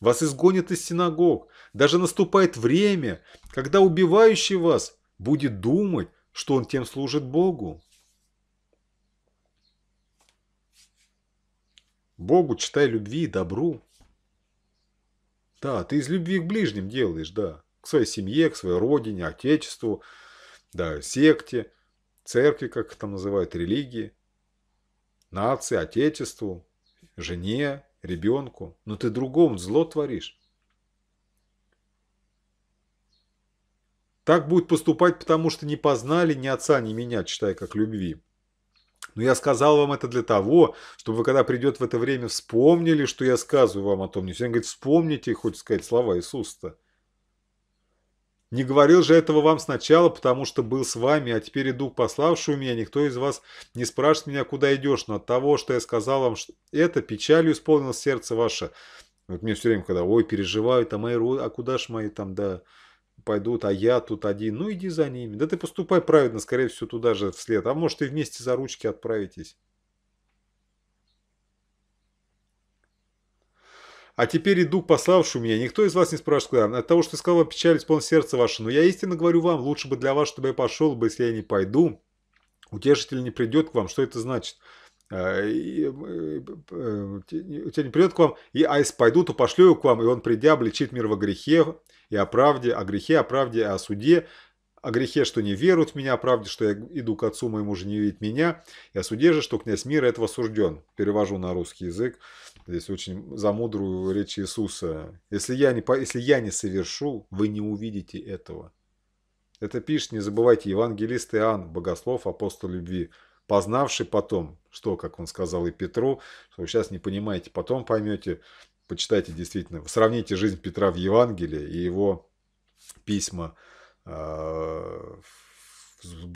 Вас изгонят из синагог. Даже наступает время, когда убивающий вас будет думать, что он тем служит Богу. Богу, читай любви и добру. Да, ты из любви к ближним делаешь, да. К своей семье, к своей родине, отечеству, да, секте, церкви, как их там называют, религии, нации, отечеству, жене, ребенку. Но ты другому зло творишь. Так будет поступать, потому что не познали ни отца, ни меня, читая как любви. Но я сказал вам это для того, чтобы вы, когда придет в это время, вспомнили, что я сказываю вам о том. Не все говорит, вспомните, хоть сказать, слова иисуса Не говорил же этого вам сначала, потому что был с вами, а теперь иду пославший у меня. Никто из вас не спрашивает меня, куда идешь, но от того, что я сказал вам, что это печалью исполнилось сердце ваше. Вот мне все время, когда, ой, переживаю, там мои, а куда ж мои там, да, пойдут, а я тут один. Ну, иди за ними. Да ты поступай правильно, скорее всего, туда же вслед. А может, и вместе за ручки отправитесь. А теперь иду, пославшую меня. Никто из вас не спрашивает, от того, что ты печаль печалить полного сердца ваше. Но я истинно говорю вам, лучше бы для вас, чтобы я пошел бы, если я не пойду. Утешитель не придет к вам. Что это значит? Э, э, э, не придет к вам, и а если пойду, то пошлю его к вам, и он, придя, обличит мир во грехе и о правде, о грехе, о правде, о суде, о грехе, что не веруют в меня, о правде, что я иду к отцу моему же не видит меня, и о суде же, что князь мира этого осужден. Перевожу на русский язык, здесь очень замудрую речь Иисуса. Если я не, если я не совершу, вы не увидите этого. Это пишет, не забывайте, евангелист Иоанн, богослов, апостол любви познавший потом, что, как он сказал и Петру, что вы сейчас не понимаете, потом поймете, почитайте действительно, сравните жизнь Петра в Евангелии и его письма э, в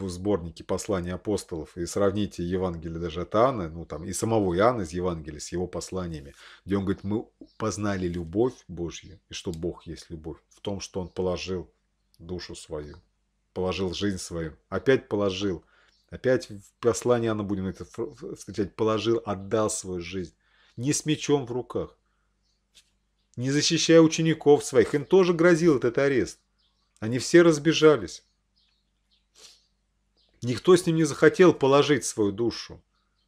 сборнике посланий апостолов и сравните Евангелие даже от Анны, ну там и самого Иоанна из Евангелия с его посланиями, где он говорит, мы познали любовь Божью, и что Бог есть любовь, в том, что он положил душу свою, положил жизнь свою, опять положил – Опять в послании Анна будем это встречать. Положил, отдал свою жизнь. Не с мечом в руках. Не защищая учеников своих. Им тоже грозил этот арест. Они все разбежались. Никто с ним не захотел положить свою душу.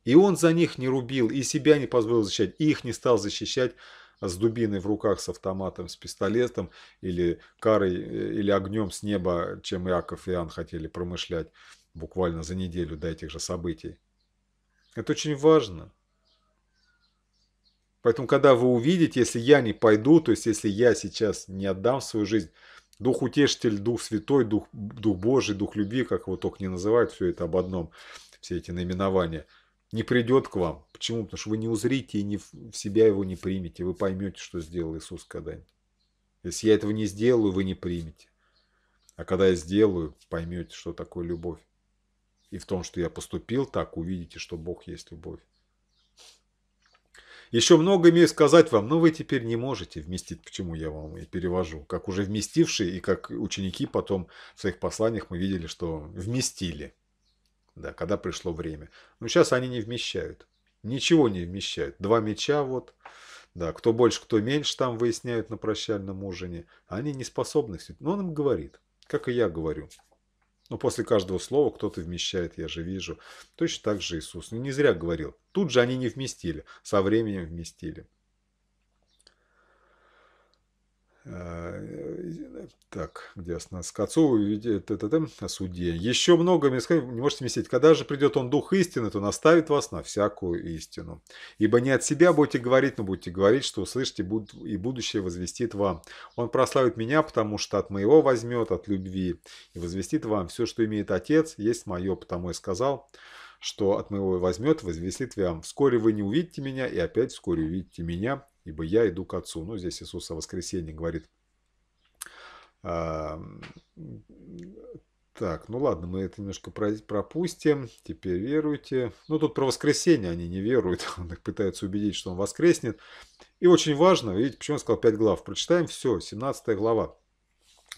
И он за них не рубил, и себя не позволил защищать, и их не стал защищать с дубиной в руках, с автоматом, с пистолетом или карой, э, или огнем с неба, чем Иаков и Иоанн хотели промышлять буквально за неделю до этих же событий. Это очень важно. Поэтому, когда вы увидите, если я не пойду, то есть если я сейчас не отдам свою жизнь, Дух Утешитель, Дух Святой, Дух, Дух Божий, Дух Любви, как его только не называют, все это об одном, все эти наименования, не придет к вам. Почему? Потому что вы не узрите и не в себя его не примете. Вы поймете, что сделал Иисус когда-нибудь. Если я этого не сделаю, вы не примете. А когда я сделаю, поймете, что такое любовь и в том, что я поступил так, увидите, что Бог есть любовь. Еще много имею сказать вам, но вы теперь не можете вместить, почему я вам и перевожу. Как уже вместившие, и как ученики потом в своих посланиях мы видели, что вместили, да, когда пришло время. Но сейчас они не вмещают, ничего не вмещают. Два меча вот, да, кто больше, кто меньше там выясняют на прощальном ужине. Они не способны все. Но он им говорит, как и я говорю. Но после каждого слова кто-то вмещает, я же вижу. Точно так же Иисус. Ну, не зря говорил. Тут же они не вместили, со временем вместили. Э, так, где нас к отцу о суде. Еще много не можете вместить. Когда же придет он дух истины, то наставит вас на всякую истину. Ибо не от себя будете говорить, но будете говорить, что услышите, и будущее возвестит вам. Он прославит меня, потому что от моего возьмет, от любви, и возвестит вам все, что имеет отец, есть мое, потому и сказал, что от моего возьмет, возвестит вам. Вскоре вы не увидите меня, и опять вскоре увидите меня ибо я иду к Отцу. Ну, здесь Иисус о воскресении говорит. А, так, ну ладно, мы это немножко пропустим. Теперь веруйте. Ну, тут про воскресенье они не веруют. [LAUGHS] Он их пытается убедить, что он воскреснет. И очень важно, видите, почему я сказал 5 глав. Прочитаем все, 17 глава.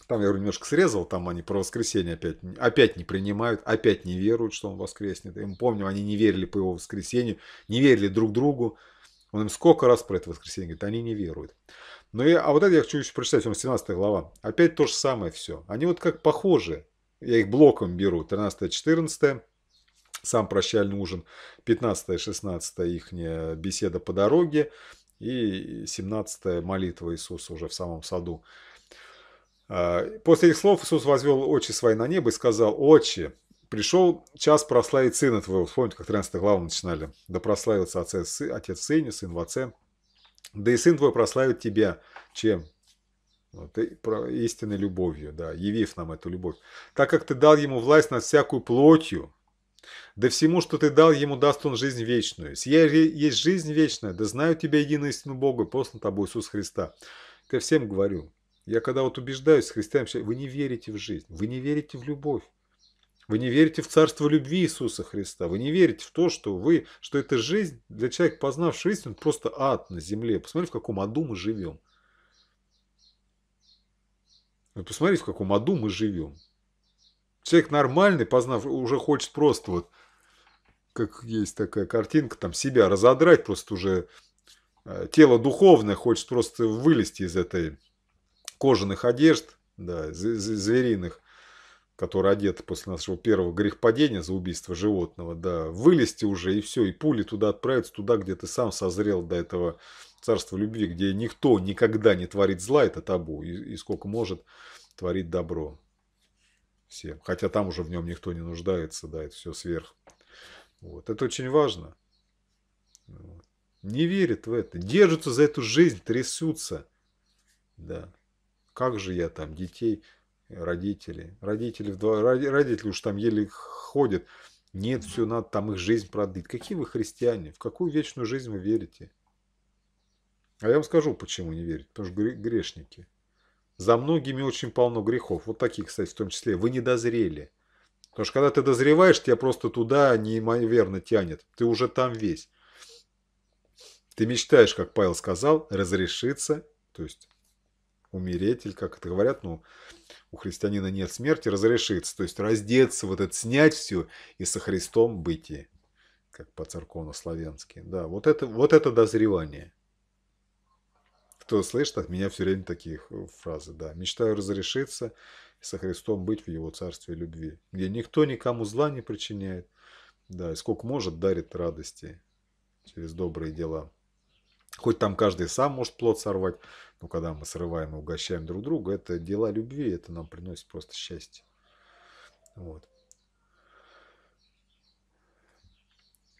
Там я немножко срезал, там они про воскресенье опять, опять не принимают, опять не веруют, что он воскреснет. И мы помним, они не верили по его воскресенью, не верили друг другу, он им сколько раз про это воскресенье говорит, они не веруют. Но ну я, а вот это я хочу еще прочитать, он 17 глава. Опять то же самое все. Они вот как похожи. Я их блоком беру. 13-14, сам прощальный ужин. 15-16 их беседа по дороге. И 17 молитва Иисуса уже в самом саду. А, после этих слов Иисус возвел очи свои на небо и сказал, «Отче, Пришел час прославить сына твоего. Вспомните, как 13 главу начинали. Да прославится отец, отец в сыне, сын в отце. Да и сын твой прославит тебя. Чем? Вот, истинной любовью, да, явив нам эту любовь. Так как ты дал ему власть над всякую плотью, да всему, что ты дал, ему даст он жизнь вечную. Сия есть жизнь вечная, да знаю тебя единую истину Бога, послан тобой Иисус Христа. Я всем говорю, я когда вот убеждаюсь с христианами, вы не верите в жизнь, вы не верите в любовь. Вы не верите в царство любви Иисуса Христа. Вы не верите в то, что вы, что эта жизнь для человека, познавшего истину, просто ад на земле. Посмотрите, в каком аду мы живем. Вы посмотрите, в каком аду мы живем. Человек нормальный, познав, уже хочет просто вот, как есть такая картинка, там себя разодрать просто уже. Э, тело духовное хочет просто вылезти из этой кожаных одежд, да, звериных который одет после нашего первого грехопадения за убийство животного, да, вылезти уже и все, и пули туда отправятся, туда, где ты сам созрел до этого царства любви, где никто никогда не творит зла, это табу, и, и сколько может творить добро. Всем. Хотя там уже в нем никто не нуждается, да, это все сверх. Вот. Это очень важно. Не верят в это. Держатся за эту жизнь, трясутся. Да. Как же я там детей родители. Родители, в вдво... родители уж там еле ходят. Нет, все надо там их жизнь продлить. Какие вы христиане? В какую вечную жизнь вы верите? А я вам скажу, почему не верить. Потому что грешники. За многими очень полно грехов. Вот такие, кстати, в том числе. Вы не дозрели. Потому что когда ты дозреваешь, тебя просто туда неимоверно тянет. Ты уже там весь. Ты мечтаешь, как Павел сказал, разрешиться, то есть умереть, или как это говорят, ну, у христианина нет смерти, разрешится. То есть раздеться, вот это снять все и со Христом быть, как по-церковно-славянски. Да, вот это, вот это дозревание. Кто слышит от меня все время таких фразы, да. Мечтаю разрешиться и со Христом быть в Его Царстве любви, где никто никому зла не причиняет, да, и сколько может дарит радости через добрые дела. Хоть там каждый сам может плод сорвать, но когда мы срываем и угощаем друг друга, это дела любви, это нам приносит просто счастье. Вот.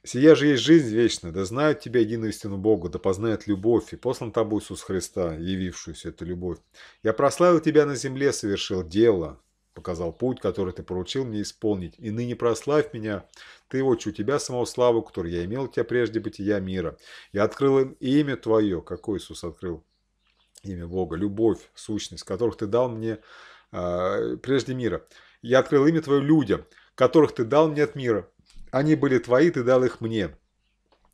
Сия же есть жизнь вечная, да знают тебя единую истину Бога, да познает любовь, и послан тобой Иисус Христа, явившуюся эту любовь. Я прославил тебя на земле, совершил дело, показал путь, который ты поручил мне исполнить, и ныне прославь меня, ты, отче, у тебя самого славу, которую я имел у тебя прежде бытия мира. Я открыл им имя твое, какое Иисус открыл имя Бога, любовь, сущность, которых ты дал мне э, прежде мира. Я открыл имя твое людям, которых ты дал мне от мира. Они были твои, ты дал их мне.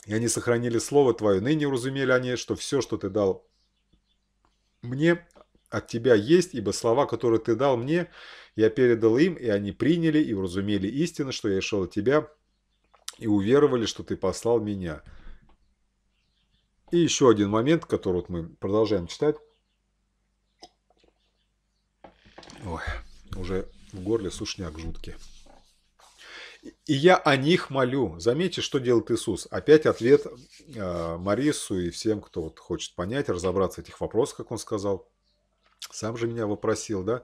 И они сохранили слово твое. Ныне уразумели они, что все, что ты дал мне, от Тебя есть, ибо слова, которые Ты дал мне, я передал им, и они приняли и уразумели истину, что я шел от Тебя, и уверовали, что Ты послал меня». И еще один момент, который вот мы продолжаем читать. Ой, уже в горле сушняк жуткий. «И я о них молю». Заметьте, что делает Иисус. Опять ответ э, Марису и всем, кто вот хочет понять, разобраться в этих вопросах, как он сказал. Сам же меня вопросил, да,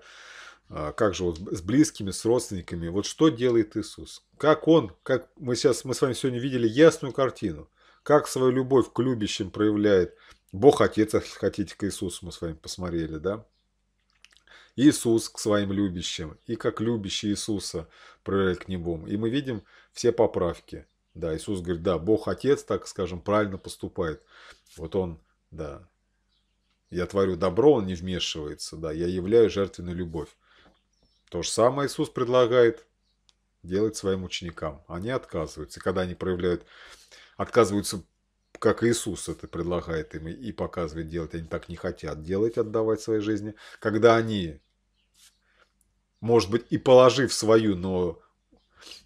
а, как же вот с близкими, с родственниками, вот что делает Иисус? Как Он, как мы сейчас, мы с вами сегодня видели ясную картину, как свою любовь к любящим проявляет Бог Отец, если хотите, к Иисусу мы с вами посмотрели, да, Иисус к своим любящим, и как любящий Иисуса проявляет к Нему. И мы видим все поправки. Да, Иисус говорит, да, Бог Отец, так скажем, правильно поступает. Вот Он, да, я творю добро, он не вмешивается, да, я являю жертвенную любовь. То же самое Иисус предлагает делать своим ученикам. Они отказываются. когда они проявляют, отказываются, как Иисус это предлагает им и показывает делать, они так не хотят делать, отдавать своей жизни. Когда они, может быть, и положив свою, но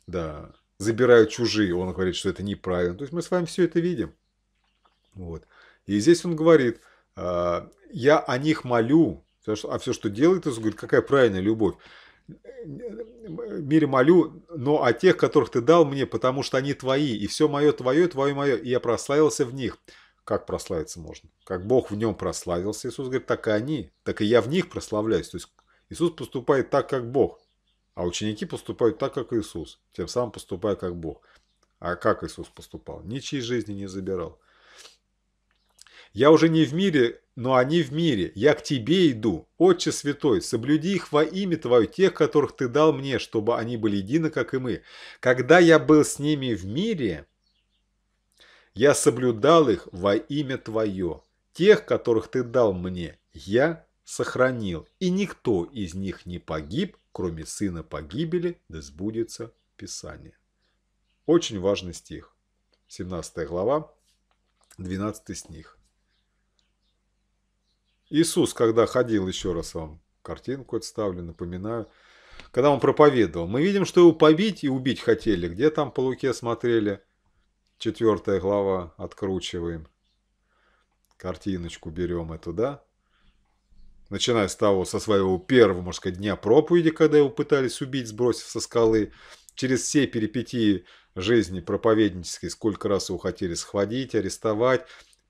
да, забирают чужие, он говорит, что это неправильно. То есть мы с вами все это видим. Вот. И здесь он говорит, Э, я о них молю, а все, что делает Иисус, говорит, какая правильная любовь. Э, мире молю, но о тех, которых ты дал мне, потому что они твои, и все мое твое, твое мое, и я прославился в них. Как прославиться можно? Как Бог в нем прославился, Иисус говорит, так и они, так и я в них прославляюсь. То есть Иисус поступает так, как Бог, а ученики поступают так, как Иисус, тем самым поступая как Бог. А как Иисус поступал? Ничьей жизни не забирал. Я уже не в мире, но они в мире. Я к тебе иду, Отче Святой, соблюди их во имя Твое, тех, которых Ты дал мне, чтобы они были едины, как и мы. Когда я был с ними в мире, я соблюдал их во имя Твое. Тех, которых Ты дал мне, я сохранил, и никто из них не погиб, кроме сына погибели, да сбудется Писание. Очень важный стих. 17 глава, 12 стих. Иисус, когда ходил, еще раз вам картинку отставлю, напоминаю, когда он проповедовал, мы видим, что его побить и убить хотели. Где там по Луке смотрели? Четвертая глава, откручиваем. Картиночку берем эту, да? Начиная с того, со своего первого, можно сказать, дня проповеди, когда его пытались убить, сбросив со скалы, через все перипетии жизни проповеднической, сколько раз его хотели схватить, арестовать,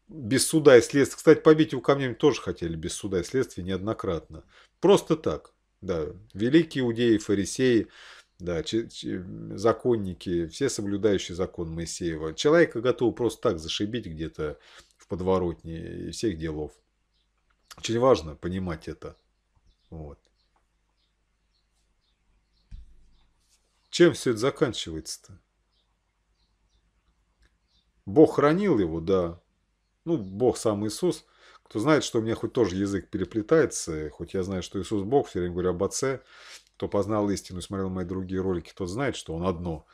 без суда и следствия. Кстати, побить его камнями тоже хотели без суда и следствия неоднократно. Просто так. Да, великие иудеи, фарисеи, да, законники, все соблюдающие закон Моисеева. Человека готовы просто так зашибить где-то в подворотне и всех делов. Очень важно понимать это. Вот. Чем все это заканчивается-то? Бог хранил его, да, ну, Бог сам Иисус. Кто знает, что у меня хоть тоже язык переплетается, хоть я знаю, что Иисус Бог, все время говорю об Отце. Кто познал истину смотрел мои другие ролики, тот знает, что Он одно.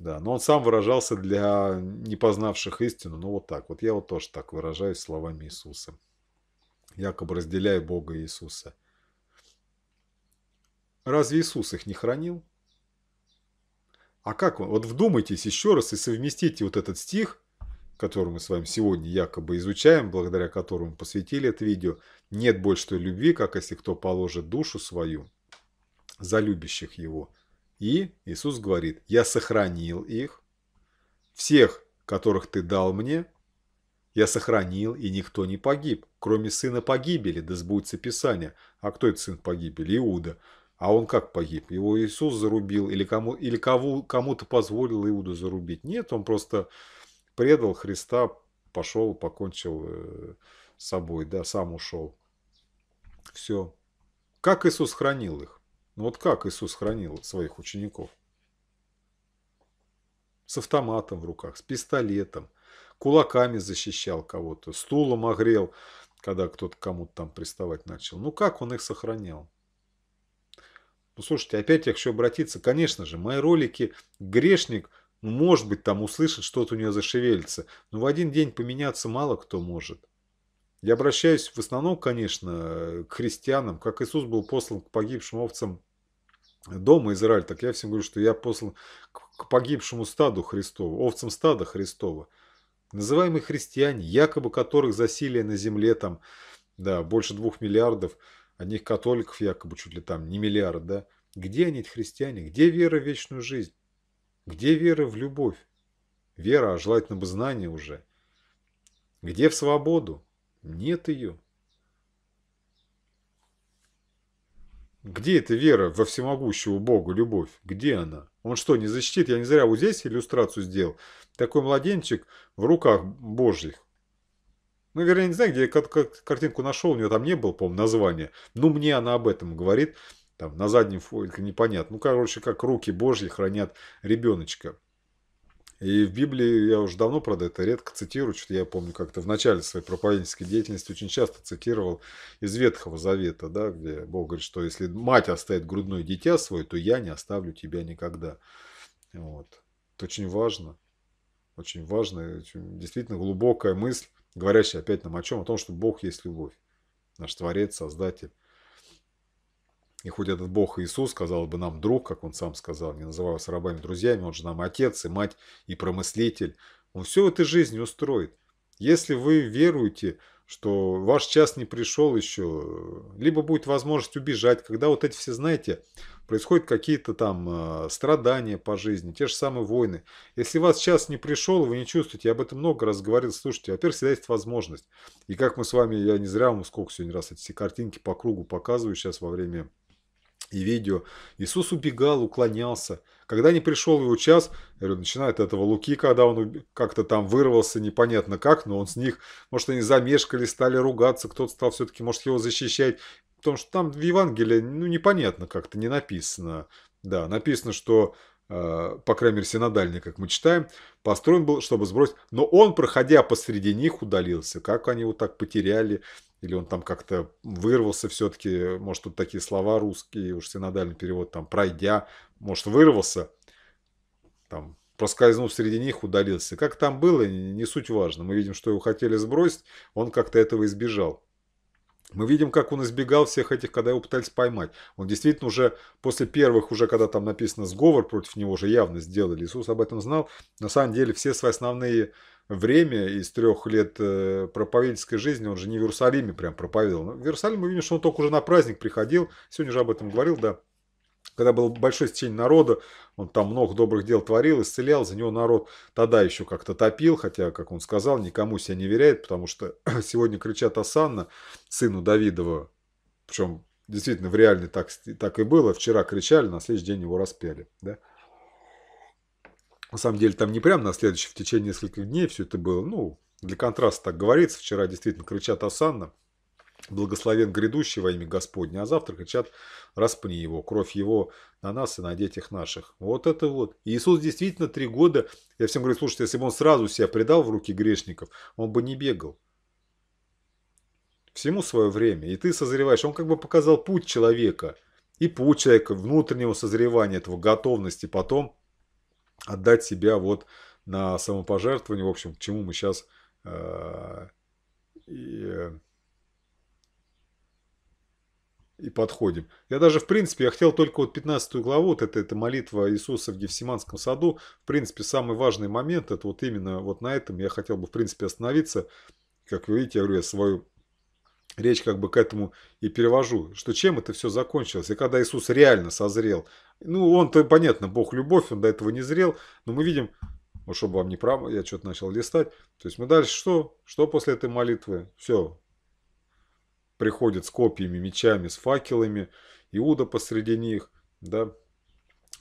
Да, но он сам выражался для не познавших истину, ну вот так. Вот я вот тоже так выражаюсь словами Иисуса. Якобы разделяю Бога и Иисуса. Разве Иисус их не хранил? А как вы? Вот вдумайтесь еще раз и совместите вот этот стих который мы с вами сегодня якобы изучаем, благодаря которому посвятили это видео, нет больше той любви, как если кто положит душу свою за любящих его. И Иисус говорит, я сохранил их, всех, которых ты дал мне, я сохранил, и никто не погиб, кроме сына погибели, да сбудется Писание. А кто это сын погибели? Иуда. А он как погиб? Его Иисус зарубил или кому-то или кому, кому позволил Иуду зарубить? Нет, он просто предал Христа, пошел, покончил э, с собой, да, сам ушел. Все. Как Иисус хранил их? Ну вот как Иисус хранил своих учеников? С автоматом в руках, с пистолетом, кулаками защищал кого-то, стулом огрел, когда кто-то кому-то там приставать начал. Ну как он их сохранял? Ну слушайте, опять я хочу обратиться. Конечно же, мои ролики «Грешник» – ну, может быть, там услышит, что-то у нее зашевелится. Но в один день поменяться мало кто может. Я обращаюсь в основном, конечно, к христианам. Как Иисус был послан к погибшим овцам дома Израиль, так я всем говорю, что я послан к погибшему стаду Христову, овцам стада Христова. Называемые христиане, якобы которых засилие на земле там, да, больше двух миллиардов, одних католиков якобы чуть ли там не миллиард, да. Где они, эти христиане? Где вера в вечную жизнь? Где вера в любовь? Вера, а желательно бы знание уже. Где в свободу? Нет ее. Где эта вера во всемогущего Бога, любовь? Где она? Он что, не защитит? Я не зря вот здесь иллюстрацию сделал. Такой младенчик в руках божьих. Ну, вернее, не знаю, где я картинку нашел, у него там не было, по-моему, названия. Ну, мне она об этом говорит там на заднем фоне, непонятно. Ну, короче, как руки Божьи хранят ребеночка. И в Библии, я уже давно, правда, это редко цитирую, что я помню как-то в начале своей проповеднической деятельности очень часто цитировал из Ветхого Завета, да, где Бог говорит, что если мать оставит грудное дитя свое, то я не оставлю тебя никогда. Вот. Это очень важно. Очень важно, очень, действительно глубокая мысль, говорящая опять нам о чем? О том, что Бог есть любовь. Наш Творец, Создатель. И хоть этот Бог Иисус, сказал бы нам друг, как он сам сказал, не называя вас рабами друзьями, он же нам отец и мать и промыслитель, он все в этой жизни устроит. Если вы веруете, что ваш час не пришел еще, либо будет возможность убежать, когда вот эти все, знаете, происходят какие-то там э, страдания по жизни, те же самые войны. Если вас час не пришел, вы не чувствуете, я об этом много раз говорил, слушайте, во-первых, всегда есть возможность. И как мы с вами, я не зря вам сколько сегодня раз эти все картинки по кругу показываю сейчас во время и видео. Иисус убегал, уклонялся. Когда не пришел его час, говорю, начинает этого Луки, когда он как-то там вырвался, непонятно как, но он с них, может, они замешкали, стали ругаться, кто-то стал все-таки, может, его защищать. Потому что там в Евангелии, ну, непонятно как-то, не написано. Да, написано, что Э, по крайней мере, синодальный, как мы читаем, построен был, чтобы сбросить. Но он, проходя посреди них, удалился. Как они его так потеряли, или он там как-то вырвался все-таки, может, тут такие слова русские, уж синодальный перевод, там, пройдя, может, вырвался, там, проскользнув среди них, удалился. Как там было, не суть важно. Мы видим, что его хотели сбросить, он как-то этого избежал. Мы видим, как он избегал всех этих, когда его пытались поймать. Он действительно уже после первых, уже когда там написано сговор против него, уже явно сделали. Иисус об этом знал. На самом деле все свои основные время из трех лет э, проповедительской жизни, он же не в Иерусалиме прям проповедовал. В Иерусалиме мы видим, что он только уже на праздник приходил. Сегодня же об этом говорил, да когда было большое стечение народа, он там много добрых дел творил, исцелял, за него народ тогда еще как-то топил, хотя, как он сказал, никому себя не веряет, потому что [CLEARS THROAT] сегодня кричат Асанна, сыну Давидова, причем действительно в реальной так, так и было, вчера кричали, на следующий день его распяли, да? На самом деле там не прям на следующий, в течение нескольких дней все это было, ну, для контраста так говорится, вчера действительно кричат Асанна, Благословен грядущий во имя Господне, а завтра кричат «распни его, кровь его на нас и на детях наших». Вот это вот. И Иисус действительно три года, я всем говорю, слушайте, если бы он сразу себя предал в руки грешников, он бы не бегал. Всему свое время. И ты созреваешь. Он как бы показал путь человека. И путь человека, внутреннего созревания, этого готовности потом отдать себя вот на самопожертвование. В общем, к чему мы сейчас... Э, и, э, и подходим. Я даже, в принципе, я хотел только вот 15 главу, вот это, это молитва Иисуса в Гефсиманском саду, в принципе, самый важный момент, это вот именно вот на этом я хотел бы, в принципе, остановиться. Как вы видите, я говорю, я свою речь как бы к этому и перевожу, что чем это все закончилось. И когда Иисус реально созрел, ну, он-то, понятно, Бог любовь, он до этого не зрел, но мы видим, вот «Ну, чтобы вам не право, я что-то начал листать. То есть мы дальше что? Что после этой молитвы? Все, приходят с копьями, мечами, с факелами. Иуда посреди них, да,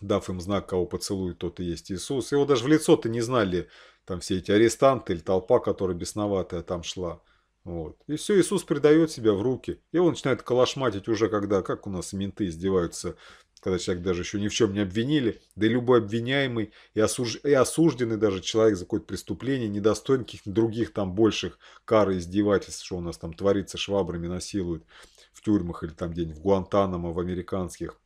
дав им знак, кого поцелует, тот и есть Иисус. Его даже в лицо-то не знали там все эти арестанты или толпа, которая бесноватая там шла. Вот. И все, Иисус предает себя в руки. И он начинает калашматить уже, когда, как у нас менты издеваются когда человек даже еще ни в чем не обвинили, да и любой обвиняемый и, осуж... и осужденный даже человек за какое-то преступление недостоин каких-то других там больших кар и издевательств, что у нас там творится, швабрами насилуют в тюрьмах или там где-нибудь в Гуантанамо, в американских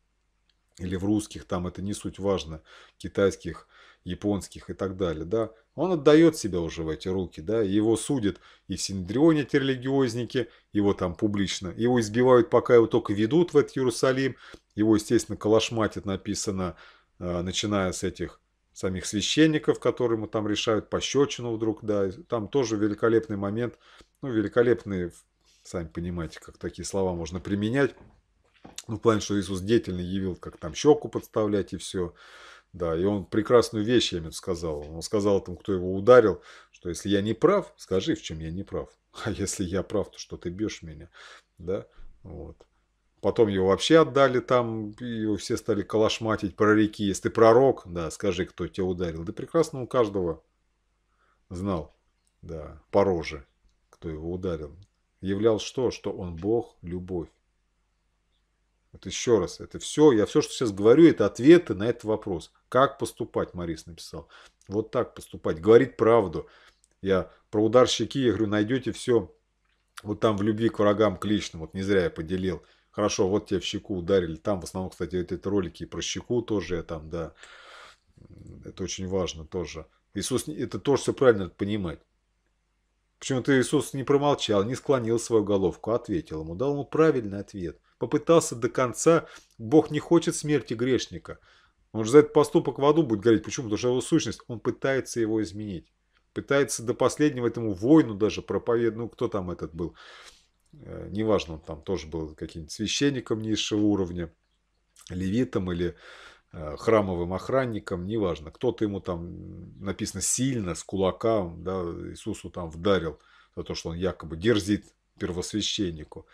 или в русских, там это не суть важно, китайских, японских и так далее, да, он отдает себя уже в эти руки, да, его судят и в Синдрионе эти религиозники, его там публично, его избивают, пока его только ведут в этот Иерусалим, его, естественно, калашматит написано, э, начиная с этих самих священников, которые ему там решают пощечину вдруг, да, там тоже великолепный момент, ну, великолепные, сами понимаете, как такие слова можно применять, ну, в плане, что Иисус деятельно явил, как там щеку подставлять и все, да, и он прекрасную вещь, я ему сказал. Он сказал там, кто его ударил, что если я не прав, скажи, в чем я не прав. [LAUGHS] А если я прав, то что ты бьешь меня. Да? Вот. Потом его вообще отдали там, его все стали калашматить про реки. Если ты пророк, да, скажи, кто тебя ударил. Да прекрасно у каждого знал, да, по роже, кто его ударил. Являл что? Что он Бог, любовь. Вот еще раз, это все, я все, что сейчас говорю, это ответы на этот вопрос. Как поступать, Марис написал. Вот так поступать, говорить правду. Я про удар щеки, я говорю, найдете все вот там в любви к врагам, к личным, вот не зря я поделил. Хорошо, вот тебе в щеку ударили. Там в основном, кстати, вот эти ролики и про щеку тоже я там, да. Это очень важно тоже. Иисус, это тоже все правильно понимать. Почему-то Иисус не промолчал, не склонил свою головку, а ответил ему, дал ему правильный ответ попытался до конца. Бог не хочет смерти грешника. Он же за этот поступок в аду будет гореть. Почему? Потому что его сущность, он пытается его изменить. Пытается до последнего этому войну даже проповедовать. Ну, кто там этот был? Э, неважно, он там тоже был каким-нибудь священником низшего уровня, левитом или э, храмовым охранником, неважно. Кто-то ему там, написано, сильно, с кулака, да, Иисусу там вдарил за то, что он якобы дерзит первосвященнику.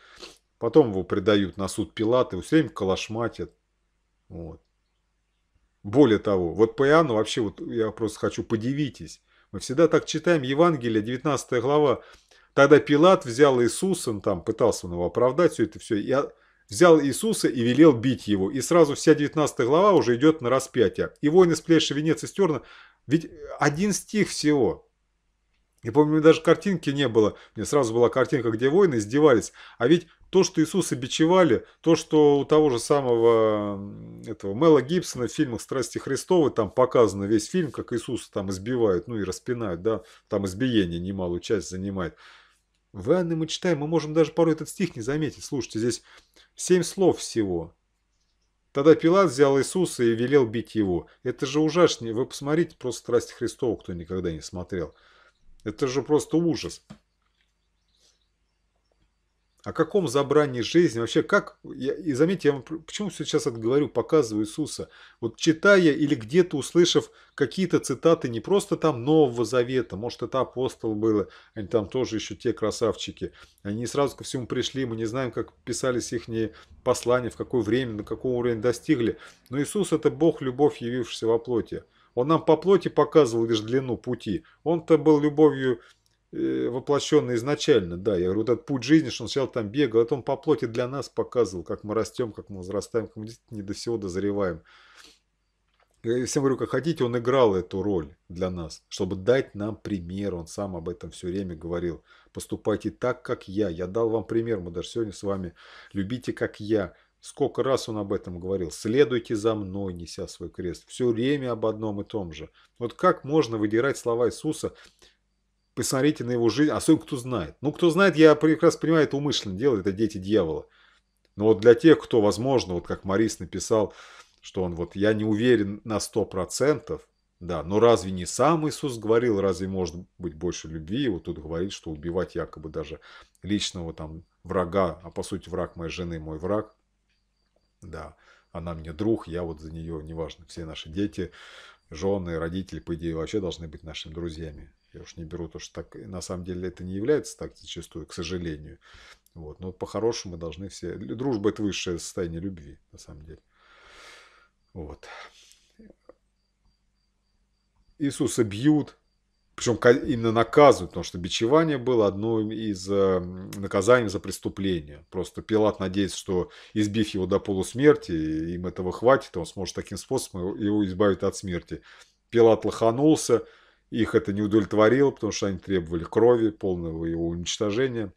Потом его предают на суд Пилаты, все время калашматят. Вот. Более того, вот по Иоанну вообще, вот я просто хочу, подивитесь. Мы всегда так читаем Евангелие, 19 глава. Тогда Пилат взял Иисуса, он там пытался он его оправдать, все это все. Я взял Иисуса и велел бить его. И сразу вся 19 глава уже идет на распятие. И воины сплеши венец и стерна. Ведь один стих всего. Я помню, даже картинки не было. Мне сразу была картинка, где воины издевались. А ведь то, что Иисуса бичевали, то, что у того же самого этого Мела Гибсона в фильмах «Страсти Христовы» там показано весь фильм, как Иисуса там избивают, ну и распинают, да, там избиение немалую часть занимает. В Иоанне мы читаем, мы можем даже порой этот стих не заметить. Слушайте, здесь семь слов всего. Тогда Пилат взял Иисуса и велел бить его. Это же ужаснее. Вы посмотрите просто «Страсти Христова», кто никогда не смотрел. Это же просто ужас о каком забрании жизни, вообще как, я, и заметьте, я вам почему сейчас отговорю, показываю Иисуса, вот читая или где-то услышав какие-то цитаты не просто там Нового Завета, может это апостол было, они там тоже еще те красавчики, они сразу ко всему пришли, мы не знаем, как писались их послания, в какое время, на каком уровне достигли, но Иисус это Бог, любовь, явившийся во плоти. Он нам по плоти показывал лишь длину пути. Он-то был любовью Э, воплощенный изначально, да. Я говорю, вот этот путь жизни, что он сначала там бегал, а потом по плоти для нас показывал, как мы растем, как мы возрастаем, как мы не до всего дозреваем. Я всем говорю, как хотите, он играл эту роль для нас, чтобы дать нам пример. Он сам об этом все время говорил. Поступайте так, как я. Я дал вам пример, мы даже сегодня с вами. Любите, как я. Сколько раз он об этом говорил. Следуйте за мной, неся свой крест. Все время об одном и том же. Вот как можно выдирать слова Иисуса посмотрите на его жизнь, особенно кто знает. Ну, кто знает, я прекрасно понимаю, это умышленно дело, это дети дьявола. Но вот для тех, кто, возможно, вот как Марис написал, что он вот, я не уверен на 100%, да, но разве не сам Иисус говорил, разве может быть больше любви? И вот тут говорит, что убивать якобы даже личного там врага, а по сути враг моей жены, мой враг, да, она мне друг, я вот за нее, неважно, все наши дети, жены, родители, по идее, вообще должны быть нашими друзьями. Я уж не беру то, что так, на самом деле это не является так зачастую, к сожалению. Вот. Но по-хорошему мы должны все... Дружба – это высшее состояние любви, на самом деле. Вот. Иисуса бьют, причем именно наказывают, потому что бичевание было одно из э, наказаний за преступление. Просто Пилат надеется, что избив его до полусмерти, им этого хватит, он сможет таким способом его избавить от смерти. Пилат лоханулся, их это не удовлетворило, потому что они требовали крови, полного его уничтожения.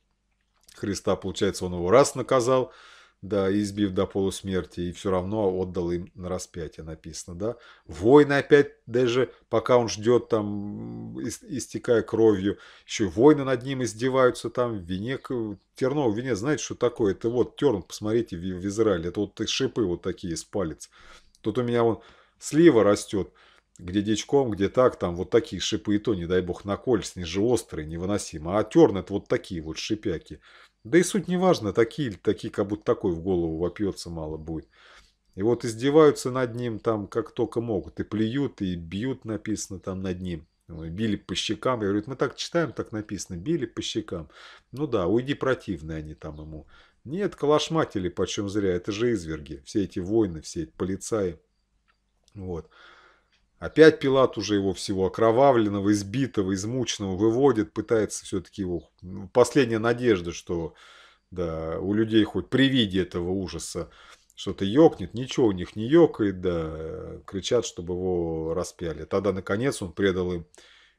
Христа, получается, он его раз наказал, да, избив до полусмерти, и все равно отдал им на распятие, написано, да. Войны опять, даже пока он ждет там, истекая кровью, еще войны над ним издеваются, там Венек терновый венец, знаете, что такое? Это вот терн, посмотрите, в, Израиле, это вот шипы вот такие с палец. Тут у меня он слива растет, где дичком, где так, там вот такие шипы и то, не дай бог, на кольц, не же острые, невыносимо, а тернет вот такие вот шипяки. Да и суть не важно, такие такие, как будто такой в голову вопьется мало будет. И вот издеваются над ним там как только могут, и плюют, и бьют, написано там над ним. Били по щекам. Я говорю, мы так читаем, так написано, били по щекам. Ну да, уйди противные они там ему. Нет, калашматели, почем зря, это же изверги. Все эти войны, все эти полицаи. Вот. Опять Пилат уже его всего окровавленного, избитого, измученного выводит, пытается все-таки его... Ну, последняя надежда, что да, у людей хоть при виде этого ужаса что-то ёкнет, ничего у них не ёкает, да, кричат, чтобы его распяли. Тогда, наконец, он предал им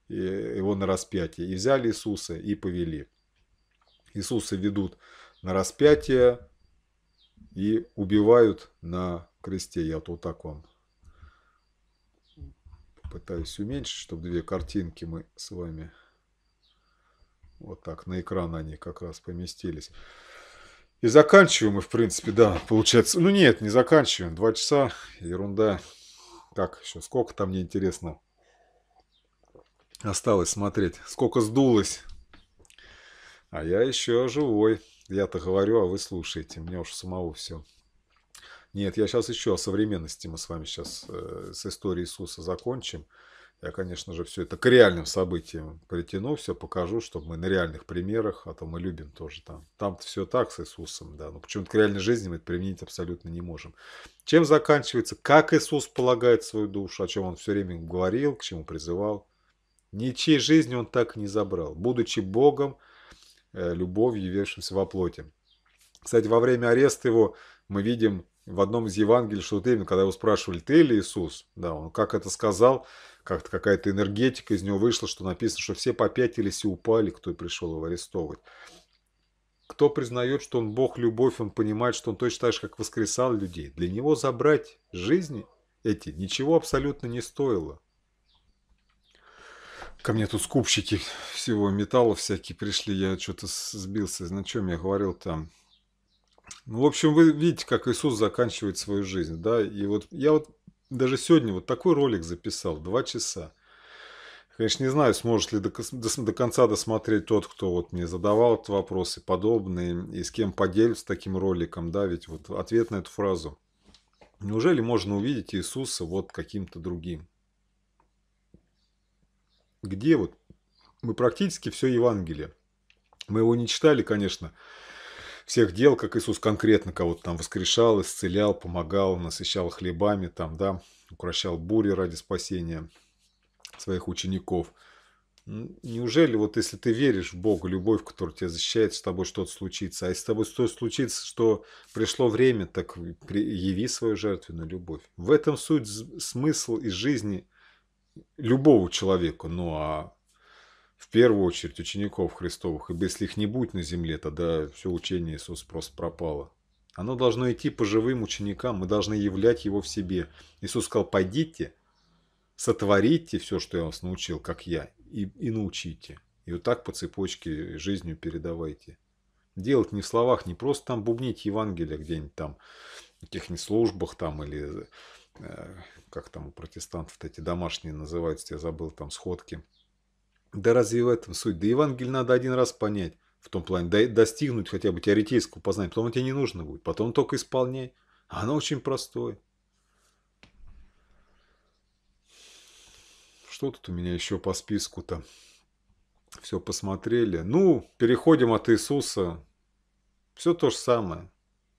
э, его на распятие. И взяли Иисуса и повели. Иисуса ведут на распятие и убивают на кресте. Я вот так вам Пытаюсь уменьшить, чтобы две картинки мы с вами вот так на экран они как раз поместились. И заканчиваем мы, в принципе, да, получается. Ну нет, не заканчиваем. Два часа, ерунда. Так, еще сколько там, мне интересно, осталось смотреть. Сколько сдулось. А я еще живой. Я-то говорю, а вы слушаете. Мне уж самого все нет, я сейчас еще о современности. Мы с вами сейчас э, с историей Иисуса закончим. Я, конечно же, все это к реальным событиям притяну, все покажу, чтобы мы на реальных примерах, а то мы любим тоже там. Там-то все так с Иисусом, да, но почему-то к реальной жизни мы это применить абсолютно не можем. Чем заканчивается, как Иисус полагает свою душу, о чем он все время говорил, к чему призывал. Ничьей жизни он так и не забрал, будучи Богом, э, любовью, явившимся во плоти. Кстати, во время ареста его мы видим в одном из Евангелий, что вот именно, когда его спрашивали, ты ли Иисус, да, он как это сказал, как-то какая-то энергетика из него вышла, что написано, что все попятились и упали, кто и пришел его арестовывать. Кто признает, что он Бог, любовь, он понимает, что он точно так же, как воскресал людей. Для него забрать жизни эти ничего абсолютно не стоило. Ко мне тут скупщики всего металла всякие пришли, я что-то сбился, на чем я говорил там. Ну, в общем, вы видите, как Иисус заканчивает свою жизнь, да, и вот я вот даже сегодня вот такой ролик записал, два часа. Конечно, не знаю, сможет ли до, до, до конца досмотреть тот, кто вот мне задавал этот вопрос и подобные, и с кем поделится таким роликом, да, ведь вот ответ на эту фразу. Неужели можно увидеть Иисуса вот каким-то другим? Где вот? Мы практически все Евангелие. Мы его не читали, конечно, всех дел, как Иисус конкретно кого-то там воскрешал, исцелял, помогал, насыщал хлебами, там, да, укращал бури ради спасения своих учеников. Неужели вот если ты веришь в Бога, любовь, которая тебя защищает, с тобой что-то случится? А если с тобой что-то случится, что пришло время, так яви свою жертвенную любовь. В этом суть, смысл и жизни любого человека. Ну а в первую очередь учеников Христовых, ибо если их не будет на земле, тогда все учение Иисуса просто пропало. Оно должно идти по живым ученикам, мы должны являть его в себе. Иисус сказал, пойдите, сотворите все, что я вас научил, как я, и, и научите. И вот так по цепочке жизнью передавайте. Делать не в словах, не просто там бубнить Евангелие где-нибудь там, в каких-нибудь службах там или э, как там у протестантов эти домашние называются, я забыл, там сходки – да разве в этом суть? Да Евангелие надо один раз понять, в том плане, достигнуть хотя бы теоретического познания, потом тебе не нужно будет, потом только исполняй. А оно очень простое. Что тут у меня еще по списку-то? Все посмотрели. Ну, переходим от Иисуса. Все то же самое.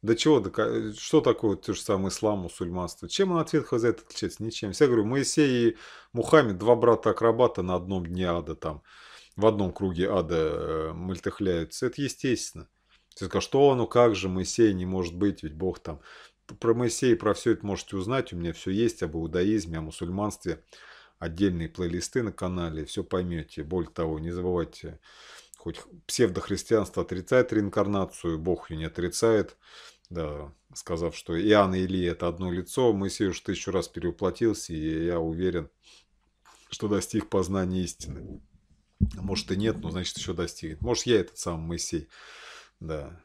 Да чего, да что такое то же самое ислам, мусульманство? Чем он от Ветхого это отличается? Ничем. Я говорю, Моисей и Мухаммед, два брата-акробата на одном дне ада там, в одном круге ада э, мультыхляются. Это естественно. Ты скажешь, что ну как же Моисей не может быть, ведь Бог там. Про Моисея про все это можете узнать, у меня все есть об иудаизме, о мусульманстве, отдельные плейлисты на канале, все поймете. Более того, не забывайте хоть псевдохристианство отрицает реинкарнацию, Бог ее не отрицает. Да, сказав, что Иоанн и Илия – это одно лицо, Моисей уж тысячу раз перевоплотился, и я уверен, что достиг познания истины. Может и нет, но значит еще достигнет. Может я этот самый Моисей, да.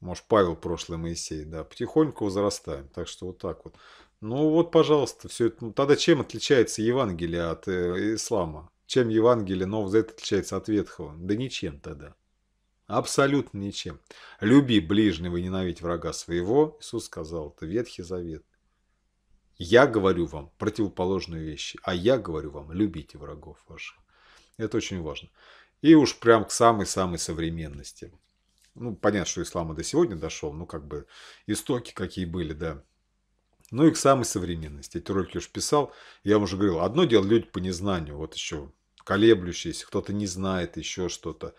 Может Павел прошлый Моисей, да. Потихоньку возрастаем, так что вот так вот. Ну вот, пожалуйста, все это. Ну, тогда чем отличается Евангелие от э, ислама? Чем Евангелие Нового Завета отличается от Ветхого? Да ничем тогда. Абсолютно ничем. Люби ближнего и ненавидь врага своего, Иисус сказал, это Ветхий Завет. Я говорю вам противоположную вещь, а я говорю вам, любите врагов ваших. Это очень важно. И уж прям к самой-самой современности. Ну, понятно, что ислам до сегодня дошел, ну, как бы истоки какие были, да. Ну и к самой современности. Эти ролики уж писал, я вам уже говорил, одно дело люди по незнанию, вот еще колеблющиеся, кто-то не знает еще что-то.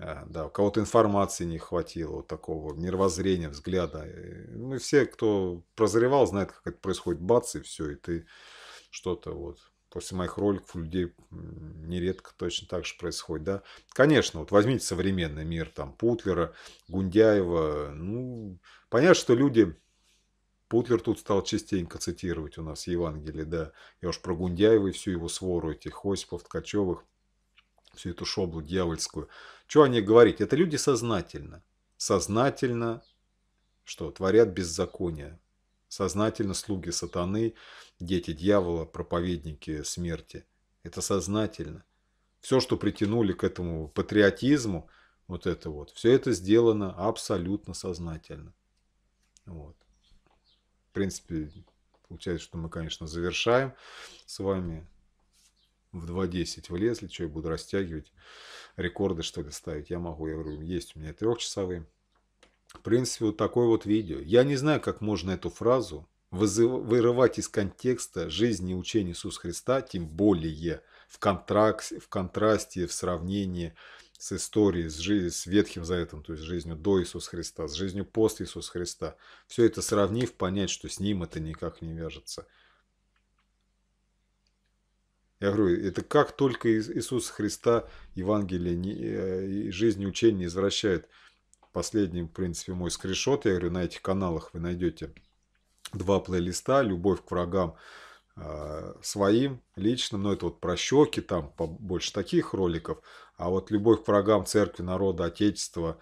А, да, у кого-то информации не хватило, вот такого мировоззрения, взгляда. Мы э, ну, все, кто прозревал, знают, как это происходит, бац, и все, и ты что-то вот. После моих роликов у людей нередко точно так же происходит, да. Конечно, вот возьмите современный мир, там, Путлера, Гундяева, ну, понятно, что люди... Путлер тут стал частенько цитировать у нас Евангелие, да. Я уж про Гундяева и всю его свору этих Осипов, Ткачевых, всю эту шоблу дьявольскую – что о них говорить? Это люди сознательно. Сознательно, что творят беззаконие. Сознательно слуги сатаны, дети дьявола, проповедники смерти. Это сознательно. Все, что притянули к этому патриотизму, вот это вот, все это сделано абсолютно сознательно. Вот. В принципе, получается, что мы, конечно, завершаем с вами. В 2.10 влезли, что я буду растягивать рекорды, что ли, ставить. Я могу, я говорю, есть у меня трехчасовые. В принципе, вот такое вот видео. Я не знаю, как можно эту фразу вырывать из контекста жизни и учения Иисуса Христа, тем более в, контракт, в контрасте, в сравнении с историей, с, жизнью, с Ветхим Заветом, то есть жизнью до Иисуса Христа, с жизнью после Иисуса Христа. Все это сравнив, понять, что с ним это никак не вяжется. Я говорю, это как только Иисус Христа Евангелие не, э, жизнь учение извращает. Последний, в принципе, мой скриншот, я говорю, на этих каналах вы найдете два плейлиста «Любовь к врагам», э, своим личным, но это вот про щеки, там больше таких роликов, а вот любовь к врагам церкви, народа, отечества,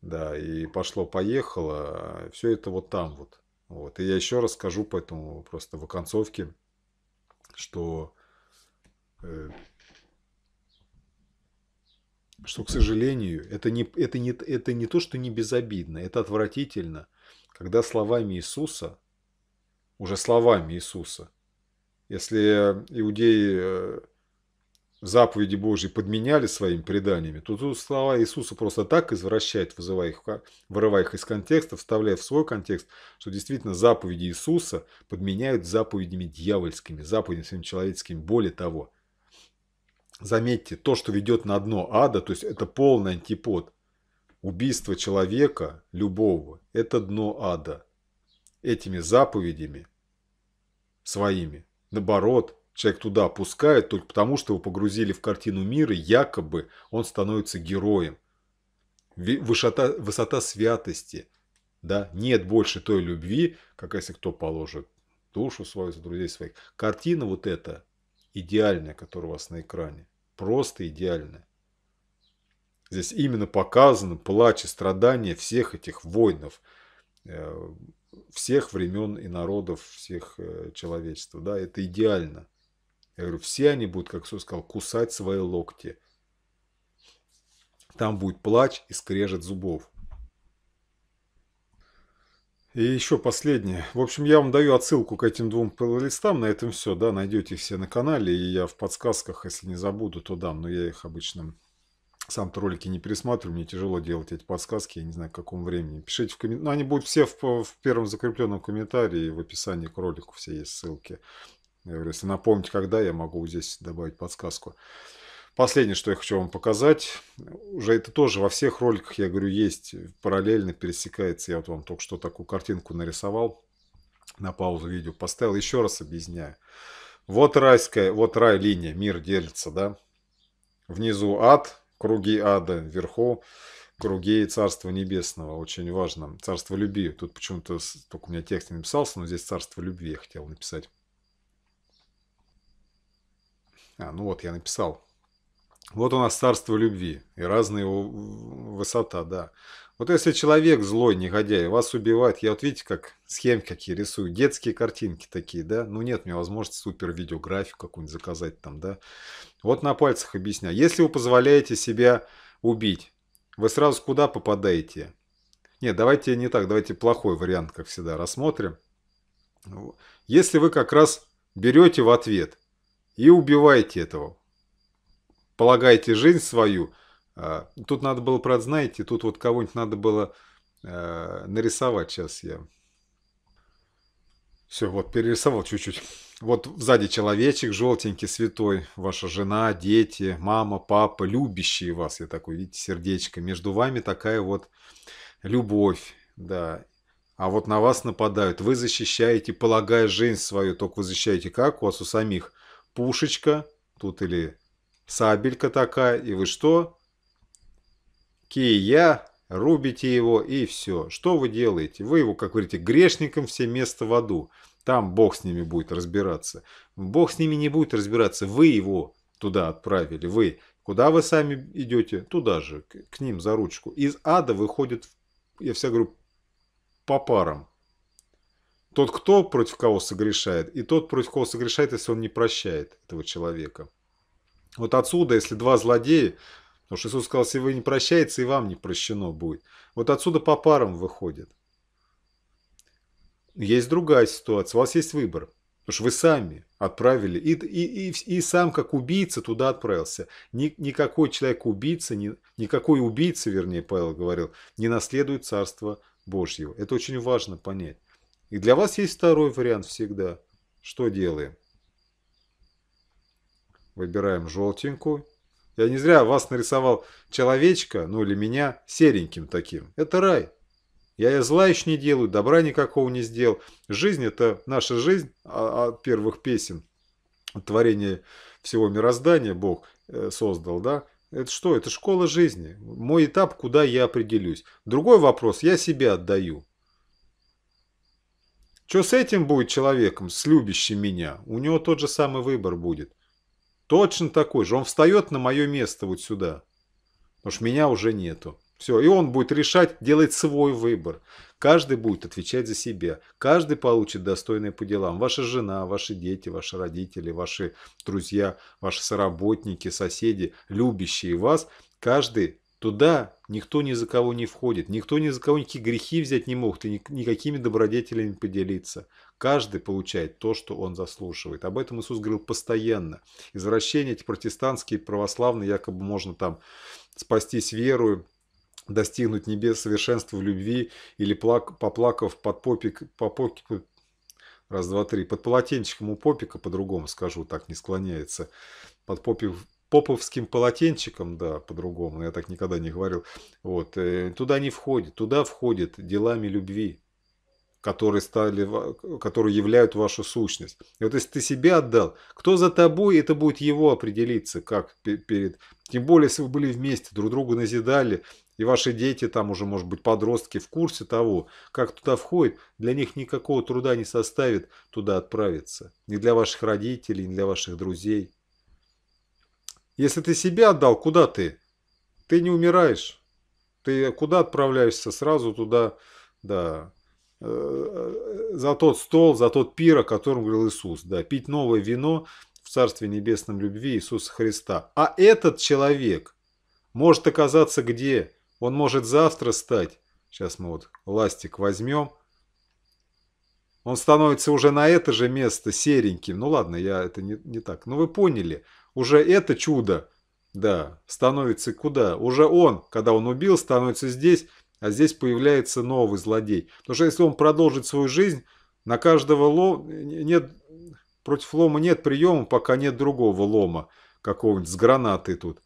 да, и пошло-поехало, э, все это вот там вот. вот. И я еще раз скажу, поэтому просто в оконцовке, что Э, что, к сожалению, это не, это, не, это не то, что не безобидно, это отвратительно, когда словами Иисуса, уже словами Иисуса, если э, иудеи э, заповеди Божьи подменяли своими преданиями, то тут слова Иисуса просто так извращают, вызывая их, вырывая их из контекста, вставляя в свой контекст, что действительно заповеди Иисуса подменяют заповедями дьявольскими, заповедями своими человеческими. Более того, Заметьте, то, что ведет на дно ада, то есть это полный антипод. убийства человека, любого, это дно ада. Этими заповедями своими. Наоборот, человек туда пускает только потому, что его погрузили в картину мира, якобы он становится героем. Высота, высота святости. Да? Нет больше той любви, как если кто положит душу свою за друзей своих. Картина вот эта идеальное, которое у вас на экране. Просто идеальное. Здесь именно показано плач и страдания всех этих воинов, э, всех времен и народов, всех э, человечества. Да, это идеально. Я говорю, все они будут, как Иисус сказал, кусать свои локти. Там будет плач и скрежет зубов. И еще последнее. В общем, я вам даю отсылку к этим двум плейлистам. На этом все, да, найдете все на канале. И я в подсказках, если не забуду, то дам. Но я их обычно сам-то ролики не пересматриваю, мне тяжело делать эти подсказки, я не знаю, к какому времени. Пишите в комментариях, ну, они будут все в, в первом закрепленном комментарии, в описании к ролику все есть ссылки. Я говорю, если напомнить, когда, я могу здесь добавить подсказку. Последнее, что я хочу вам показать, уже это тоже во всех роликах, я говорю, есть, параллельно пересекается. Я вот вам только что такую картинку нарисовал, на паузу видео поставил, еще раз объясняю. Вот райская, вот рай линия, мир делится, да. Внизу ад, круги ада, вверху круги Царства Небесного, очень важно. Царство любви, тут почему-то только у меня текст не написался, но здесь Царство любви я хотел написать. А, ну вот я написал, вот у нас царство любви и разная его высота, да. Вот если человек злой, негодяй, вас убивает, я вот видите, как схемки какие рисую, детские картинки такие, да, ну нет мне возможности супер видеографику какую-нибудь заказать там, да. Вот на пальцах объясняю. Если вы позволяете себя убить, вы сразу куда попадаете? Нет, давайте не так, давайте плохой вариант, как всегда, рассмотрим. Если вы как раз берете в ответ и убиваете этого, полагаете жизнь свою. А, тут надо было, правда, знаете, тут вот кого-нибудь надо было э, нарисовать. Сейчас я... Все, вот, перерисовал чуть-чуть. Вот сзади человечек, желтенький, святой, ваша жена, дети, мама, папа, любящие вас, я такой, видите, сердечко. Между вами такая вот любовь, да. А вот на вас нападают. Вы защищаете, полагая жизнь свою, только вы защищаете как? У вас у самих пушечка, тут или Сабелька такая, и вы что? Кия, рубите его, и все. Что вы делаете? Вы его, как говорите, грешником все место в аду. Там Бог с ними будет разбираться. Бог с ними не будет разбираться. Вы его туда отправили. Вы. Куда вы сами идете? Туда же, к ним за ручку. Из ада выходит, я всегда говорю, по парам. Тот, кто против кого согрешает, и тот, против кого согрешает, если он не прощает этого человека. Вот отсюда, если два злодея, потому что Иисус сказал, если вы не прощаете, и вам не прощено будет. Вот отсюда по парам выходит. Есть другая ситуация. У вас есть выбор. Потому что вы сами отправили. И, и, и, и сам как убийца туда отправился. Ни, никакой человек-убийца, ни, никакой убийца, вернее, Павел говорил, не наследует Царство Божьего. Это очень важно понять. И для вас есть второй вариант всегда. Что делаем? Выбираем желтенькую. Я не зря вас нарисовал человечка, ну или меня, сереньким таким. Это рай. Я и зла еще не делаю, добра никакого не сделал. Жизнь – это наша жизнь а, а от первых песен. Творение всего мироздания Бог э, создал, да? Это что? Это школа жизни. Мой этап, куда я определюсь. Другой вопрос – я себя отдаю. Что с этим будет человеком, с любящим меня? У него тот же самый выбор будет. Точно такой же. Он встает на мое место вот сюда. Потому что меня уже нету. Все, и он будет решать, делать свой выбор. Каждый будет отвечать за себя. Каждый получит достойное по делам. Ваша жена, ваши дети, ваши родители, ваши друзья, ваши соработники, соседи, любящие вас. Каждый туда никто ни за кого не входит. Никто ни за кого никакие грехи взять не мог. Ты никакими добродетелями поделиться. Каждый получает то, что он заслуживает. Об этом Иисус говорил постоянно. Извращения эти протестантские, православные, якобы можно там спастись верою, достигнуть небес совершенства в любви или плак, поплакав под попик, по раз, два, три, под полотенчиком у попика, по-другому скажу, так не склоняется, под попик, поповским полотенчиком, да, по-другому, я так никогда не говорил, вот, э, туда не входит, туда входит делами любви, которые, стали, которые являют вашу сущность. И вот если ты себя отдал, кто за тобой, это будет его определиться, как перед... Тем более, если вы были вместе, друг друга назидали, и ваши дети, там уже, может быть, подростки, в курсе того, как туда входит, для них никакого труда не составит туда отправиться. Ни для ваших родителей, ни для ваших друзей. Если ты себя отдал, куда ты? Ты не умираешь. Ты куда отправляешься? Сразу туда, да, Э, за тот стол, за тот пир, о котором говорил Иисус, да, пить новое вино в Царстве Небесном любви Иисуса Христа. А этот человек может оказаться где? Он может завтра стать, сейчас мы вот ластик возьмем, он становится уже на это же место сереньким. Ну ладно, я это не, не так. Но ну вы поняли, уже это чудо, да, становится куда? Уже он, когда он убил, становится здесь, а здесь появляется новый злодей. Потому что если он продолжит свою жизнь, на каждого лома нет, против лома нет приема, пока нет другого лома какого-нибудь с гранатой тут.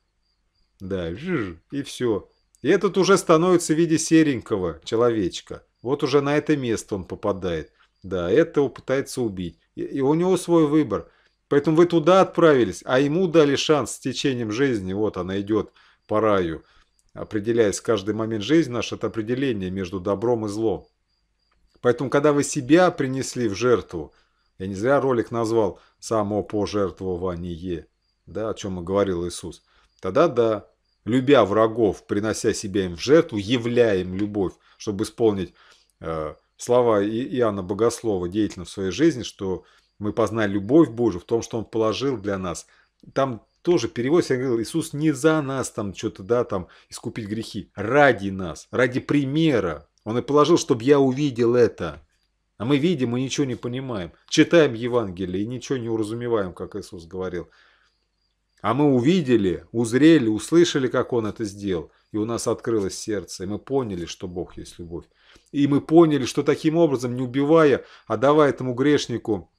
Да, и все. И этот уже становится в виде серенького человечка. Вот уже на это место он попадает. Да, этого пытается убить. И у него свой выбор. Поэтому вы туда отправились, а ему дали шанс с течением жизни. Вот она идет по раю определяясь каждый момент жизни наш, это определение между добром и злом. Поэтому, когда вы себя принесли в жертву, я не зря ролик назвал «Самопожертвование», да, о чем и говорил Иисус, тогда да, любя врагов, принося себя им в жертву, являем любовь, чтобы исполнить э, слова Иоанна Богослова деятельно в своей жизни, что мы познали любовь Божию в том, что Он положил для нас. Там тоже переводится, я говорил, Иисус не за нас там что-то, да, там, искупить грехи, ради нас, ради примера. Он и положил, чтобы я увидел это. А мы видим и ничего не понимаем. Читаем Евангелие и ничего не уразумеваем, как Иисус говорил. А мы увидели, узрели, услышали, как Он это сделал. И у нас открылось сердце. И мы поняли, что Бог есть любовь. И мы поняли, что таким образом, не убивая, а давая этому грешнику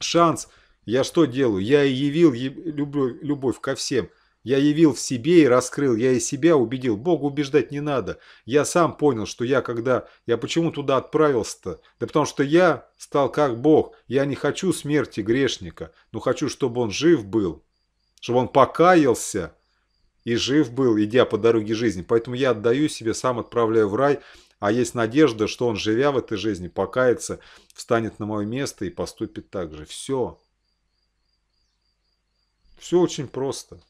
шанс – я что делаю? Я и явил любовь, ко всем. Я явил в себе и раскрыл, я и себя убедил. Бога убеждать не надо. Я сам понял, что я когда... Я почему туда отправился-то? Да потому что я стал как Бог. Я не хочу смерти грешника, но хочу, чтобы он жив был, чтобы он покаялся и жив был, идя по дороге жизни. Поэтому я отдаю себе, сам отправляю в рай, а есть надежда, что он, живя в этой жизни, покается, встанет на мое место и поступит так же. Все. Все очень просто.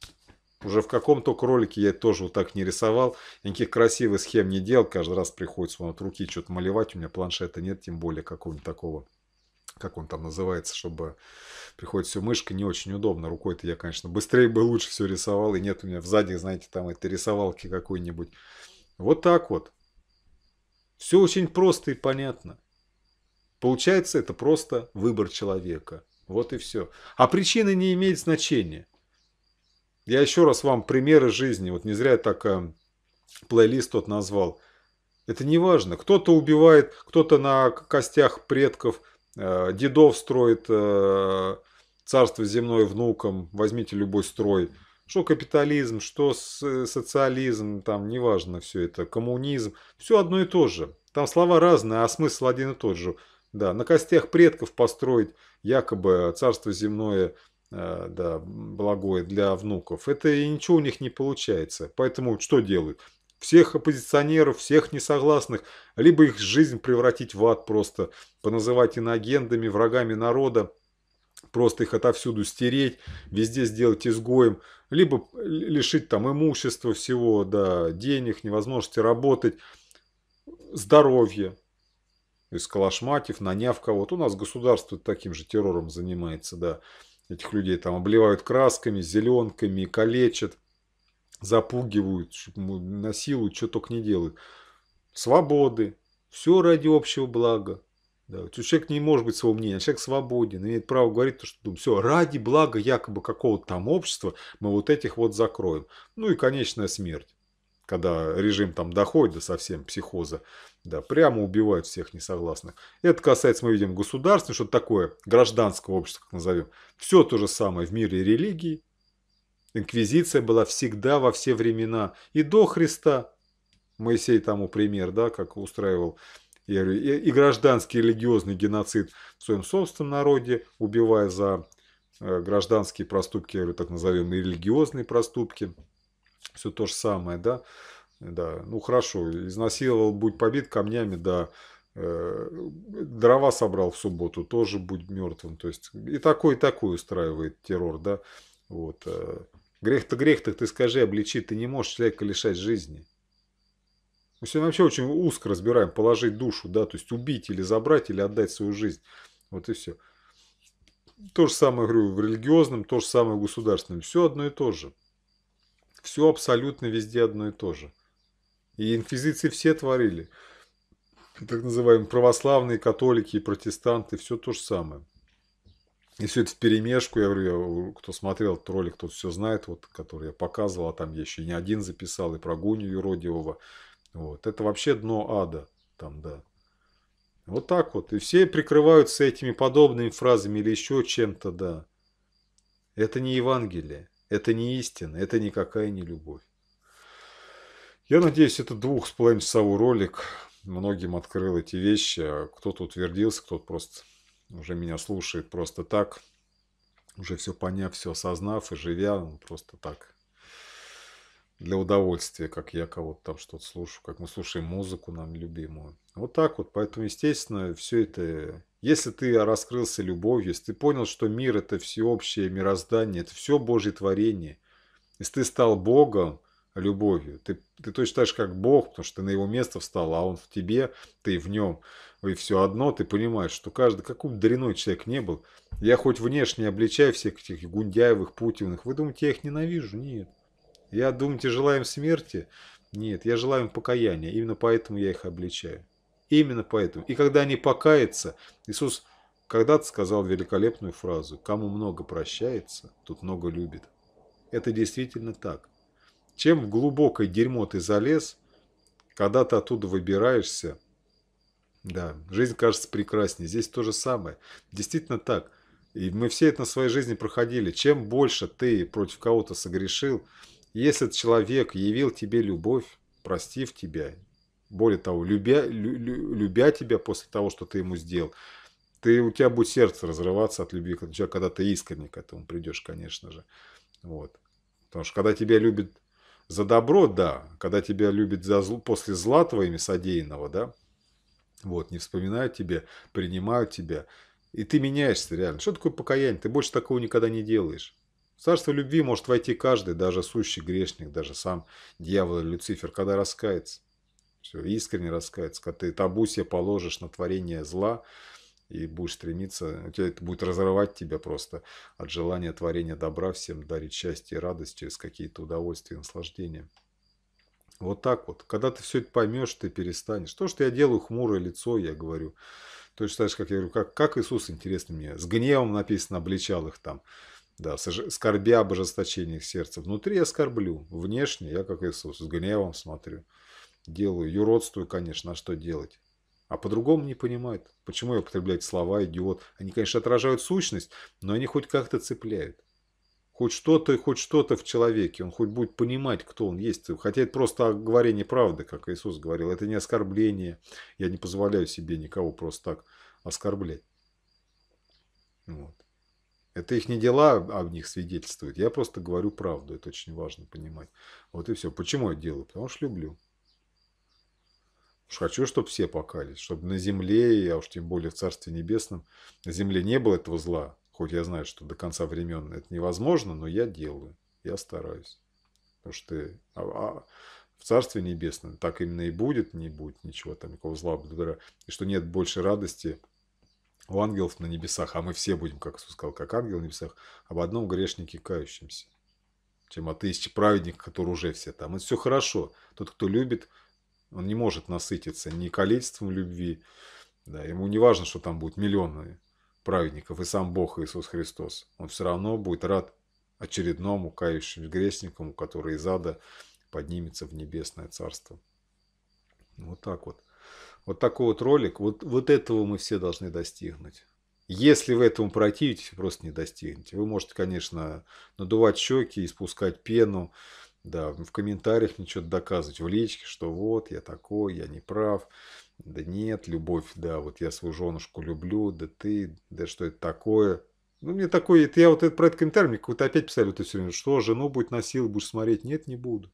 Уже в каком то кролике я тоже вот так не рисовал. никаких красивых схем не делал. Каждый раз приходится вот руки что-то малевать. У меня планшета нет, тем более какого-нибудь такого как он там называется, чтобы приходит все мышкой, не очень удобно. Рукой-то я, конечно, быстрее бы лучше все рисовал, и нет у меня сзади, знаете, там этой рисовалки какой-нибудь. Вот так вот. Все очень просто и понятно. Получается, это просто выбор человека. Вот и все. А причина не имеет значения. Я еще раз вам примеры жизни. Вот не зря я так э, плейлист тот назвал. Это не важно. Кто-то убивает, кто-то на костях предков, э, дедов строит э, царство земное внукам. Возьмите любой строй. Что капитализм, что социализм, там неважно все это, коммунизм. Все одно и то же. Там слова разные, а смысл один и тот же. Да, на костях предков построить якобы царство земное э, да, благое для внуков. Это и ничего у них не получается. Поэтому что делают? Всех оппозиционеров, всех несогласных, либо их жизнь превратить в ад просто, поназывать иноагентами, врагами народа, просто их отовсюду стереть, везде сделать изгоем, либо лишить там имущества всего, да, денег, невозможности работать, здоровья, искалашматив, наняв кого-то. У нас государство таким же террором занимается, да. Этих людей там обливают красками, зеленками, калечат, запугивают, насилуют, что только не делают. Свободы. Все ради общего блага. Да, человек не может быть своего мнения, а человек свободен, имеет право говорить то, что думает. Все, ради блага якобы какого-то там общества мы вот этих вот закроем. Ну и конечная смерть, когда режим там доходит до совсем психоза. Да, прямо убивают всех несогласных. Это касается, мы видим, государственного, что такое, гражданского общества, как назовем. Все то же самое в мире религии. Инквизиция была всегда во все времена. И до Христа. Моисей тому пример, да, как устраивал я и гражданский религиозный геноцид в своем собственном народе, убивая за э, гражданские проступки, я говорю, так назовем, и религиозные проступки. Все то же самое, да да, ну хорошо, изнасиловал, будь побит камнями, да, э, дрова собрал в субботу, тоже будь мертвым, то есть и такой, и такой устраивает террор, да, вот. Э, грех-то грех, так ты скажи, обличи, ты не можешь человека лишать жизни. Мы сегодня вообще очень узко разбираем, положить душу, да, то есть убить или забрать, или отдать свою жизнь, вот и все. То же самое, говорю, в религиозном, то же самое в государственном, все одно и то же. Все абсолютно везде одно и то же. И инквизиции все творили. Так называемые православные, католики и протестанты, все то же самое. И все это вперемешку, я говорю, кто смотрел этот ролик, тот все знает, вот, который я показывал, а там я еще и не один записал, и про Гуню Юродиева. Вот. Это вообще дно ада. Там, да. Вот так вот. И все прикрываются этими подобными фразами или еще чем-то, да. Это не Евангелие, это не истина, это никакая не любовь. Я надеюсь, этот двух с половиной часовой ролик многим открыл эти вещи. А кто-то утвердился, кто-то просто уже меня слушает просто так, уже все поняв, все осознав и живя, ну, просто так, для удовольствия, как я кого-то там что-то слушаю, как мы слушаем музыку нам любимую. Вот так вот, поэтому, естественно, все это, если ты раскрылся любовью, если ты понял, что мир – это всеобщее мироздание, это все Божье творение, если ты стал Богом, любовью. Ты, ты точно так же, как Бог, потому что ты на его место встал, а он в тебе, ты в нем. И все одно ты понимаешь, что каждый, какой бы дряной человек не был, я хоть внешне обличаю всех этих Гундяевых, Путиных, вы думаете, я их ненавижу? Нет. Я, думаете, желаю им смерти? Нет, я желаю им покаяния. Именно поэтому я их обличаю. Именно поэтому. И когда они покаятся, Иисус когда-то сказал великолепную фразу «Кому много прощается, тут много любит». Это действительно так. Чем в глубокое дерьмо ты залез, когда ты оттуда выбираешься, да, жизнь кажется прекраснее. Здесь то же самое. Действительно так. И мы все это на своей жизни проходили. Чем больше ты против кого-то согрешил, если этот человек явил тебе любовь, простив тебя, более того, любя, лю, любя тебя после того, что ты ему сделал, ты, у тебя будет сердце разрываться от любви, когда ты искренне к этому придешь, конечно же. Вот. Потому что когда тебя любит за добро – да, когда тебя любят за зл... после зла твоими содеянного, да, вот, не вспоминают тебя, принимают тебя, и ты меняешься реально. Что такое покаяние? Ты больше такого никогда не делаешь. В царство любви может войти каждый, даже сущий грешник, даже сам дьявол или Люцифер, когда раскается. Все, искренне раскается, когда ты табу себе положишь на творение зла – и будешь стремиться, у тебя это будет разрывать тебя просто от желания творения добра всем дарить счастье и радость через какие-то удовольствия и наслаждения. Вот так вот. Когда ты все это поймешь, ты перестанешь. То, что я делаю хмурое лицо, я говорю. То есть, знаешь, как я говорю, как, как Иисус, интересно мне, с гневом написано, обличал их там. Да, скорбя об ожесточении их сердца. Внутри я скорблю, внешне я, как Иисус, с гневом смотрю. Делаю, юродствую, конечно, а что делать? а по-другому не понимают. Почему я употребляю слова «идиот»? Они, конечно, отражают сущность, но они хоть как-то цепляют. Хоть что-то, хоть что-то в человеке. Он хоть будет понимать, кто он есть. Хотя это просто говорение правды, как Иисус говорил. Это не оскорбление. Я не позволяю себе никого просто так оскорблять. Вот. Это их не дела а в них свидетельствуют. Я просто говорю правду. Это очень важно понимать. Вот и все. Почему я делаю? Потому что люблю. Уж хочу, чтобы все покались, чтобы на земле, а уж тем более в Царстве Небесном, на земле не было этого зла. Хоть я знаю, что до конца времен это невозможно, но я делаю, я стараюсь. Потому что а, а, в Царстве Небесном так именно и будет, не будет ничего там, никакого зла, И что нет больше радости у ангелов на небесах, а мы все будем, как сказал, как ангел на небесах, об одном грешнике кающемся, чем о тысяче праведников, которые уже все там. Это все хорошо. Тот, кто любит, он не может насытиться ни количеством любви, да, ему не важно, что там будут миллионы праведников, и сам Бог Иисус Христос. Он все равно будет рад очередному кающему грешнику, который из ада поднимется в небесное царство. Вот так вот. Вот такой вот ролик. Вот, вот этого мы все должны достигнуть. Если вы этому противитесь, просто не достигнете. Вы можете, конечно, надувать щеки, испускать пену, да, в комментариях мне что-то доказывать, в личке, что вот, я такой, я не прав. Да нет, любовь, да, вот я свою женушку люблю, да ты, да что это такое. Ну, мне такой, это я вот этот, про этот комментарий, мне какой-то опять писали, вот все что, жену будет насиловать, будешь смотреть? Нет, не буду.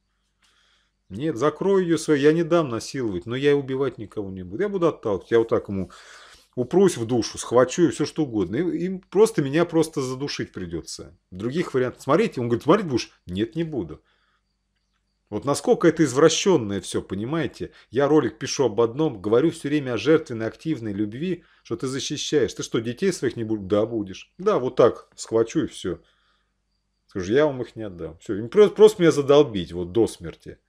Нет, закрою ее свою, я не дам насиловать, но я и убивать никого не буду. Я буду отталкивать, я вот так ему упрусь в душу, схвачу и все что угодно. им просто меня просто задушить придется. Других вариантов. Смотрите, он говорит, смотреть будешь? Нет, не буду. Вот насколько это извращенное все, понимаете? Я ролик пишу об одном, говорю все время о жертвенной, активной любви, что ты защищаешь. Ты что, детей своих не будешь? Да, будешь. Да, вот так схвачу и все. Скажу, я вам их не отдам. Все, им просто, просто меня задолбить вот до смерти.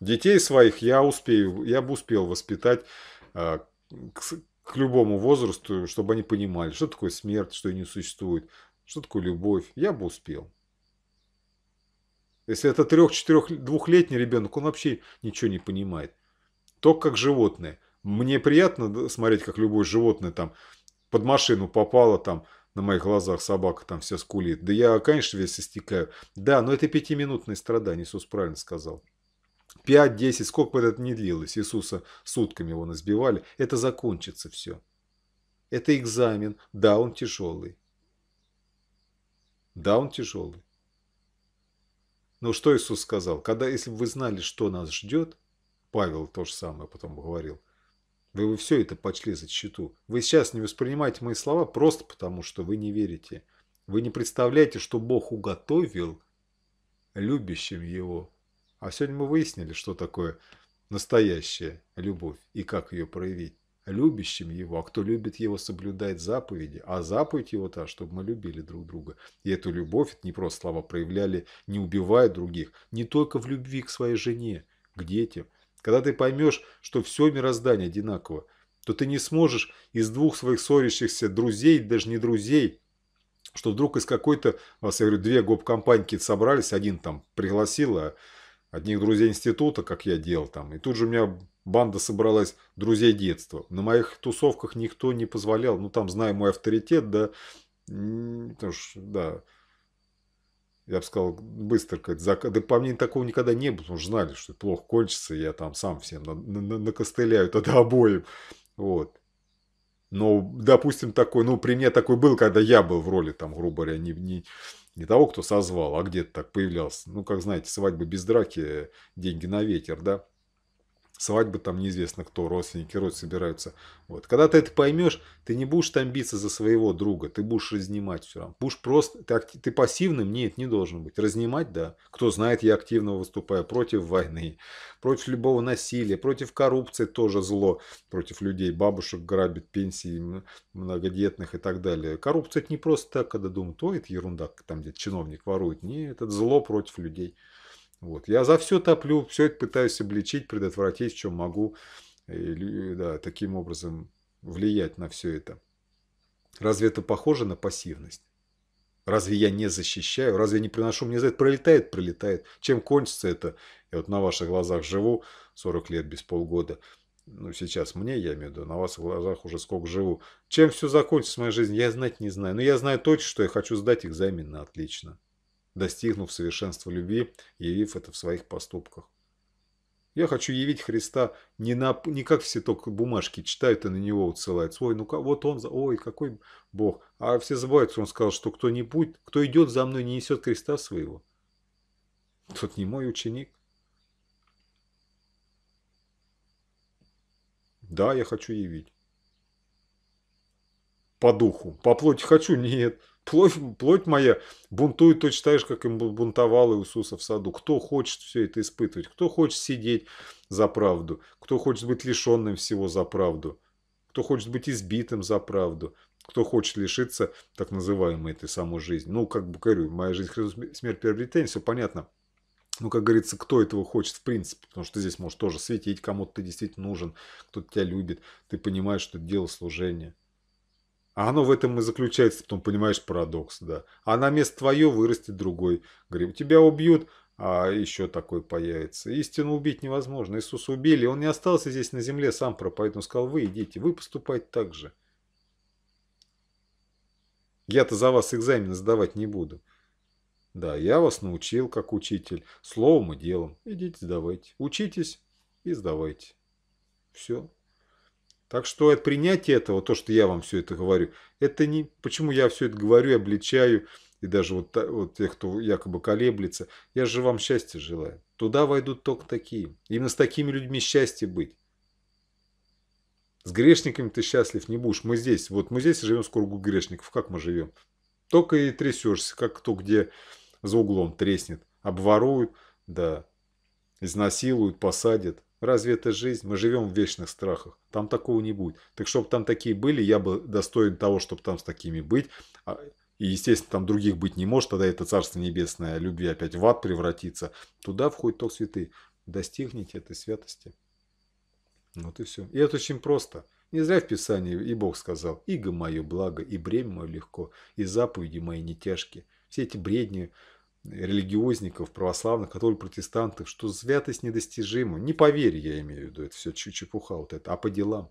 Детей своих я успею, я бы успел воспитать э, к, к любому возрасту, чтобы они понимали, что такое смерть, что ее не существует, что такое любовь. Я бы успел. Если это трех-четырех, двухлетний ребенок, он вообще ничего не понимает. Только как животное. Мне приятно смотреть, как любое животное там под машину попало, там на моих глазах собака там вся скулит. Да я, конечно, весь истекаю. Да, но это пятиминутные страдания, Иисус правильно сказал. 5-10, сколько бы это ни длилось, Иисуса сутками его избивали, это закончится все. Это экзамен, да, он тяжелый. Да, он тяжелый. Но что Иисус сказал? Когда, если бы вы знали, что нас ждет, Павел то же самое потом говорил, вы бы все это почли за счету. Вы сейчас не воспринимаете мои слова просто потому, что вы не верите. Вы не представляете, что Бог уготовил любящим Его. А сегодня мы выяснили, что такое настоящая любовь и как ее проявить любящим Его, а кто любит Его, соблюдать заповеди, а заповедь Его та, чтобы мы любили друг друга. И эту любовь, это не просто слова, проявляли, не убивая других, не только в любви к своей жене, к детям. Когда ты поймешь, что все мироздание одинаково, то ты не сможешь из двух своих ссорящихся друзей, даже не друзей, что вдруг из какой-то, вас, я говорю, две гоп-компании собрались, один там пригласил, а одних друзей института, как я делал там, и тут же у меня Банда собралась друзей детства. На моих тусовках никто не позволял, ну там, зная мой авторитет, да, потому что, да, я бы сказал, быстро как Да по мне такого никогда не было, потому что знали, что плохо кончится, я там сам всем на... На... на накостыляю тогда [LAUGHS] обоим. Вот. Но, допустим, такой, ну, при мне такой был, когда я был в роли, там, грубо говоря, не, не, не того, кто созвал, а где-то так появлялся. Ну, как знаете, свадьба без драки, деньги на ветер, да? свадьбы там неизвестно кто, родственники, род собираются. Вот. Когда ты это поймешь, ты не будешь там биться за своего друга, ты будешь разнимать все равно. Будешь просто, ты, актив, ты пассивным, нет, не должен быть. Разнимать, да. Кто знает, я активно выступаю против войны, против любого насилия, против коррупции тоже зло, против людей, бабушек грабит, пенсии многодетных и так далее. Коррупция это не просто так, когда думают, ой, это ерунда, там где чиновник ворует. Нет, это зло против людей. Вот. Я за все топлю, все это пытаюсь обличить, предотвратить, в чем могу, и, да, таким образом влиять на все это. Разве это похоже на пассивность? Разве я не защищаю? Разве я не приношу? Мне за это пролетает, пролетает. Чем кончится это? Я вот на ваших глазах живу 40 лет без полгода. Ну, сейчас мне, я имею в виду, на вас в глазах уже сколько живу. Чем все закончится в моей жизни, я знать не знаю. Но я знаю точно, что я хочу сдать экзамен на отлично достигнув совершенства любви, явив это в своих поступках. Я хочу явить Христа не, на, не как все только бумажки читают и на него отсылают. Ой, ну вот он, ой, какой Бог. А все забывают, что он сказал, что кто-нибудь, кто идет за мной, не несет креста своего. Тот не мой ученик. Да, я хочу явить. По духу. По плоти хочу? Нет. Плоть, плоть моя бунтует точно так же, как им бунтовал Иисуса в саду. Кто хочет все это испытывать? Кто хочет сидеть за правду? Кто хочет быть лишенным всего за правду? Кто хочет быть избитым за правду? Кто хочет лишиться так называемой этой самой жизни? Ну, как бы говорю, моя жизнь, Христос, смерть, приобретение, все понятно. Ну, как говорится, кто этого хочет в принципе, потому что ты здесь можешь тоже светить, кому-то ты действительно нужен, кто-то тебя любит, ты понимаешь, что это дело служения. А оно в этом и заключается, потом понимаешь парадокс, да. А на место твое вырастет другой. Говорим, тебя убьют, а еще такой появится. Истину убить невозможно. Иисуса убили, он не остался здесь на земле сам про, поэтому сказал, вы идите, вы поступайте так же. Я-то за вас экзамены сдавать не буду. Да, я вас научил, как учитель, словом и делом. Идите, сдавайте. Учитесь и сдавайте. Все. Так что от принятия этого, то, что я вам все это говорю, это не... Почему я все это говорю, обличаю, и даже вот, вот тех, кто якобы колеблется. Я же вам счастья желаю. Туда войдут только такие. Именно с такими людьми счастье быть. С грешниками ты счастлив не будешь. Мы здесь, вот мы здесь живем в кругу грешников. Как мы живем? Только и трясешься, как кто где за углом треснет. Обворуют, да, изнасилуют, посадят. Разве это жизнь? Мы живем в вечных страхах. Там такого не будет. Так чтобы там такие были, я бы достоин того, чтобы там с такими быть. А, и, естественно, там других быть не может, тогда это Царство Небесное любви опять в ад превратится. Туда входит только святые. Достигните этой святости. Вот и все. И это очень просто. Не зря в Писании и Бог сказал, иго мое благо, и бремя мое легко, и заповеди мои не тяжкие. Все эти бредни, религиозников, православных, католиков, протестантов, что святость недостижима. Не по вере я имею в виду, это все чепуха вот это, а по делам.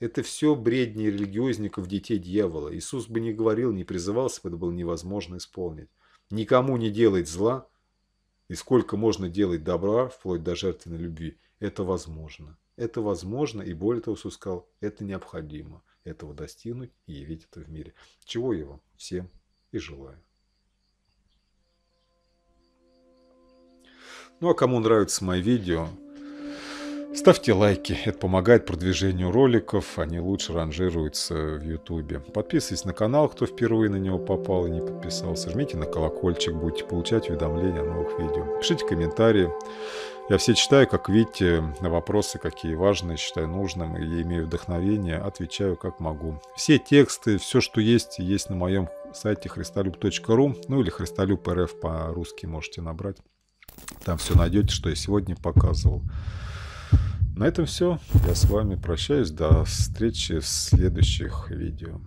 Это все бредни религиозников, детей дьявола. Иисус бы не говорил, не призывался, это было невозможно исполнить. Никому не делать зла, и сколько можно делать добра, вплоть до жертвенной любви, это возможно. Это возможно, и более того, Иисус сказал, это необходимо. Этого достигнуть и явить это в мире. Чего я вам всем и желаю. Ну а кому нравятся мои видео, ставьте лайки. Это помогает продвижению роликов, они лучше ранжируются в YouTube. Подписывайтесь на канал, кто впервые на него попал и не подписался. Жмите на колокольчик, будете получать уведомления о новых видео. Пишите комментарии. Я все читаю, как видите, на вопросы, какие важные, считаю нужным и имею вдохновение, отвечаю как могу. Все тексты, все, что есть, есть на моем сайте христолюб.ру, ну или христолюб.рф по-русски можете набрать. Там все найдете, что я сегодня показывал. На этом все. Я с вами прощаюсь. До встречи в следующих видео.